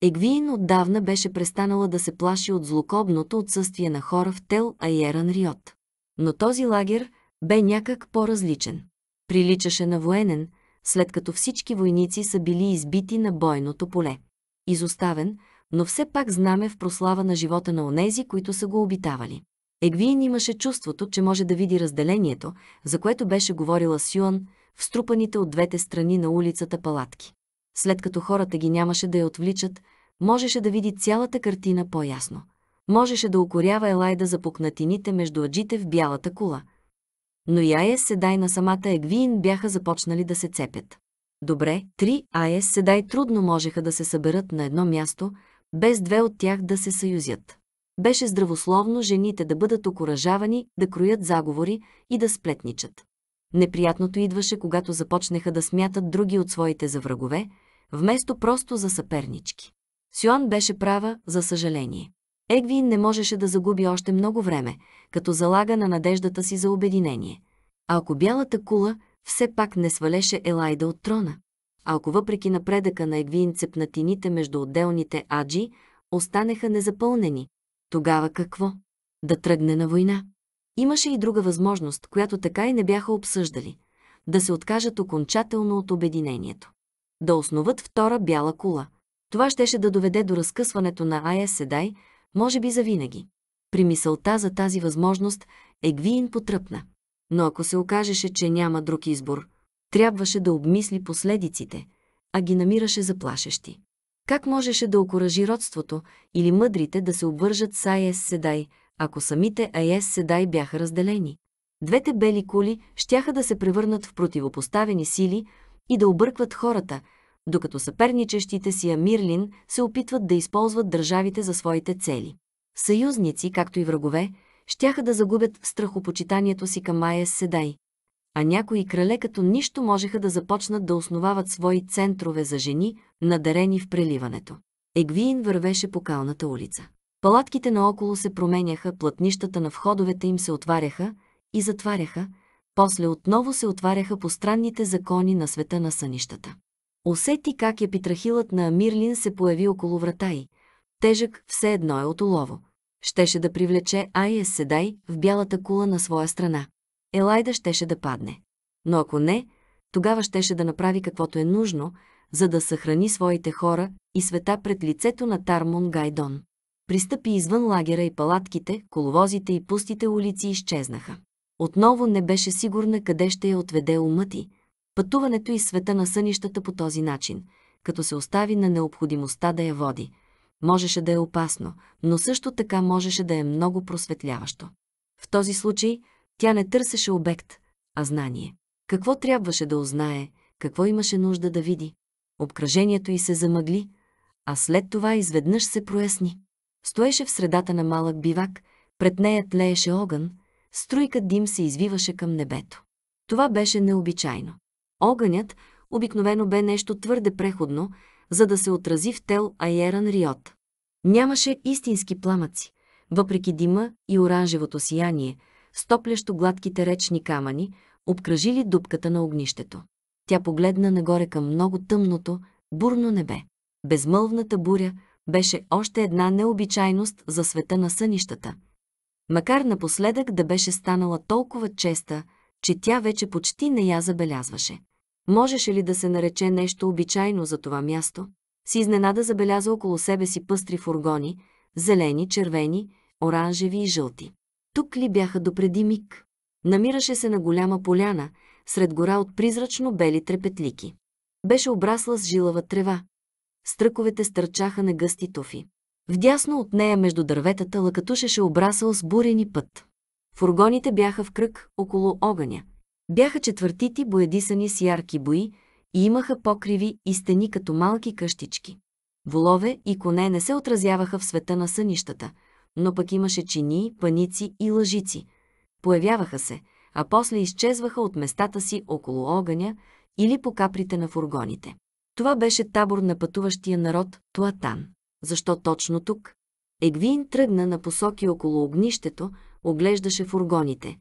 Егвиин отдавна беше престанала да се плаши от злокобното отсъствие на хора в Тел Айеран Риот. Но този лагер бе някак по-различен. Приличаше на военен, след като всички войници са били избити на бойното поле. Изоставен, но все пак знаме в прослава на живота на онези, които са го обитавали. Егвиин имаше чувството, че може да види разделението, за което беше говорила Сюан, в струпаните от двете страни на улицата палатки. След като хората ги нямаше да я отвличат, можеше да види цялата картина по-ясно. Можеше да укорява Елайда за пукнатините между аджите в бялата кула, Но и Айес Седай на самата Егвиин бяха започнали да се цепят. Добре, три Айес Седай трудно можеха да се съберат на едно място, без две от тях да се съюзят. Беше здравословно жените да бъдат окоръжавани, да кроят заговори и да сплетничат. Неприятното идваше, когато започнаха да смятат други от своите за врагове, вместо просто за съпернички. Сюан беше права, за съжаление. Егвин не можеше да загуби още много време, като залага на надеждата си за обединение. А ако бялата кула все пак не свалеше Елайда от трона, а ако въпреки напредъка на Егвин цепнатините между отделните аджи останеха незапълнени, тогава какво? Да тръгне на война. Имаше и друга възможност, която така и не бяха обсъждали – да се откажат окончателно от обединението. Да основат втора бяла кула. Това щеше да доведе до разкъсването на Ая Седай, може би завинаги. При мисълта за тази възможност Егвиин потръпна. Но ако се окажеше, че няма друг избор, трябваше да обмисли последиците, а ги намираше заплашещи. Как можеше да окоражи родството или мъдрите да се обвържат с Ая Седай – ако самите Аес Седай бяха разделени. Двете бели кули щяха да се превърнат в противопоставени сили и да объркват хората, докато съперничещите си Амирлин се опитват да използват държавите за своите цели. Съюзници, както и врагове, щяха да загубят страхопочитанието си към Аес Седай а някои крале като нищо можеха да започнат да основават свои центрове за жени, надарени в преливането. Егвиин вървеше по калната улица. Палатките наоколо се променяха, платнищата на входовете им се отваряха и затваряха, после отново се отваряха по странните закони на света на сънищата. Усети как епитрахилът на Амирлин се появи около врата й. Тежък все едно е от олово. Щеше да привлече Айес Седай в бялата кула на своя страна. Елайда щеше да падне. Но ако не, тогава щеше да направи каквото е нужно, за да съхрани своите хора и света пред лицето на Тармон Гайдон пристъпи извън лагера и палатките, коловозите и пустите улици изчезнаха. Отново не беше сигурна къде ще я отведе умът и пътуването и света на сънищата по този начин, като се остави на необходимостта да я води. Можеше да е опасно, но също така можеше да е много просветляващо. В този случай тя не търсеше обект, а знание. Какво трябваше да узнае, какво имаше нужда да види? Обкръжението й се замъгли, а след това изведнъж се проясни. Стоеше в средата на малък бивак, пред нея тлееше огън, струйка дим се извиваше към небето. Това беше необичайно. Огънят обикновено бе нещо твърде преходно, за да се отрази в тел Айеран Риот. Нямаше истински пламъци, въпреки дима и оранжевото сияние, стоплящо гладките речни камъни, обкръжили дупката на огнището. Тя погледна нагоре към много тъмното, бурно небе. Безмълвната буря, беше още една необичайност за света на сънищата. Макар напоследък да беше станала толкова честа, че тя вече почти не я забелязваше. Можеше ли да се нарече нещо обичайно за това място? С изненада забеляза около себе си пъстри фургони, зелени, червени, оранжеви и жълти. Тук ли бяха допреди миг? Намираше се на голяма поляна, сред гора от призрачно бели трепетлики. Беше обрасла с жилава трева, стръковете стърчаха на гъсти туфи. Вдясно от нея между дърветата лъкатушеше обрасъл с бурени път. Фургоните бяха в кръг около огъня. Бяха четвъртити боядисани с ярки бои и имаха покриви и стени като малки къщички. Волове и коне не се отразяваха в света на сънищата, но пък имаше чини, паници и лъжици. Появяваха се, а после изчезваха от местата си около огъня или по каприте на фургоните. Това беше табор на пътуващия народ Туатан. Защо точно тук? Егвин тръгна на посоки около огнището, оглеждаше фургоните.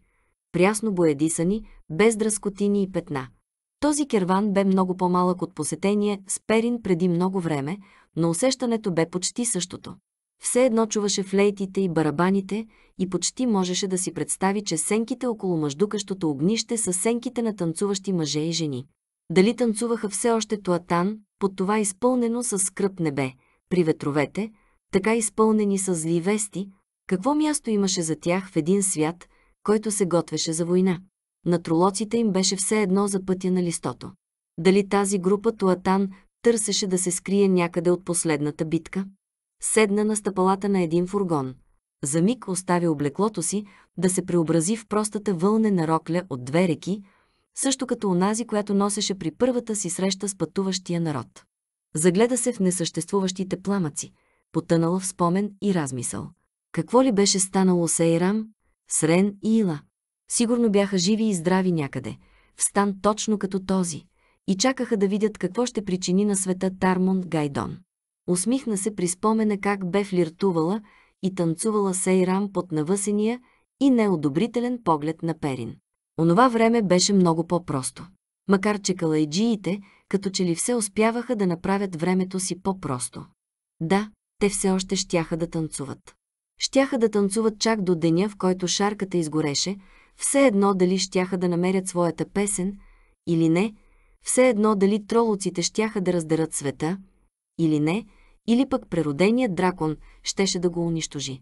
Прясно боядисани, без дръскотини и петна. Този керван бе много по-малък от посетение с Перин преди много време, но усещането бе почти същото. Все едно чуваше флейтите и барабаните и почти можеше да си представи, че сенките около мъждукащото огнище са сенките на танцуващи мъже и жени. Дали танцуваха все още туатан, под това изпълнено с скръп небе, при ветровете, така изпълнени с зли вести, какво място имаше за тях в един свят, който се готвеше за война? На тролоците им беше все едно за пътя на листото. Дали тази група Туатан търсеше да се скрие някъде от последната битка? Седна на стъпалата на един фургон. За миг остави облеклото си да се преобрази в простата вълнена рокля от две реки, също като онази, която носеше при първата си среща с пътуващия народ. Загледа се в несъществуващите пламъци, потънала в спомен и размисъл. Какво ли беше станало с Ейрам, Срен и Ила? Сигурно бяха живи и здрави някъде, в стан точно като този, и чакаха да видят какво ще причини на света Тармон Гайдон. Усмихна се при спомена как бе флиртувала и танцувала Сейрам под навъсения и неодобрителен поглед на Перин. Онова време беше много по-просто. Макар че калайджиите, като че ли все успяваха да направят времето си по-просто. Да, те все още щяха да танцуват. Щяха да танцуват чак до деня, в който шарката изгореше, все едно дали щяха да намерят своята песен или не, все едно дали тролоците щяха да раздерат света или не, или пък прероденият дракон щеше да го унищожи.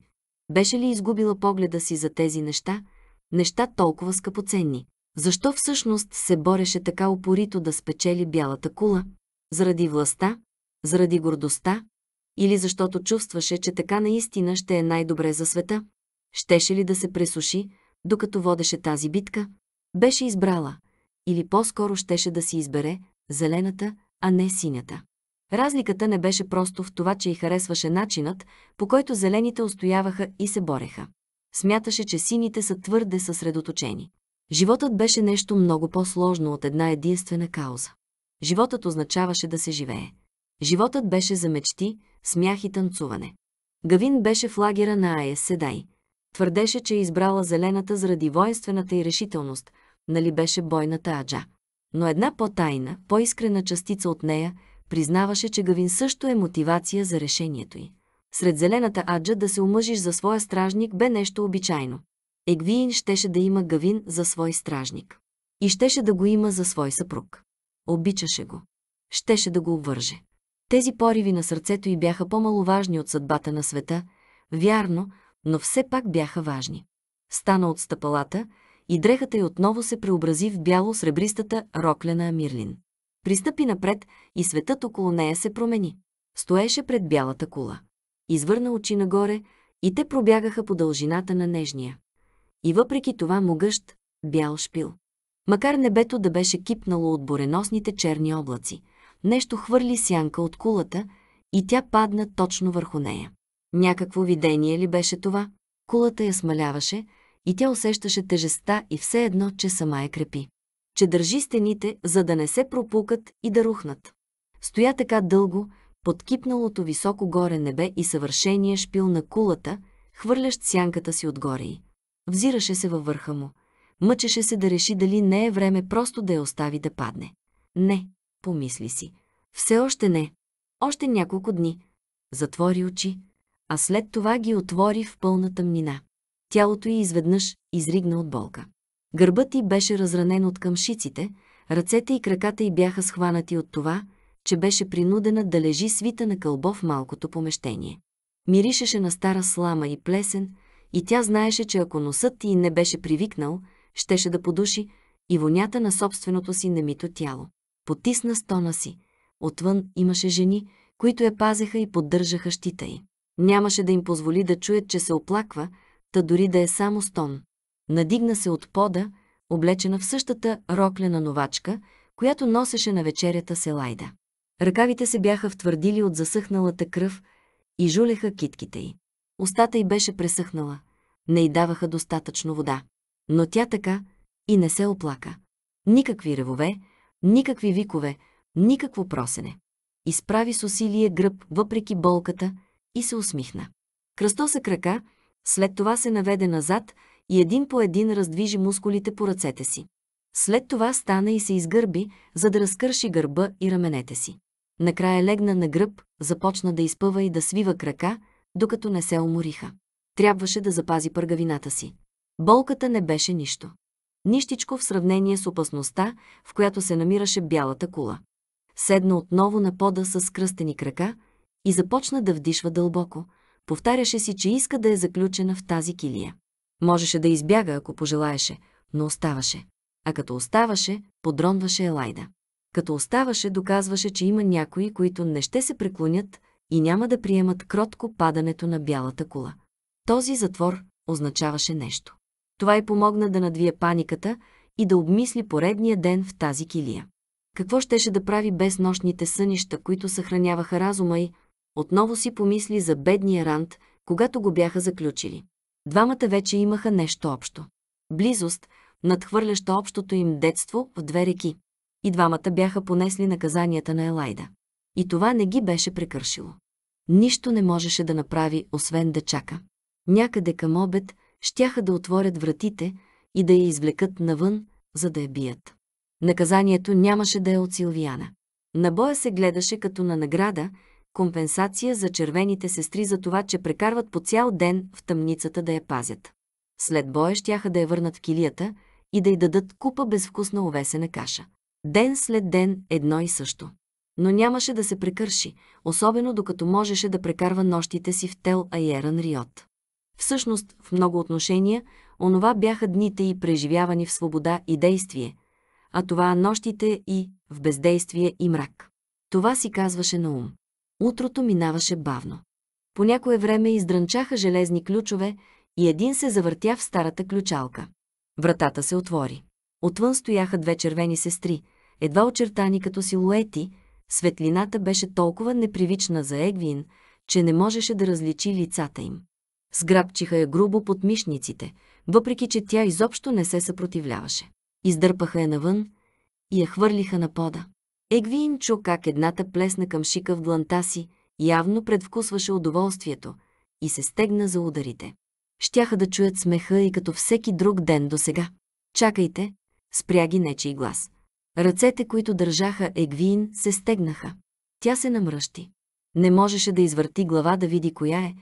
Беше ли изгубила погледа си за тези неща – неща толкова скъпоценни. Защо всъщност се бореше така упорито да спечели бялата кула? Заради властта? Заради гордостта? Или защото чувстваше, че така наистина ще е най-добре за света? Щеше ли да се пресуши, докато водеше тази битка? Беше избрала, или по-скоро щеше да си избере, зелената, а не синята. Разликата не беше просто в това, че й харесваше начинът, по който зелените устояваха и се бореха. Смяташе, че сините са твърде съсредоточени. Животът беше нещо много по-сложно от една единствена кауза. Животът означаваше да се живее. Животът беше за мечти, смях и танцуване. Гавин беше в лагера на Айес Седай. Твърдеше, че е избрала зелената заради воинствената и решителност, нали беше бойната аджа. Но една по-тайна, по-искрена частица от нея признаваше, че Гавин също е мотивация за решението й сред зелената аджа да се омъжиш за своя стражник бе нещо обичайно. Егвиин щеше да има гавин за свой стражник. И щеше да го има за свой съпруг. Обичаше го. Щеше да го обвърже. Тези пориви на сърцето й бяха по-маловажни от съдбата на света, вярно, но все пак бяха важни. Стана от стъпалата и дрехата й отново се преобрази в бяло-сребристата рокля на Амирлин. Пристъпи напред и светът около нея се промени. Стоеше пред бялата кула извърна очи нагоре и те пробягаха по дължината на нежния. И въпреки това могъщ, бял шпил. Макар небето да беше кипнало от буреносните черни облаци, нещо хвърли сянка от кулата и тя падна точно върху нея. Някакво видение ли беше това? Кулата я смаляваше и тя усещаше тежестта и все едно, че сама я крепи. Че държи стените, за да не се пропукат и да рухнат. Стоя така дълго, подкипналото високо горе небе и съвършения шпил на кулата, хвърлящ сянката си отгоре й. Взираше се във върха му. Мъчеше се да реши дали не е време просто да я остави да падне. Не, помисли си. Все още не. Още няколко дни. Затвори очи, а след това ги отвори в пълна тъмнина. Тялото й изведнъж изригна от болка. Гърбът й беше разранен от къмшиците, ръцете и краката й бяха схванати от това, че беше принудена да лежи свита на кълбо в малкото помещение. Миришеше на стара слама и плесен, и тя знаеше, че ако носът ти не беше привикнал, щеше да подуши и вонята на собственото си немито тяло. Потисна стона си. Отвън имаше жени, които я пазеха и поддържаха щита й. Нямаше да им позволи да чуят, че се оплаква, та дори да е само стон. Надигна се от пода, облечена в същата роклена новачка, която носеше на вечерята Селайда. Ръкавите се бяха втвърдили от засъхналата кръв и жулеха китките й. Остата й беше пресъхнала, не й даваха достатъчно вода. Но тя така и не се оплака. Никакви ревове, никакви викове, никакво просене. Изправи с усилие гръб въпреки болката и се усмихна. Кръстоса крака, след това се наведе назад и един по един раздвижи мускулите по ръцете си. След това стана и се изгърби, за да разкърши гърба и раменете си. Накрая легна на гръб, започна да изпъва и да свива крака, докато не се умориха. Трябваше да запази пъргавината си. Болката не беше нищо. Нищичко в сравнение с опасността, в която се намираше бялата кула. Седна отново на пода с кръстени крака и започна да вдишва дълбоко. Повтаряше си, че иска да е заключена в тази килия. Можеше да избяга, ако пожелаеше, но оставаше. А като оставаше, подронваше Елайда като оставаше, доказваше, че има някои, които не ще се преклонят и няма да приемат кротко падането на бялата кула. Този затвор означаваше нещо. Това й помогна да надвие паниката и да обмисли поредния ден в тази килия. Какво щеше да прави без нощните сънища, които съхраняваха разума й, отново си помисли за бедния Ранд, когато го бяха заключили. Двамата вече имаха нещо общо. Близост, надхвърляща общото им детство в две реки. И двамата бяха понесли наказанията на Елайда. И това не ги беше прекършило. Нищо не можеше да направи, освен да чака. Някъде към обед щяха да отворят вратите и да я извлекат навън, за да я бият. Наказанието нямаше да е от Силвияна. На боя се гледаше като на награда, компенсация за червените сестри за това, че прекарват по цял ден в тъмницата да я пазят. След боя щяха да я върнат в килията и да й дадат купа безвкусна овесена каша. Ден след ден едно и също. Но нямаше да се прекърши, особено докато можеше да прекарва нощите си в Тел Айеран Риот. Всъщност, в много отношения, онова бяха дните и преживявани в свобода и действие, а това нощите и в бездействие и мрак. Това си казваше на ум. Утрото минаваше бавно. По някое време издрънчаха железни ключове и един се завъртя в старата ключалка. Вратата се отвори. Отвън стояха две червени сестри – едва очертани като силуети, светлината беше толкова непривична за Егвин, че не можеше да различи лицата им. Сграбчиха я грубо под мишниците, въпреки че тя изобщо не се съпротивляваше. Издърпаха я навън и я хвърлиха на пода. Егвин чу как едната плесна към шика в дланта си, явно предвкусваше удоволствието и се стегна за ударите. Щяха да чуят смеха и като всеки друг ден до сега. Чакайте, спря ги нечий глас. Ръцете, които държаха Егвин, се стегнаха. Тя се намръщи. Не можеше да извърти глава да види коя е,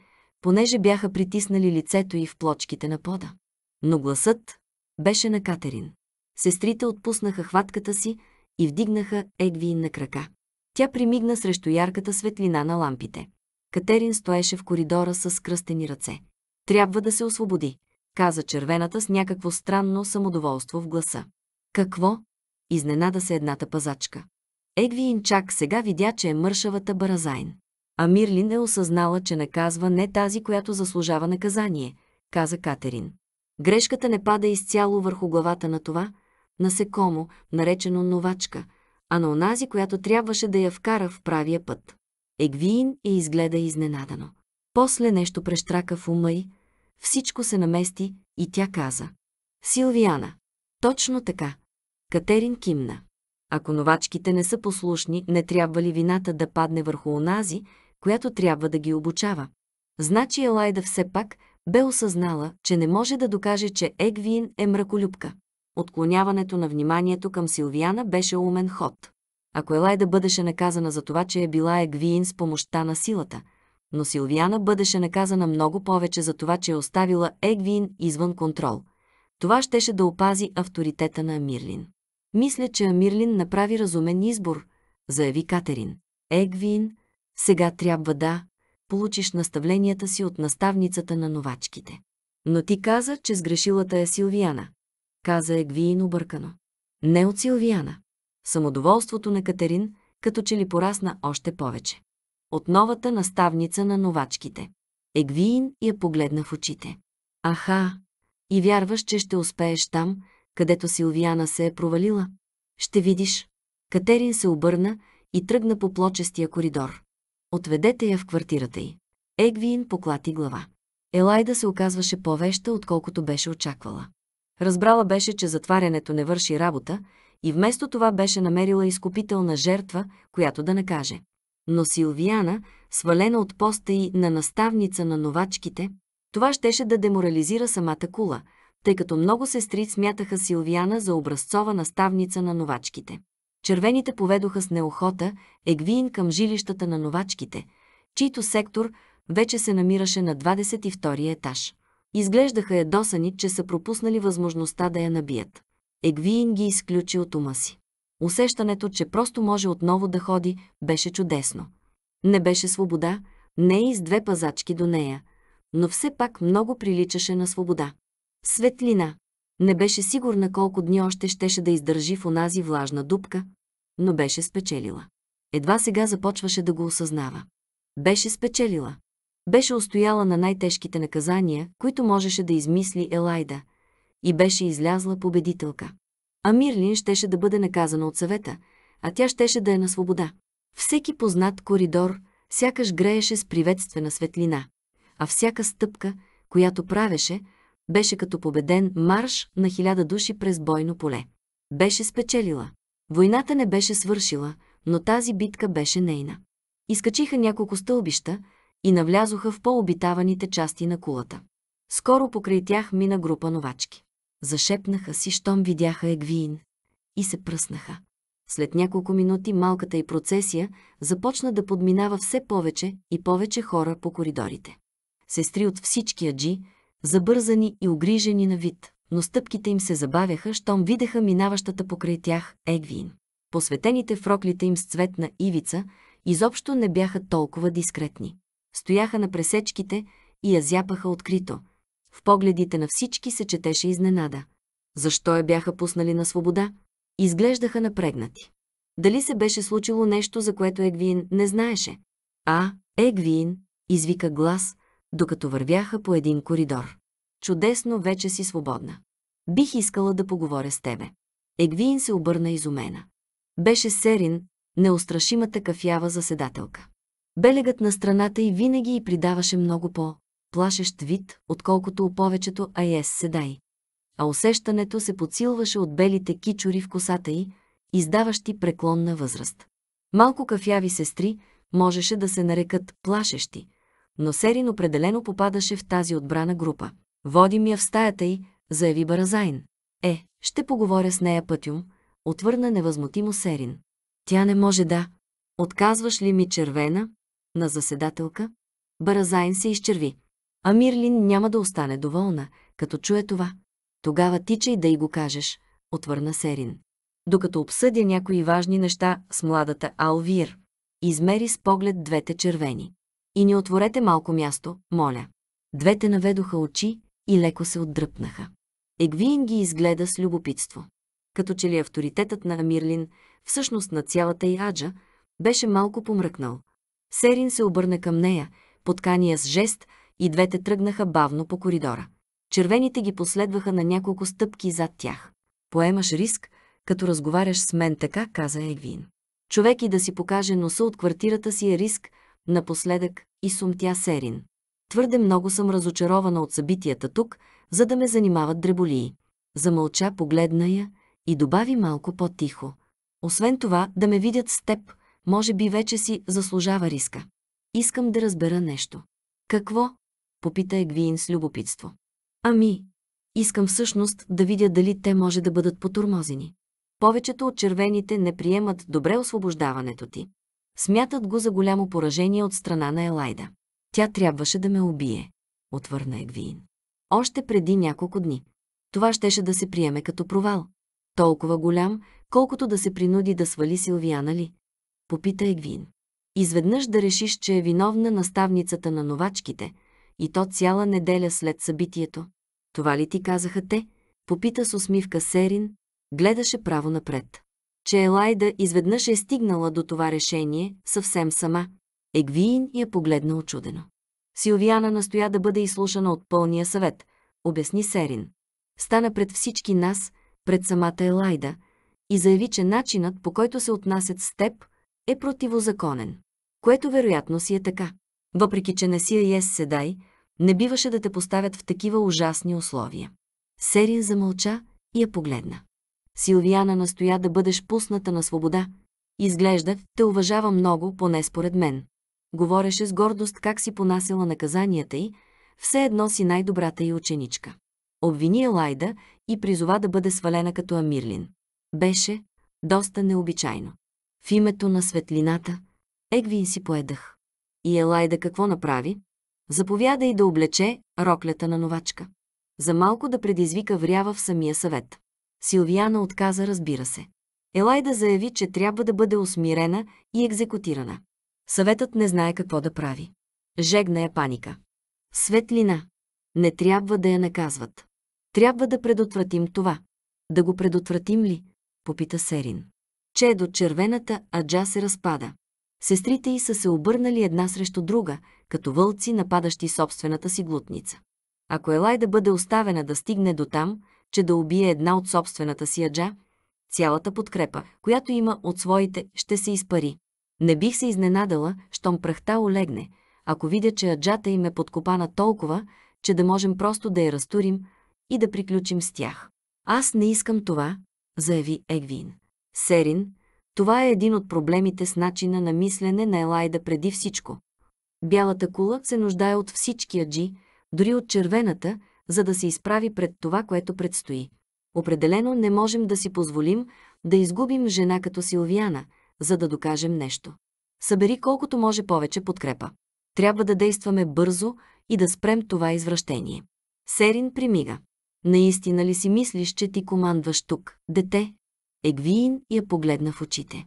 понеже бяха притиснали лицето й в плочките на пода. Но гласът беше на Катерин. Сестрите отпуснаха хватката си и вдигнаха Егвин на крака. Тя примигна срещу ярката светлина на лампите. Катерин стоеше в коридора с кръстени ръце. Трябва да се освободи, каза червената с някакво странно самодоволство в гласа. Какво? изненада се едната пазачка. Егвиин чак сега видя, че е мършавата Баразайн. А Мирлин е осъзнала, че наказва не тази, която заслужава наказание, каза Катерин. Грешката не пада изцяло върху главата на това, насекомо, наречено новачка, а на онази, която трябваше да я вкара в правия път. Егвиин я изгледа изненадано. После нещо прещрака в ума й, всичко се намести и тя каза. Силвиана. Точно така. Катерин кимна. Ако новачките не са послушни, не трябва ли вината да падне върху онази, която трябва да ги обучава? Значи Елайда все пак бе осъзнала, че не може да докаже, че Егвин е мраколюбка. Отклоняването на вниманието към Силвияна беше умен ход. Ако Елайда бъдеше наказана за това, че е била Егвиин с помощта на силата, но Силвиана бъдеше наказана много повече за това, че е оставила Егвин извън контрол. Това щеше да опази авторитета на Мирлин. Мисля, че Амирлин направи разумен избор, заяви Катерин. Егвин, сега трябва да получиш наставленията си от наставницата на новачките. Но ти каза, че сгрешилата е Силвиана. Каза Егвиин объркано. Не от Силвияна. Самодоволството на Катерин като че ли порасна още повече. От новата наставница на новачките. Егвин я погледна в очите. Аха, и вярваш, че ще успееш там, където Силвиана се е провалила. Ще видиш. Катерин се обърна и тръгна по плочестия коридор. Отведете я в квартирата й. Егвин поклати глава. Елайда се оказваше повеща, отколкото беше очаквала. Разбрала беше, че затварянето не върши работа и вместо това беше намерила изкупителна жертва, която да накаже. Но Силвиана, свалена от поста и на наставница на новачките, това щеше да деморализира самата кула, тъй като много сестри смятаха Силвиана за образцова наставница на новачките. Червените поведоха с неохота Егвиин към жилищата на новачките, чийто сектор вече се намираше на 22-и етаж. Изглеждаха ядосани, че са пропуснали възможността да я набият. Егвиин ги изключи от ума си. Усещането, че просто може отново да ходи, беше чудесно. Не беше свобода, не и с две пазачки до нея, но все пак много приличаше на свобода. Светлина. Не беше сигурна колко дни още щеше да издържи в онази влажна дупка, но беше спечелила. Едва сега започваше да го осъзнава. Беше спечелила. Беше устояла на най-тежките наказания, които можеше да измисли Елайда, и беше излязла победителка. А Мирлин щеше да бъде наказана от съвета, а тя щеше да е на свобода. Всеки познат коридор сякаш грееше с приветствена светлина, а всяка стъпка, която правеше, беше като победен марш на хиляда души през бойно поле. Беше спечелила. Войната не беше свършила, но тази битка беше нейна. Изкачиха няколко стълбища и навлязоха в по-обитаваните части на кулата. Скоро покрай тях мина група новачки. Зашепнаха си, щом видяха Егвиин. И се пръснаха. След няколко минути малката и процесия започна да подминава все повече и повече хора по коридорите. Сестри от всички аджи, забързани и огрижени на вид, но стъпките им се забавяха, щом видеха минаващата покрай тях Егвин. Посветените фроклите им с цветна ивица изобщо не бяха толкова дискретни. Стояха на пресечките и я зяпаха открито. В погледите на всички се четеше изненада. Защо я бяха пуснали на свобода? Изглеждаха напрегнати. Дали се беше случило нещо, за което Егвин не знаеше? А, Егвин, извика глас, докато вървяха по един коридор. Чудесно, вече си свободна. Бих искала да поговоря с тебе. Егвин се обърна изумена. Беше Серин, неустрашимата кафява заседателка. Белегът на страната й винаги й придаваше много по-плашещ вид, отколкото у повечето Айес седай. А усещането се подсилваше от белите кичори в косата й, издаващи преклонна възраст. Малко кафяви сестри можеше да се нарекат плашещи – но Серин определено попадаше в тази отбрана група. «Водим я в стаята й», заяви Баразайн. «Е, ще поговоря с нея пътюм», отвърна невъзмутимо Серин. «Тя не може да. Отказваш ли ми червена?» На заседателка. Баразайн се изчерви. А Мирлин няма да остане доволна, като чуе това. Тогава тичай да й го кажеш, отвърна Серин. Докато обсъдя някои важни неща с младата Алвир, измери с поглед двете червени и ни отворете малко място, моля. Двете наведоха очи и леко се отдръпнаха. Егвиен ги изгледа с любопитство. Като че ли авторитетът на Амирлин, всъщност на цялата и Аджа, беше малко помръкнал. Серин се обърна към нея, поткания с жест, и двете тръгнаха бавно по коридора. Червените ги последваха на няколко стъпки зад тях. Поемаш риск, като разговаряш с мен така, каза Егвин. Човек и да си покаже носа от квартирата си е риск, напоследък, и сумтя Серин. Твърде много съм разочарована от събитията тук, за да ме занимават дреболии. Замълча, погледна я и добави малко по-тихо. Освен това, да ме видят с теб, може би вече си заслужава риска. Искам да разбера нещо. Какво? Попита Егвиин с любопитство. Ами, искам всъщност да видя дали те може да бъдат потурмозени. Повечето от червените не приемат добре освобождаването ти. Смятат го за голямо поражение от страна на Елайда. Тя трябваше да ме убие, отвърна егвин. Още преди няколко дни. Това щеше да се приеме като провал. Толкова голям, колкото да се принуди да свали Силвияна ли? Попита Егвин. Изведнъж да решиш, че е виновна наставницата на новачките, и то цяла неделя след събитието. Това ли ти казаха те? Попита с усмивка Серин, гледаше право напред че Елайда изведнъж е стигнала до това решение съвсем сама. Егвиин я погледна очудено. Силвиана настоя да бъде изслушана от пълния съвет, обясни Серин. Стана пред всички нас, пред самата Елайда, и заяви, че начинът, по който се отнасят с теб, е противозаконен. Което вероятно си е така. Въпреки, че не си я ес седай, не биваше да те поставят в такива ужасни условия. Серин замълча и я погледна. Силвиана настоя да бъдеш пусната на свобода. Изглежда, те уважава много, поне според мен. Говореше с гордост как си понасяла наказанията й, все едно си най-добрата й ученичка. Обвини Елайда и призова да бъде свалена като Амирлин. Беше доста необичайно. В името на светлината, Егвин си поедах. И Елайда какво направи? Заповяда и да облече роклята на новачка. За малко да предизвика врява в самия съвет. Силвиана отказа, разбира се. Елайда заяви, че трябва да бъде усмирена и екзекутирана. Съветът не знае какво да прави. Жегна я паника. Светлина. Не трябва да я наказват. Трябва да предотвратим това. Да го предотвратим ли? Попита Серин. Че до червената, аджа се разпада. Сестрите й са се обърнали една срещу друга, като вълци, нападащи собствената си глутница. Ако Елай да бъде оставена да стигне до там, че да убие една от собствената си аджа, цялата подкрепа, която има от своите, ще се изпари. Не бих се изненадала, щом прахта олегне, ако видя, че аджата им е подкопана толкова, че да можем просто да я разтурим и да приключим с тях. Аз не искам това, заяви Егвин. Серин, това е един от проблемите с начина на мислене на Елайда преди всичко. Бялата кула се нуждае от всички аджи, дори от червената – за да се изправи пред това, което предстои. Определено не можем да си позволим да изгубим жена като силвиана, за да докажем нещо. Събери колкото може повече подкрепа. Трябва да действаме бързо и да спрем това извращение. Серин примига. Наистина ли си мислиш, че ти командваш тук, дете? Егвиин я погледна в очите.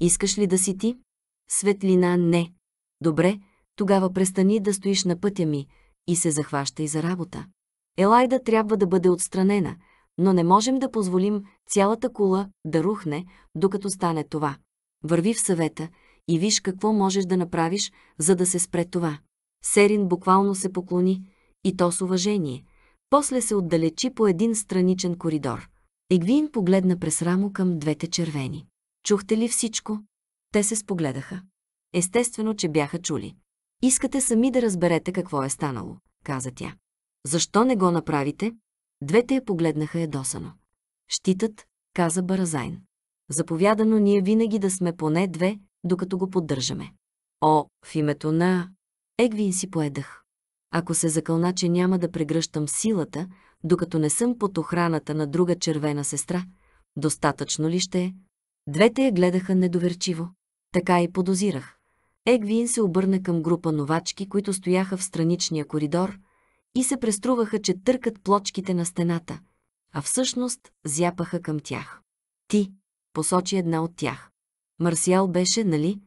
Искаш ли да си ти? Светлина не. Добре, тогава престани да стоиш на пътя ми и се захващай за работа. Елайда трябва да бъде отстранена, но не можем да позволим цялата кула да рухне, докато стане това. Върви в съвета и виж какво можеш да направиш, за да се спре това. Серин буквално се поклони, и то с уважение. После се отдалечи по един страничен коридор. Егвин погледна през рамо към двете червени. Чухте ли всичко? Те се спогледаха. Естествено, че бяха чули. Искате сами да разберете какво е станало, каза тя. Защо не го направите? Двете я погледнаха едосано. Щитът, каза Баразайн. Заповядано ние винаги да сме поне две, докато го поддържаме. О, в името на... Егвин си поедах. Ако се закълна, че няма да прегръщам силата, докато не съм под охраната на друга червена сестра, достатъчно ли ще е? Двете я гледаха недоверчиво. Така и подозирах. Егвин се обърна към група новачки, които стояха в страничния коридор – и се преструваха, че търкат плочките на стената, а всъщност зяпаха към тях. Ти, посочи една от тях. Марсиал беше, нали?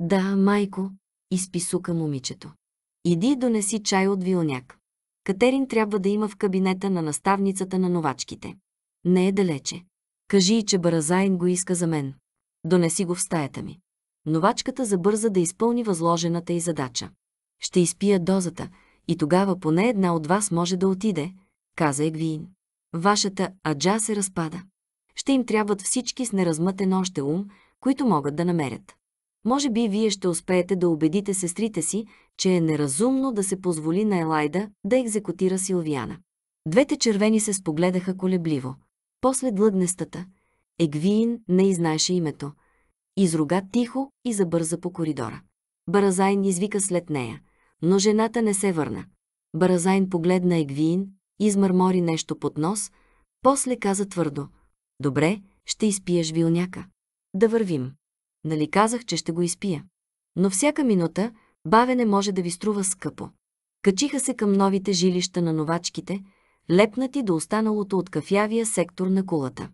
Да, майко, изписука момичето. Иди донеси чай от вилняк. Катерин трябва да има в кабинета на наставницата на новачките. Не е далече. Кажи и, че Баразайн го иска за мен. Донеси го в стаята ми. Новачката забърза да изпълни възложената й задача. Ще изпия дозата, и тогава поне една от вас може да отиде, каза Егвиин. Вашата аджа се разпада. Ще им трябват всички с неразмътен още ум, които могат да намерят. Може би вие ще успеете да убедите сестрите си, че е неразумно да се позволи на Елайда да екзекутира Силвиана. Двете червени се спогледаха колебливо. После длъгнестата. Егвиин не изнаеше името. Изруга тихо и забърза по коридора. Баразайн извика след нея – но жената не се върна. Баразайн погледна Егвиин, измърмори нещо под нос, после каза твърдо. Добре, ще изпиеш вилняка. Да вървим. Нали казах, че ще го изпия. Но всяка минута бавене може да ви струва скъпо. Качиха се към новите жилища на новачките, лепнати до останалото от кафявия сектор на кулата.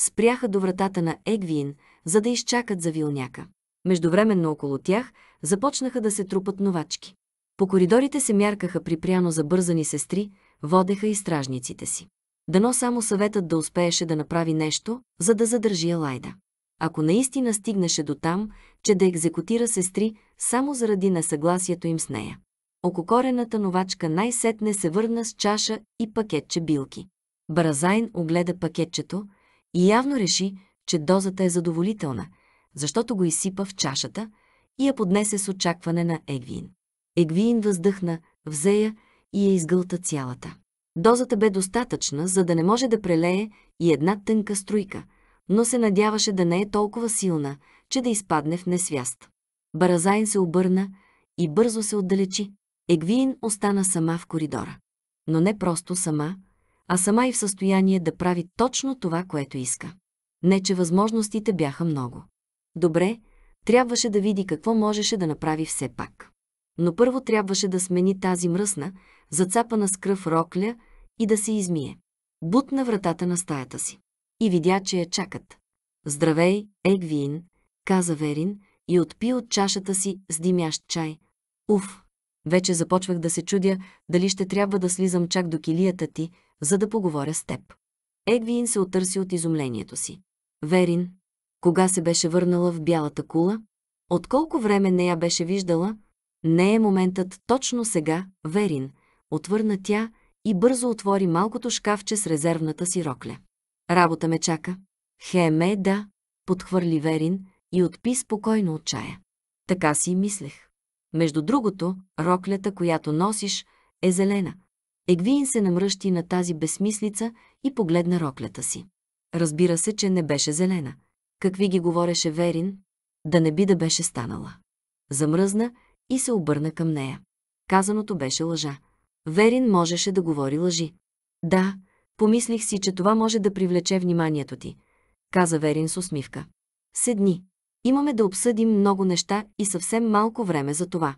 Спряха до вратата на Егвиин, за да изчакат за вилняка. Междувременно около тях започнаха да се трупат новачки. По коридорите се мяркаха припряно забързани сестри, водеха и стражниците си. Дано само съветът да успееше да направи нещо, за да задържи Елайда. Ако наистина стигнаше до там, че да екзекутира сестри само заради несъгласието им с нея. Ококорената новачка най-сетне се върна с чаша и пакетче билки. Баразайн огледа пакетчето и явно реши, че дозата е задоволителна, защото го изсипа в чашата и я поднесе с очакване на Егвин. Егвиин въздъхна, взе я и я изгълта цялата. Дозата бе достатъчна, за да не може да прелее и една тънка струйка, но се надяваше да не е толкова силна, че да изпадне в несвяст. Баразайн се обърна и бързо се отдалечи. Егвиин остана сама в коридора. Но не просто сама, а сама и в състояние да прави точно това, което иска. Не, че възможностите бяха много. Добре, трябваше да види какво можеше да направи все пак но първо трябваше да смени тази мръсна, зацапана с кръв рокля и да се измие. Бутна вратата на стаята си и видя, че я чакат. Здравей, Егвин, каза Верин и отпи от чашата си с димящ чай. Уф! Вече започвах да се чудя дали ще трябва да слизам чак до килията ти, за да поговоря с теб. Егвиин се отърси от изумлението си. Верин, кога се беше върнала в бялата кула? От колко време не я беше виждала, не е моментът точно сега, Верин, отвърна тя и бързо отвори малкото шкафче с резервната си рокля. Работа ме чака. Хеме, да, подхвърли Верин и отпи спокойно от чая. Така си мислех. Между другото, роклята, която носиш, е зелена. Егвин се намръщи на тази безсмислица и погледна роклята си. Разбира се, че не беше зелена. Какви ги говореше Верин, да не би да беше станала. Замръзна и се обърна към нея. Казаното беше лъжа. Верин можеше да говори лъжи. Да, помислих си, че това може да привлече вниманието ти, каза Верин с усмивка. Седни. Имаме да обсъдим много неща и съвсем малко време за това.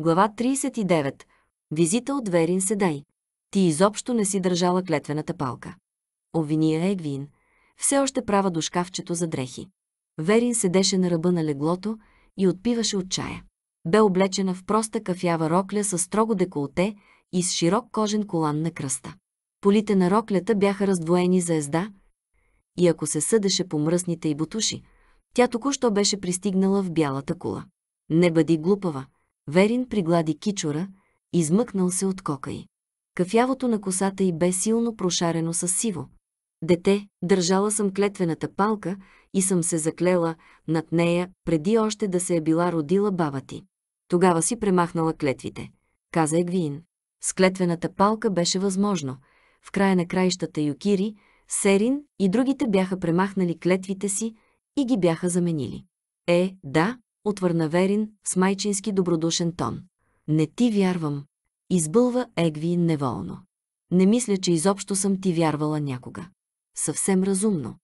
Глава 39. Визита от Верин Седай. Ти изобщо не си държала клетвената палка. Овиния Егвин. Все още права до шкафчето за дрехи. Верин седеше на ръба на леглото и отпиваше от чая бе облечена в проста кафява рокля с строго деколте и с широк кожен колан на кръста. Полите на роклята бяха раздвоени за езда и ако се съдеше по мръсните й бутуши, тя току-що беше пристигнала в бялата кула. Не бъди глупава. Верин приглади кичора, измъкнал се от кока й. Кафявото на косата й бе силно прошарено с сиво. Дете, държала съм клетвената палка и съм се заклела над нея, преди още да се е била родила баба ти. Тогава си премахнала клетвите, каза Егвиин. С клетвената палка беше възможно. В края на краищата Юкири, Серин и другите бяха премахнали клетвите си и ги бяха заменили. Е, да, отвърна Верин с майчински добродушен тон. Не ти вярвам. Избълва Егвиин неволно. Не мисля, че изобщо съм ти вярвала някога. Съвсем разумно,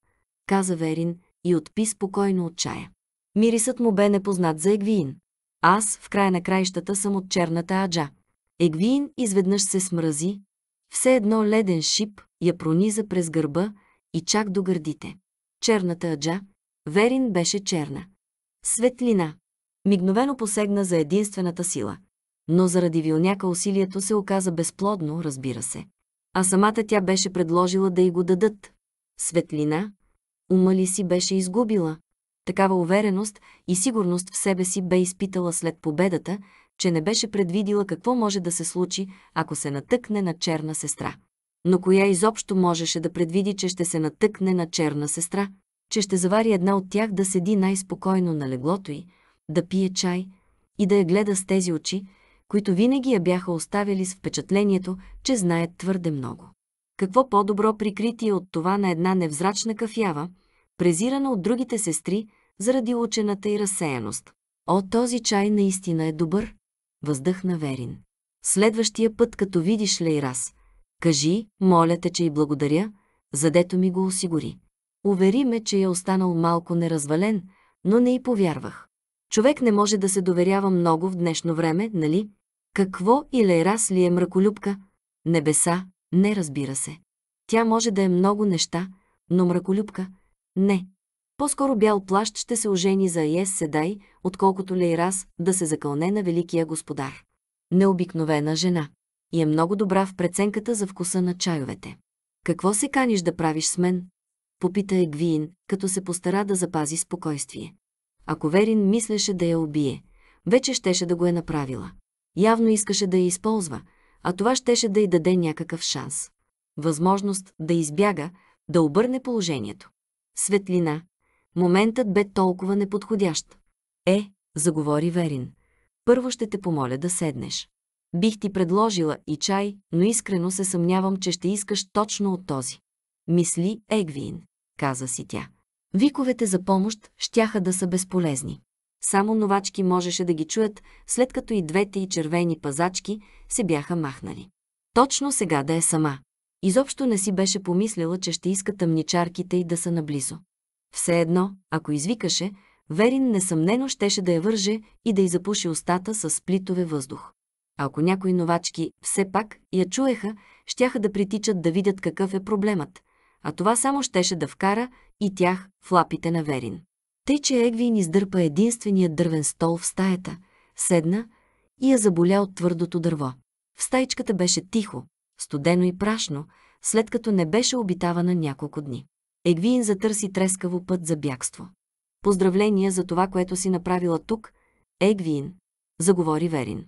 каза Верин и отпи спокойно от чая. Мирисът му бе непознат за Егвиин. Аз, в края на краищата, съм от черната аджа. Егвин изведнъж се смрази. Все едно леден шип я прониза през гърба и чак до гърдите. Черната аджа, Верин беше черна. Светлина. Мигновено посегна за единствената сила. Но заради вилняка усилието се оказа безплодно, разбира се. А самата тя беше предложила да й го дадат. Светлина, ума ли си беше изгубила? Такава увереност и сигурност в себе си бе изпитала след победата, че не беше предвидила какво може да се случи, ако се натъкне на черна сестра. Но коя изобщо можеше да предвиди, че ще се натъкне на черна сестра? Че ще завари една от тях да седи най-спокойно на леглото й, да пие чай и да я гледа с тези очи, които винаги я бяха оставили с впечатлението, че знаят твърде много. Какво по-добро прикритие от това на една невзрачна кафява – презирана от другите сестри заради учената и разсеяност. О, този чай наистина е добър, въздъхна Верин. Следващия път, като видиш Лейрас, кажи, моля те, че и благодаря, задето ми го осигури. Увери ме, че е останал малко неразвален, но не и повярвах. Човек не може да се доверява много в днешно време, нали? Какво и Лейрас ли е мраколюбка? Небеса, не разбира се. Тя може да е много неща, но мраколюбка – не. По-скоро бял плащ ще се ожени за Ес Седай, отколкото Лейрас да се закълне на великия господар. Необикновена жена. И е много добра в преценката за вкуса на чайовете. Какво се каниш да правиш с мен? Попита Егвиин, като се постара да запази спокойствие. Ако Верин мислеше да я убие, вече щеше да го е направила. Явно искаше да я използва, а това щеше да й даде някакъв шанс. Възможност да избяга, да обърне положението светлина. Моментът бе толкова неподходящ. Е, заговори Верин. Първо ще те помоля да седнеш. Бих ти предложила и чай, но искрено се съмнявам, че ще искаш точно от този. Мисли Егвин, каза си тя. Виковете за помощ щяха да са безполезни. Само новачки можеше да ги чуят, след като и двете и червени пазачки се бяха махнали. Точно сега да е сама. Изобщо не си беше помислила, че ще иска тъмничарките и да са наблизо. Все едно, ако извикаше, Верин несъмнено щеше да я върже и да й запуши устата с сплитове въздух. ако някои новачки все пак я чуеха, щяха да притичат да видят какъв е проблемът, а това само щеше да вкара и тях в лапите на Верин. Тъй, че Егвин издърпа единствения дървен стол в стаята, седна и я заболя от твърдото дърво. В стаичката беше тихо, студено и прашно, след като не беше обитавана няколко дни. Егвиин затърси трескаво път за бягство. Поздравления за това, което си направила тук, Егвиин, заговори Верин.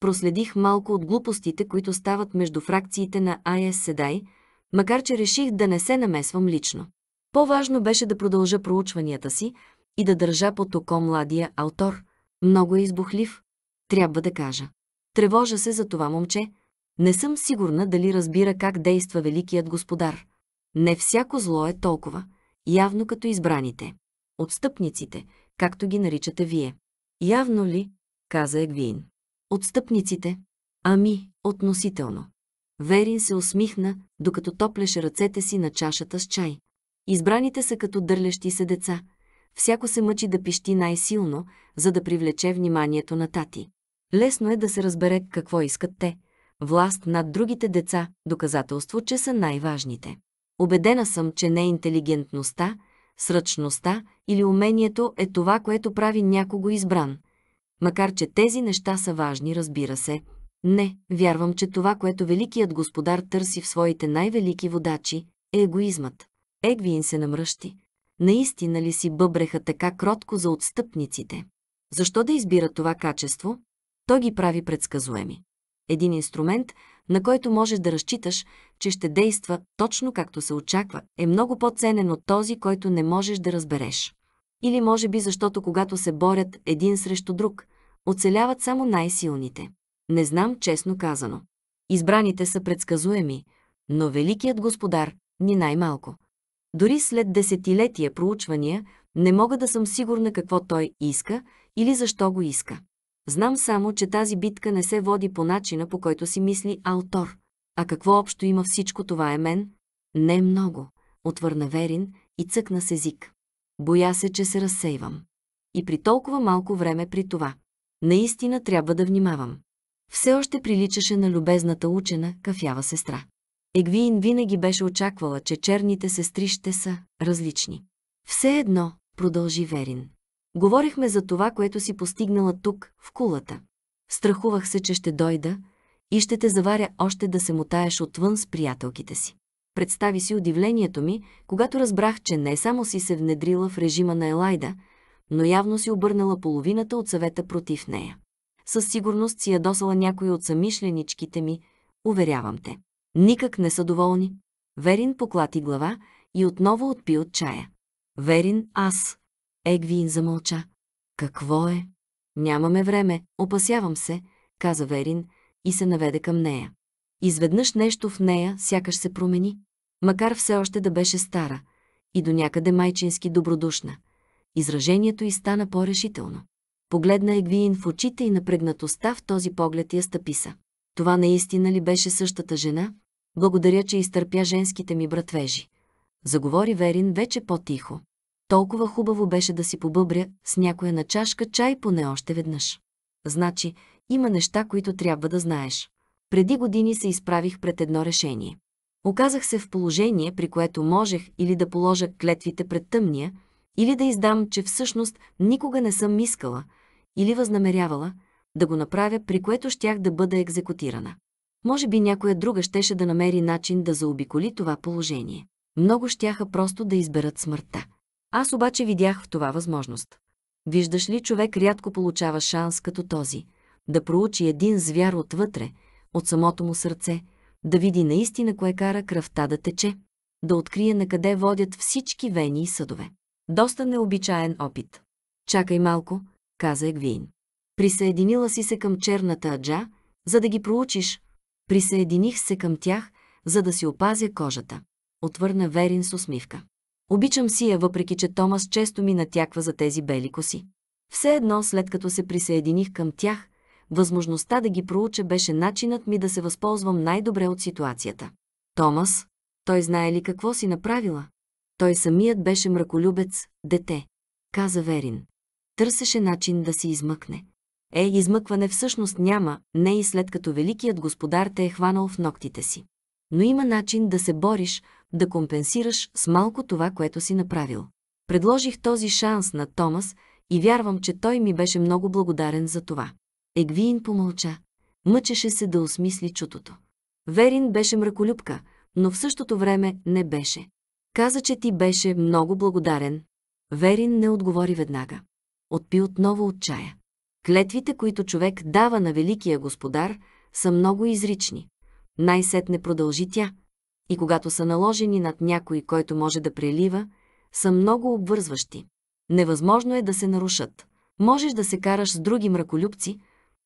Проследих малко от глупостите, които стават между фракциите на АЕС Седай, макар че реших да не се намесвам лично. По-важно беше да продължа проучванията си и да държа под око младия автор. Много е избухлив, трябва да кажа. Тревожа се за това момче, не съм сигурна дали разбира как действа Великият Господар. Не всяко зло е толкова, явно като избраните. Отстъпниците, както ги наричате вие. Явно ли, каза Егвин. Отстъпниците? Ами, относително. Верин се усмихна, докато топлеше ръцете си на чашата с чай. Избраните са като дърлещи се деца. Всяко се мъчи да пищи най-силно, за да привлече вниманието на тати. Лесно е да се разбере какво искат те – власт над другите деца, доказателство, че са най-важните. Обедена съм, че не интелигентността, сръчността или умението е това, което прави някого избран. Макар, че тези неща са важни, разбира се. Не, вярвам, че това, което великият господар търси в своите най-велики водачи, е егоизмът. Егвин се намръщи. Наистина ли си бъбреха така кротко за отстъпниците? Защо да избира това качество? То ги прави предсказуеми един инструмент, на който можеш да разчиташ, че ще действа точно както се очаква, е много по-ценен от този, който не можеш да разбереш. Или може би защото когато се борят един срещу друг, оцеляват само най-силните. Не знам, честно казано. Избраните са предсказуеми, но Великият Господар ни най-малко. Дори след десетилетия проучвания не мога да съм сигурна какво той иска или защо го иска. Знам само, че тази битка не се води по начина, по който си мисли Алтор. А какво общо има всичко това е мен? Не много, отвърна Верин и цъкна с език. Боя се, че се разсейвам. И при толкова малко време при това. Наистина трябва да внимавам. Все още приличаше на любезната учена, кафява сестра. Егвиин винаги беше очаквала, че черните сестри ще са различни. Все едно, продължи Верин. Говорихме за това, което си постигнала тук, в кулата. Страхувах се, че ще дойда и ще те заваря още да се мутаеш отвън с приятелките си. Представи си удивлението ми, когато разбрах, че не само си се внедрила в режима на Елайда, но явно си обърнала половината от съвета против нея. Със сигурност си ядосала някои от самишленичките ми, уверявам те. Никак не са доволни. Верин поклати глава и отново отпи от чая. Верин, аз, Егвин замълча. Какво е? Нямаме време, опасявам се, каза Верин и се наведе към нея. Изведнъж нещо в нея сякаш се промени, макар все още да беше стара и до някъде майчински добродушна. Изражението й стана по-решително. Погледна Егвиин в очите и напрегнатостта в този поглед я стъписа. Това наистина ли беше същата жена? Благодаря, че изтърпя женските ми братвежи. Заговори Верин вече по-тихо. Толкова хубаво беше да си побъбря с някоя на чашка чай поне още веднъж. Значи, има неща, които трябва да знаеш. Преди години се изправих пред едно решение. Оказах се в положение, при което можех или да положа клетвите пред тъмния, или да издам, че всъщност никога не съм искала или възнамерявала да го направя, при което щях да бъда екзекутирана. Може би някоя друга щеше да намери начин да заобиколи това положение. Много щяха просто да изберат смъртта. Аз обаче видях в това възможност. Виждаш ли, човек рядко получава шанс като този, да проучи един звяр отвътре, от самото му сърце, да види наистина кое кара кръвта да тече, да открие на къде водят всички вени и съдове. Доста необичаен опит. Чакай малко, каза Егвин. Присъединила си се към черната аджа, за да ги проучиш. Присъединих се към тях, за да си опазя кожата. Отвърна Верин с усмивка. Обичам си я, въпреки че Томас често ми натяква за тези бели коси. Все едно, след като се присъединих към тях, възможността да ги проуча беше начинът ми да се възползвам най-добре от ситуацията. Томас, той знае ли какво си направила? Той самият беше мраколюбец, дете, каза Верин. Търсеше начин да си измъкне. Е, измъкване всъщност няма, не и след като великият господар те е хванал в ногтите си. Но има начин да се бориш, да компенсираш с малко това, което си направил. Предложих този шанс на Томас и вярвам, че той ми беше много благодарен за това. Егвиин помълча. Мъчеше се да осмисли чутото. Верин беше мраколюбка, но в същото време не беше. Каза, че ти беше много благодарен. Верин не отговори веднага. Отпи отново от чая. Клетвите, които човек дава на великия господар, са много изрични. Най-сетне продължи тя и когато са наложени над някой, който може да прелива, са много обвързващи. Невъзможно е да се нарушат. Можеш да се караш с други мраколюбци,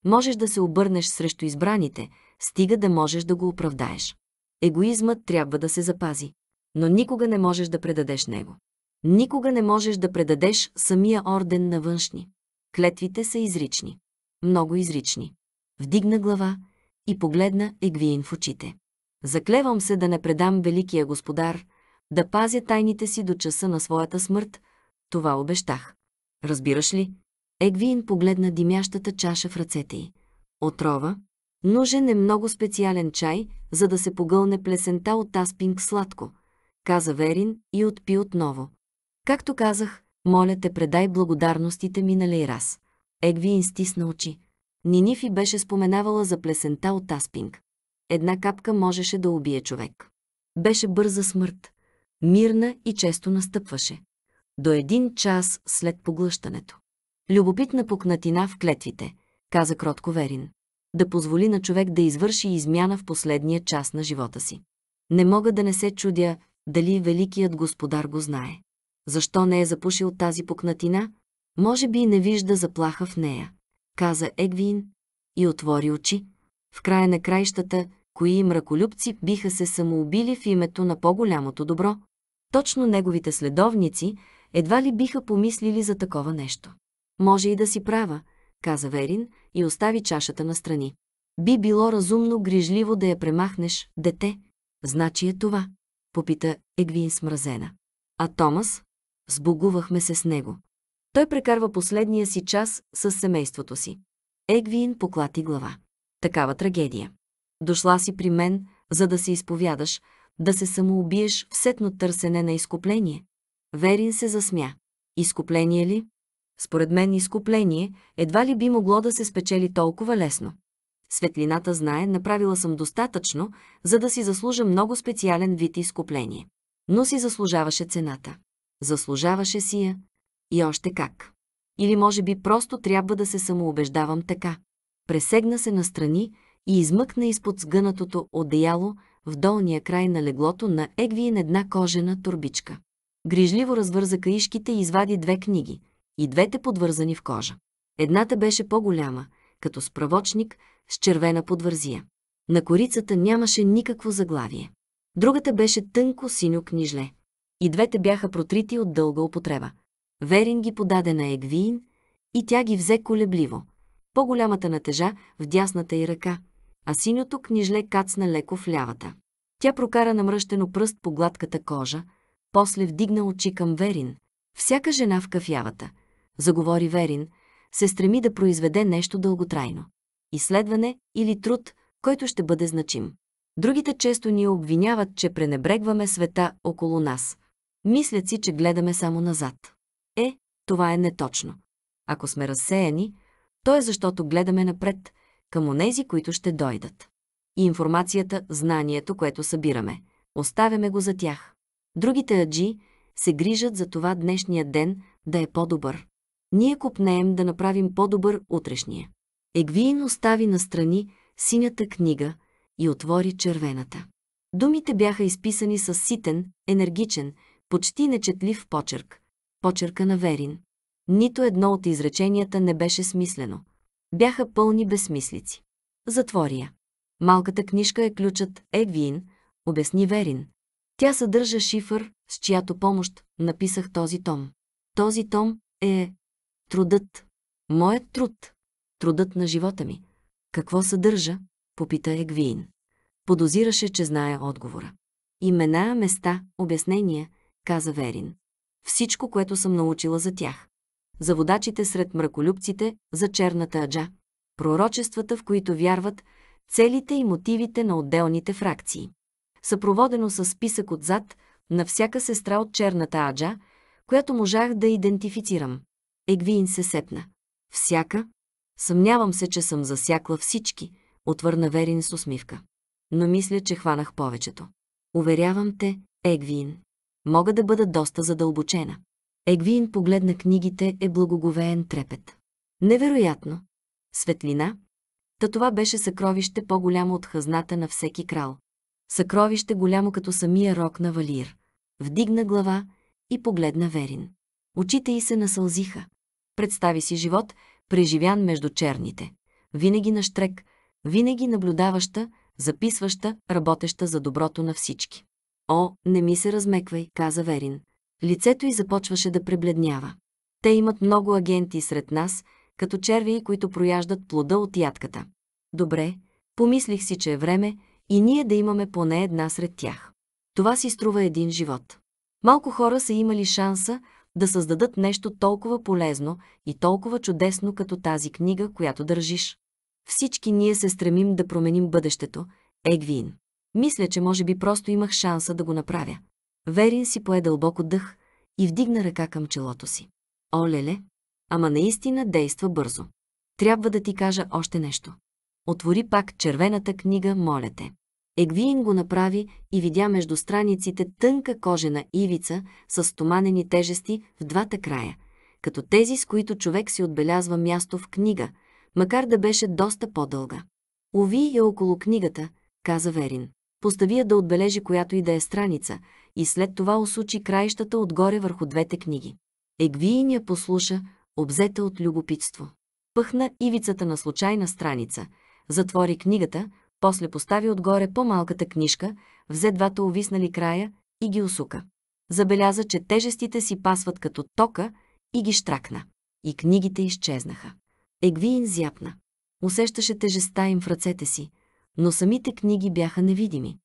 можеш да се обърнеш срещу избраните, стига да можеш да го оправдаеш. Егоизмът трябва да се запази, но никога не можеш да предадеш него. Никога не можеш да предадеш самия орден на външни. Клетвите са изрични. Много изрични. Вдигна глава и погледна Егвиин в очите. Заклевам се да не предам Великия Господар, да пазя тайните си до часа на своята смърт, това обещах. Разбираш ли? Егвин погледна димящата чаша в ръцете й. Отрова. Нужен е много специален чай, за да се погълне плесента от аспинг сладко, каза Верин и отпи отново. Както казах, моля те предай благодарностите ми на Лейрас. Егвин стисна очи. Нинифи беше споменавала за плесента от аспинг. Една капка можеше да убие човек. Беше бърза смърт. Мирна и често настъпваше. До един час след поглъщането. Любопитна пукнатина в клетвите, каза кротко Верин. Да позволи на човек да извърши измяна в последния час на живота си. Не мога да не се чудя дали великият господар го знае. Защо не е запушил тази пукнатина? Може би не вижда заплаха в нея, каза Егвин и отвори очи, в края на краищата, кои мраколюбци биха се самоубили в името на по-голямото добро. Точно неговите следовници едва ли биха помислили за такова нещо. Може и да си права, каза Верин и остави чашата на страни. Би било разумно грижливо да я премахнеш, дете. Значи е това, попита Егвин смразена. А Томас? Сбогувахме се с него. Той прекарва последния си час с семейството си. Егвин поклати глава такава трагедия. Дошла си при мен, за да се изповядаш, да се самоубиеш в сетно търсене на изкупление. Верин се засмя. Изкупление ли? Според мен изкупление едва ли би могло да се спечели толкова лесно. Светлината знае, направила съм достатъчно, за да си заслужа много специален вид изкупление. Но си заслужаваше цената. Заслужаваше си я. И още как. Или може би просто трябва да се самоубеждавам така пресегна се настрани и измъкна изпод сгънатото одеяло в долния край на леглото на Егвиен една кожена турбичка. Грижливо развърза каишките и извади две книги, и двете подвързани в кожа. Едната беше по-голяма, като справочник с червена подвързия. На корицата нямаше никакво заглавие. Другата беше тънко синьо книжле. И двете бяха протрити от дълга употреба. Верин ги подаде на Егвиин и тя ги взе колебливо – по-голямата натежа в дясната й ръка, а синьото книжле кацна леко в лявата. Тя прокара намръщено пръст по гладката кожа, после вдигна очи към Верин. Всяка жена в кафявата, заговори Верин, се стреми да произведе нещо дълготрайно. Изследване или труд, който ще бъде значим. Другите често ни обвиняват, че пренебрегваме света около нас. Мислят си, че гледаме само назад. Е, това е неточно. Ако сме разсеяни, то е защото гледаме напред, към онези, които ще дойдат. И информацията, знанието, което събираме, оставяме го за тях. Другите аджи се грижат за това днешния ден да е по-добър. Ние купнеем да направим по-добър утрешния. Егвиин остави настрани синята книга и отвори червената. Думите бяха изписани с ситен, енергичен, почти нечетлив почерк. Почерка на Верин. Нито едно от изреченията не беше смислено. Бяха пълни безсмислици. Затвори я. Малката книжка е ключът Едвин, обясни Верин. Тя съдържа шифър, с чиято помощ написах този том. Този том е трудът. Моят труд. Трудът на живота ми. Какво съдържа? Попита Егвиин. Подозираше, че знае отговора. Имена, места, обяснения, каза Верин. Всичко, което съм научила за тях за водачите сред мраколюбците, за черната аджа, пророчествата, в които вярват, целите и мотивите на отделните фракции. Съпроводено с списък отзад на всяка сестра от черната аджа, която можах да идентифицирам. Егвин се сепна. Всяка? Съмнявам се, че съм засякла всички, отвърна Верин с усмивка. Но мисля, че хванах повечето. Уверявам те, Егвин. Мога да бъда доста задълбочена. Егвин погледна книгите е благоговеен трепет. Невероятно! Светлина? Та това беше съкровище по-голямо от хазната на всеки крал. Съкровище голямо като самия рок на Валир. Вдигна глава и погледна Верин. Очите й се насълзиха. Представи си живот, преживян между черните. Винаги на штрек, винаги наблюдаваща, записваща, работеща за доброто на всички. О, не ми се размеквай, каза Верин лицето й започваше да пребледнява. Те имат много агенти сред нас, като черви, които прояждат плода от ядката. Добре, помислих си, че е време и ние да имаме поне една сред тях. Това си струва един живот. Малко хора са имали шанса да създадат нещо толкова полезно и толкова чудесно като тази книга, която държиш. Всички ние се стремим да променим бъдещето, Егвин. Мисля, че може би просто имах шанса да го направя. Верин си пое дълбоко дъх и вдигна ръка към челото си. О, леле! Ама наистина действа бързо. Трябва да ти кажа още нещо. Отвори пак червената книга, моля те. Егвиин го направи и видя между страниците тънка кожена ивица с стоманени тежести в двата края, като тези, с които човек си отбелязва място в книга, макар да беше доста по-дълга. Уви я около книгата, каза Верин. Постави я да отбележи която и да е страница, и след това осучи краищата отгоре върху двете книги. Егвиин я послуша, обзета от любопитство. Пъхна ивицата на случайна страница, затвори книгата, после постави отгоре по-малката книжка, взе двата увиснали края и ги усука. Забеляза, че тежестите си пасват като тока и ги штракна. И книгите изчезнаха. Егвиин зяпна. Усещаше тежеста им в ръцете си, но самите книги бяха невидими.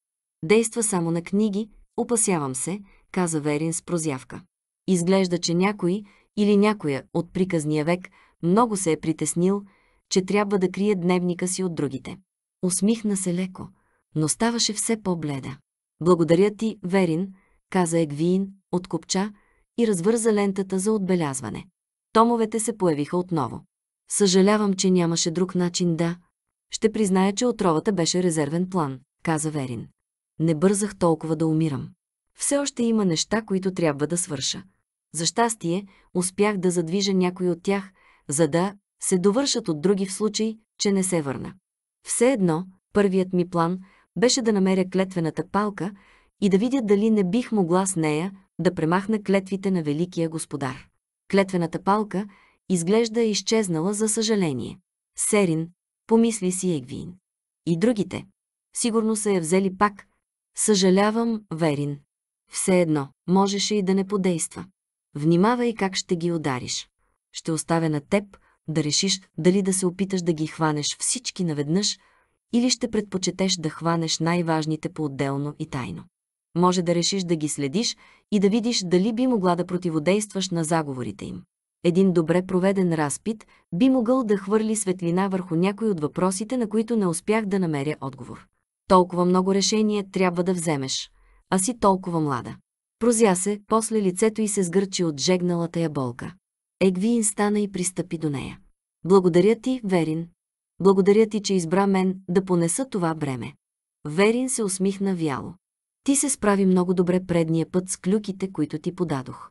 Действа само на книги, Опасявам се, каза Верин с прозявка. Изглежда, че някой или някоя от приказния век много се е притеснил, че трябва да крие дневника си от другите. Усмихна се леко, но ставаше все по-бледа. Благодаря ти, Верин, каза Егвиин, откопча и развърза лентата за отбелязване. Томовете се появиха отново. Съжалявам, че нямаше друг начин да... Ще призная, че отровата беше резервен план, каза Верин не бързах толкова да умирам. Все още има неща, които трябва да свърша. За щастие, успях да задвижа някой от тях, за да се довършат от други в случай, че не се върна. Все едно, първият ми план беше да намеря клетвената палка и да видя дали не бих могла с нея да премахна клетвите на Великия Господар. Клетвената палка изглежда изчезнала за съжаление. Серин, помисли си Егвин. И другите. Сигурно са я взели пак, Съжалявам, Верин. Все едно, можеше и да не подейства. Внимавай как ще ги удариш. Ще оставя на теб да решиш дали да се опиташ да ги хванеш всички наведнъж или ще предпочетеш да хванеш най-важните по-отделно и тайно. Може да решиш да ги следиш и да видиш дали би могла да противодействаш на заговорите им. Един добре проведен разпит би могъл да хвърли светлина върху някой от въпросите, на които не успях да намеря отговор. Толкова много решения трябва да вземеш. А си толкова млада. Прозя се, после лицето й се сгърчи от жегналата я болка. Егвиин стана и пристъпи до нея. Благодаря ти, Верин. Благодаря ти, че избра мен да понеса това бреме. Верин се усмихна вяло. Ти се справи много добре предния път с клюките, които ти подадох.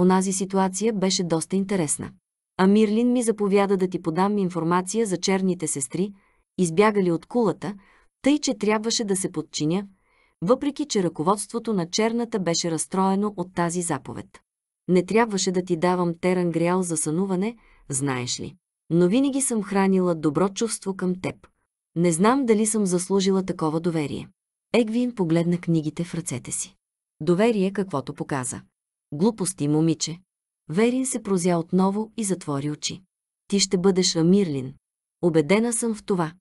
Онази ситуация беше доста интересна. А Мирлин ми заповяда да ти подам информация за черните сестри, избягали от кулата, тъй че трябваше да се подчиня, въпреки че ръководството на черната беше разстроено от тази заповед. Не трябваше да ти давам теран грял за сънуване, знаеш ли. Но винаги съм хранила добро чувство към теб. Не знам дали съм заслужила такова доверие. Егвин погледна книгите в ръцете си. Доверие каквото показа. Глупости, момиче. Верин се прозя отново и затвори очи. Ти ще бъдеш Амирлин. Обедена съм в това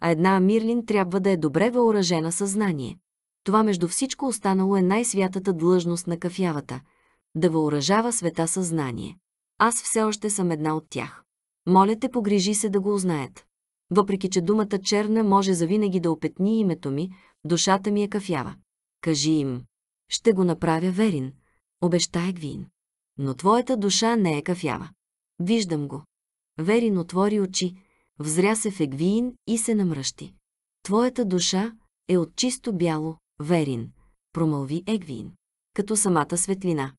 а една Амирлин трябва да е добре въоръжена съзнание. Това между всичко останало е най-святата длъжност на кафявата – да въоръжава света съзнание. Аз все още съм една от тях. Моля те, погрижи се да го узнаят. Въпреки, че думата черна може завинаги да опетни името ми, душата ми е кафява. Кажи им. Ще го направя верин, Обещай, Гвин. Но твоята душа не е кафява. Виждам го. Верин отвори очи, Взря се в Егвиин и се намръщи. Твоята душа е от чисто бяло, верин, промълви Егвиин, като самата светлина.